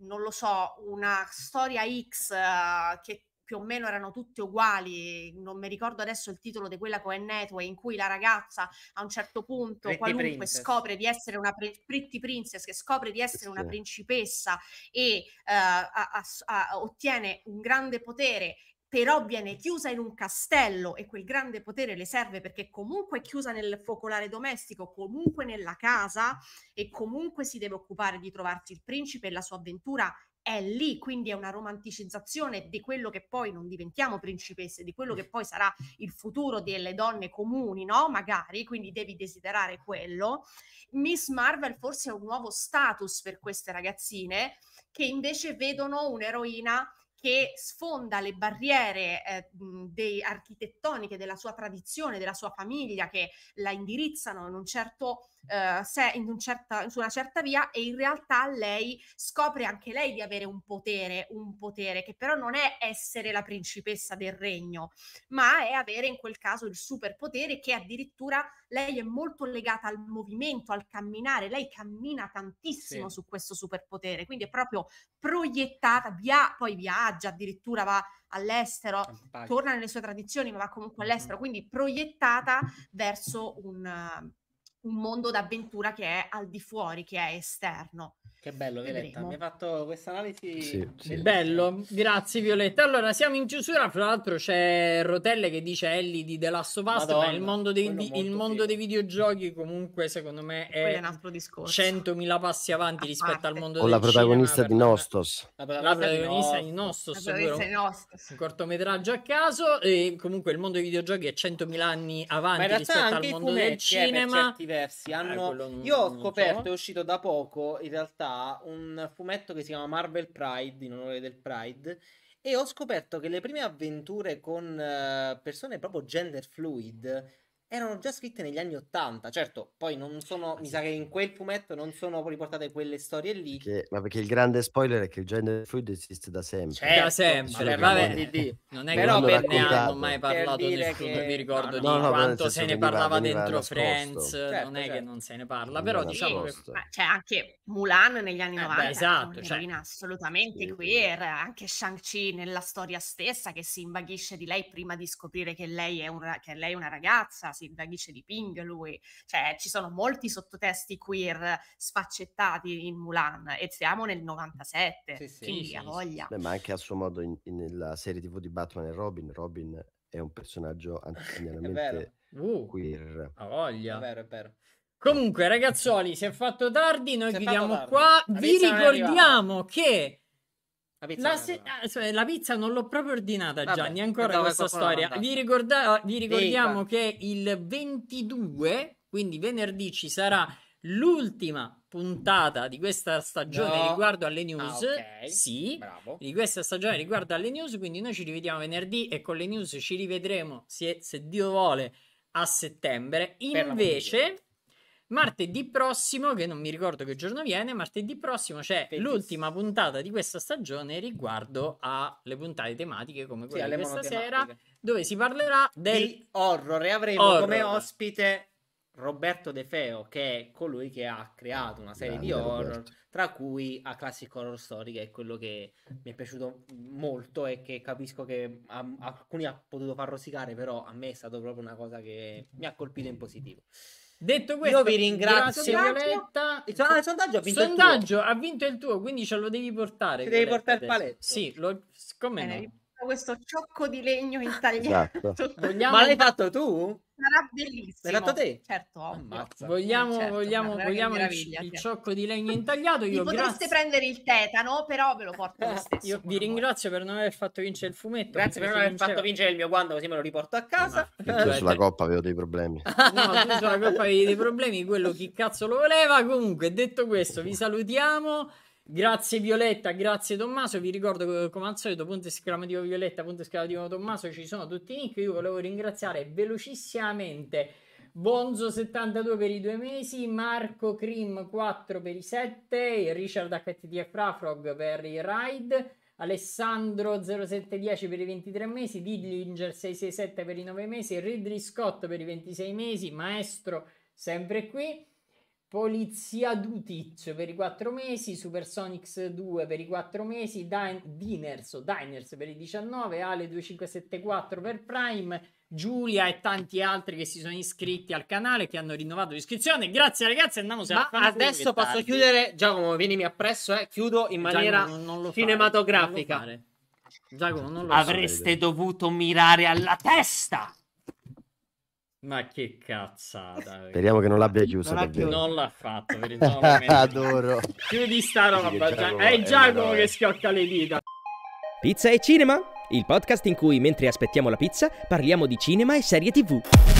non lo so, una storia X uh, che più o meno erano tutte uguali, non mi ricordo adesso il titolo di quella con Netway in cui la ragazza a un certo punto Pretty qualunque princess. scopre di essere una pre- Pretty Princess che scopre di essere una principessa e uh, eh, a, a, a, ottiene un grande potere però viene chiusa in un castello e quel grande potere le serve perché comunque è chiusa nel focolare domestico, comunque nella casa e comunque si deve occupare di trovarsi il principe e la sua avventura è lì, quindi è una romanticizzazione di quello che poi non diventiamo principesse, di quello che poi sarà il futuro delle donne comuni, no? Magari, quindi devi desiderare quello. Miss Marvel forse è un nuovo status per queste ragazzine che invece vedono un'eroina che sfonda le barriere eh, dei architettoniche della sua tradizione, della sua famiglia, che la indirizzano in un certo modo eh, in, un certa, su una certa via e in realtà lei scopre anche lei di avere un potere, un potere che però non è essere la principessa del regno, ma è avere in quel caso il superpotere che addirittura lei è molto legata al movimento, al camminare, lei cammina tantissimo sì. su questo superpotere, quindi è proprio proiettata, via, poi viaggia, addirittura va all'estero, Vai. torna nelle sue tradizioni, ma va comunque mm-hmm. all'estero, quindi proiettata verso un un mondo d'avventura che è al di fuori, che è esterno. Che bello, Violetta, mi hai fatto questa analisi. Sì, sì. Bello, grazie Violetta. Allora, siamo in chiusura, fra l'altro c'è Rotelle che dice Ellie di The Last of Us, Madonna, il mondo, dei, di, il mondo dei, videogiochi comunque secondo me è, è un altro discorso. 100.000 passi avanti A rispetto parte. al mondo Con del cinema. la protagonista di Nostos. La protagonista di Nostos, la protagonista di Nostos. Un cortometraggio a caso e comunque il mondo dei videogiochi è 100.000 anni avanti rispetto al mondo del eh, cinema diversi. Eh, Hanno... Eh, Io ho scoperto, so. è uscito da poco in realtà un fumetto che si chiama Marvel Pride in onore del Pride. E ho scoperto che le prime avventure con eh, persone proprio gender fluid erano già scritte negli anni Ottanta. Certo, poi non sono, ah, mi sa che in quel fumetto non sono riportate quelle storie lì. Perché, ma perché il grande spoiler è che il gender fluid esiste da sempre. Certo, da certo, sempre, cioè, vabbè, di, di. non è che Però ne hanno mai parlato nessuno, che... mi ricordo no, no, no, quanto se ne parlava veniva, dentro Friends, certo, non è certo. che certo. non se ne parla, però veniva diciamo che... C'è anche Mulan negli anni eh, 90, beh, esatto, cioè... assolutamente sì. queer, anche Shang-Chi nella storia stessa che si imbaghisce di lei prima di scoprire che lei è, un, che lei è una ragazza si draghisce di Ping lui, cioè ci sono molti sottotesti queer sfaccettati in Mulan e siamo nel 97, sì, sì, quindi sì, ha voglia. Beh, ma anche a suo modo in, in, nella serie tv di Batman e Robin, Robin è un personaggio antisemiticamente uh, queer. Ha voglia. È vero, è vero. Comunque, ragazzoli, si è fatto tardi. Noi si chiudiamo tardi. qua. Vi ricordiamo che la pizza, la, se- ah, cioè, la pizza, non l'ho proprio ordinata Vabbè, Gianni, ancora questa storia. Vi, ricorda- vi, ricordiamo Vita. che il 22, quindi venerdì, ci sarà l'ultima puntata di questa stagione no. riguardo alle ah, news. Ah, okay. Sì, Bravo. di questa stagione riguardo alle news, quindi noi ci rivediamo venerdì e con le news ci rivedremo, se, se Dio vuole, a settembre. Invece Martedì prossimo, che non mi ricordo che giorno viene, martedì prossimo c'è Fetis. l'ultima puntata di questa stagione riguardo alle puntate tematiche come quella sì, di questa sera, dove si parlerà del di horror e avremo horror. come ospite Roberto De Feo, che è colui che ha creato una serie Grande di horror, Roberto. tra cui a Classic Horror Story, che è quello che mi è piaciuto molto e che capisco che a, a alcuni ha potuto far rosicare, però a me è stato proprio una cosa che mi ha colpito in positivo. Detto questo, io vi ringrazio. Violetta. Il, sondaggio, il sondaggio, ha vinto, sondaggio ha vinto il tuo. quindi ce lo devi portare. Ti devi portare il paletto. Sì, lo, come Bene, no? questo ciocco di legno intagliato. Esatto. Vogliamo... Ma l'hai fatto tu? sarà bellissimo. Era te? Certo, Ammazza. Vogliamo, certo, vogliamo, vogliamo il, il ciocco di legno intagliato. Io Vi potreste grazie... prendere il tetano, però ve lo porto lo eh, stesso. Io vi ringrazio per non aver fatto vincere il fumetto. Grazie per non aver fatto vincere il mio guanto, così me lo riporto a casa. Io ah, sulla coppa avevo dei problemi. no, tu sulla coppa avevi dei problemi, quello chi cazzo lo voleva. Comunque, detto questo, vi salutiamo. Grazie Violetta, grazie Tommaso. Vi ricordo come al solito, punto esclamativo Violetta, punto esclamativo Tommaso, ci sono tutti i link. Io volevo ringraziare velocissimamente Bonzo72 per i due mesi, Marco Crim4 per i 7, Richard HTTF Frafrog per i ride, Alessandro0710 per i 23 mesi, Didlinger667 per i 9 mesi, Ridley Scott per i 26 mesi, Maestro sempre qui. Polizia Dutic cioè per i 4 mesi, Supersonics 2 per i 4 mesi, Din- Diners o Diners per i 19, Ale 2574 per Prime, Giulia e tanti altri che si sono iscritti al canale che hanno rinnovato l'iscrizione. Grazie ragazzi, andiamo Ma adesso posso tardi. chiudere, Giacomo, vienimi appresso, eh. chiudo in maniera Giacomo, non, non cinematografica. Fare, non Giacomo, Avreste so dovuto mirare alla testa. Ma che cazzata. Speriamo che non l'abbia chiusa. Non, davvero. non l'ha fatto. Per il nome, Adoro. Chiudi sta roba. Gia... È Giacomo che schiocca le dita. Pizza e cinema? Il podcast in cui, mentre aspettiamo la pizza, parliamo di cinema e serie tv.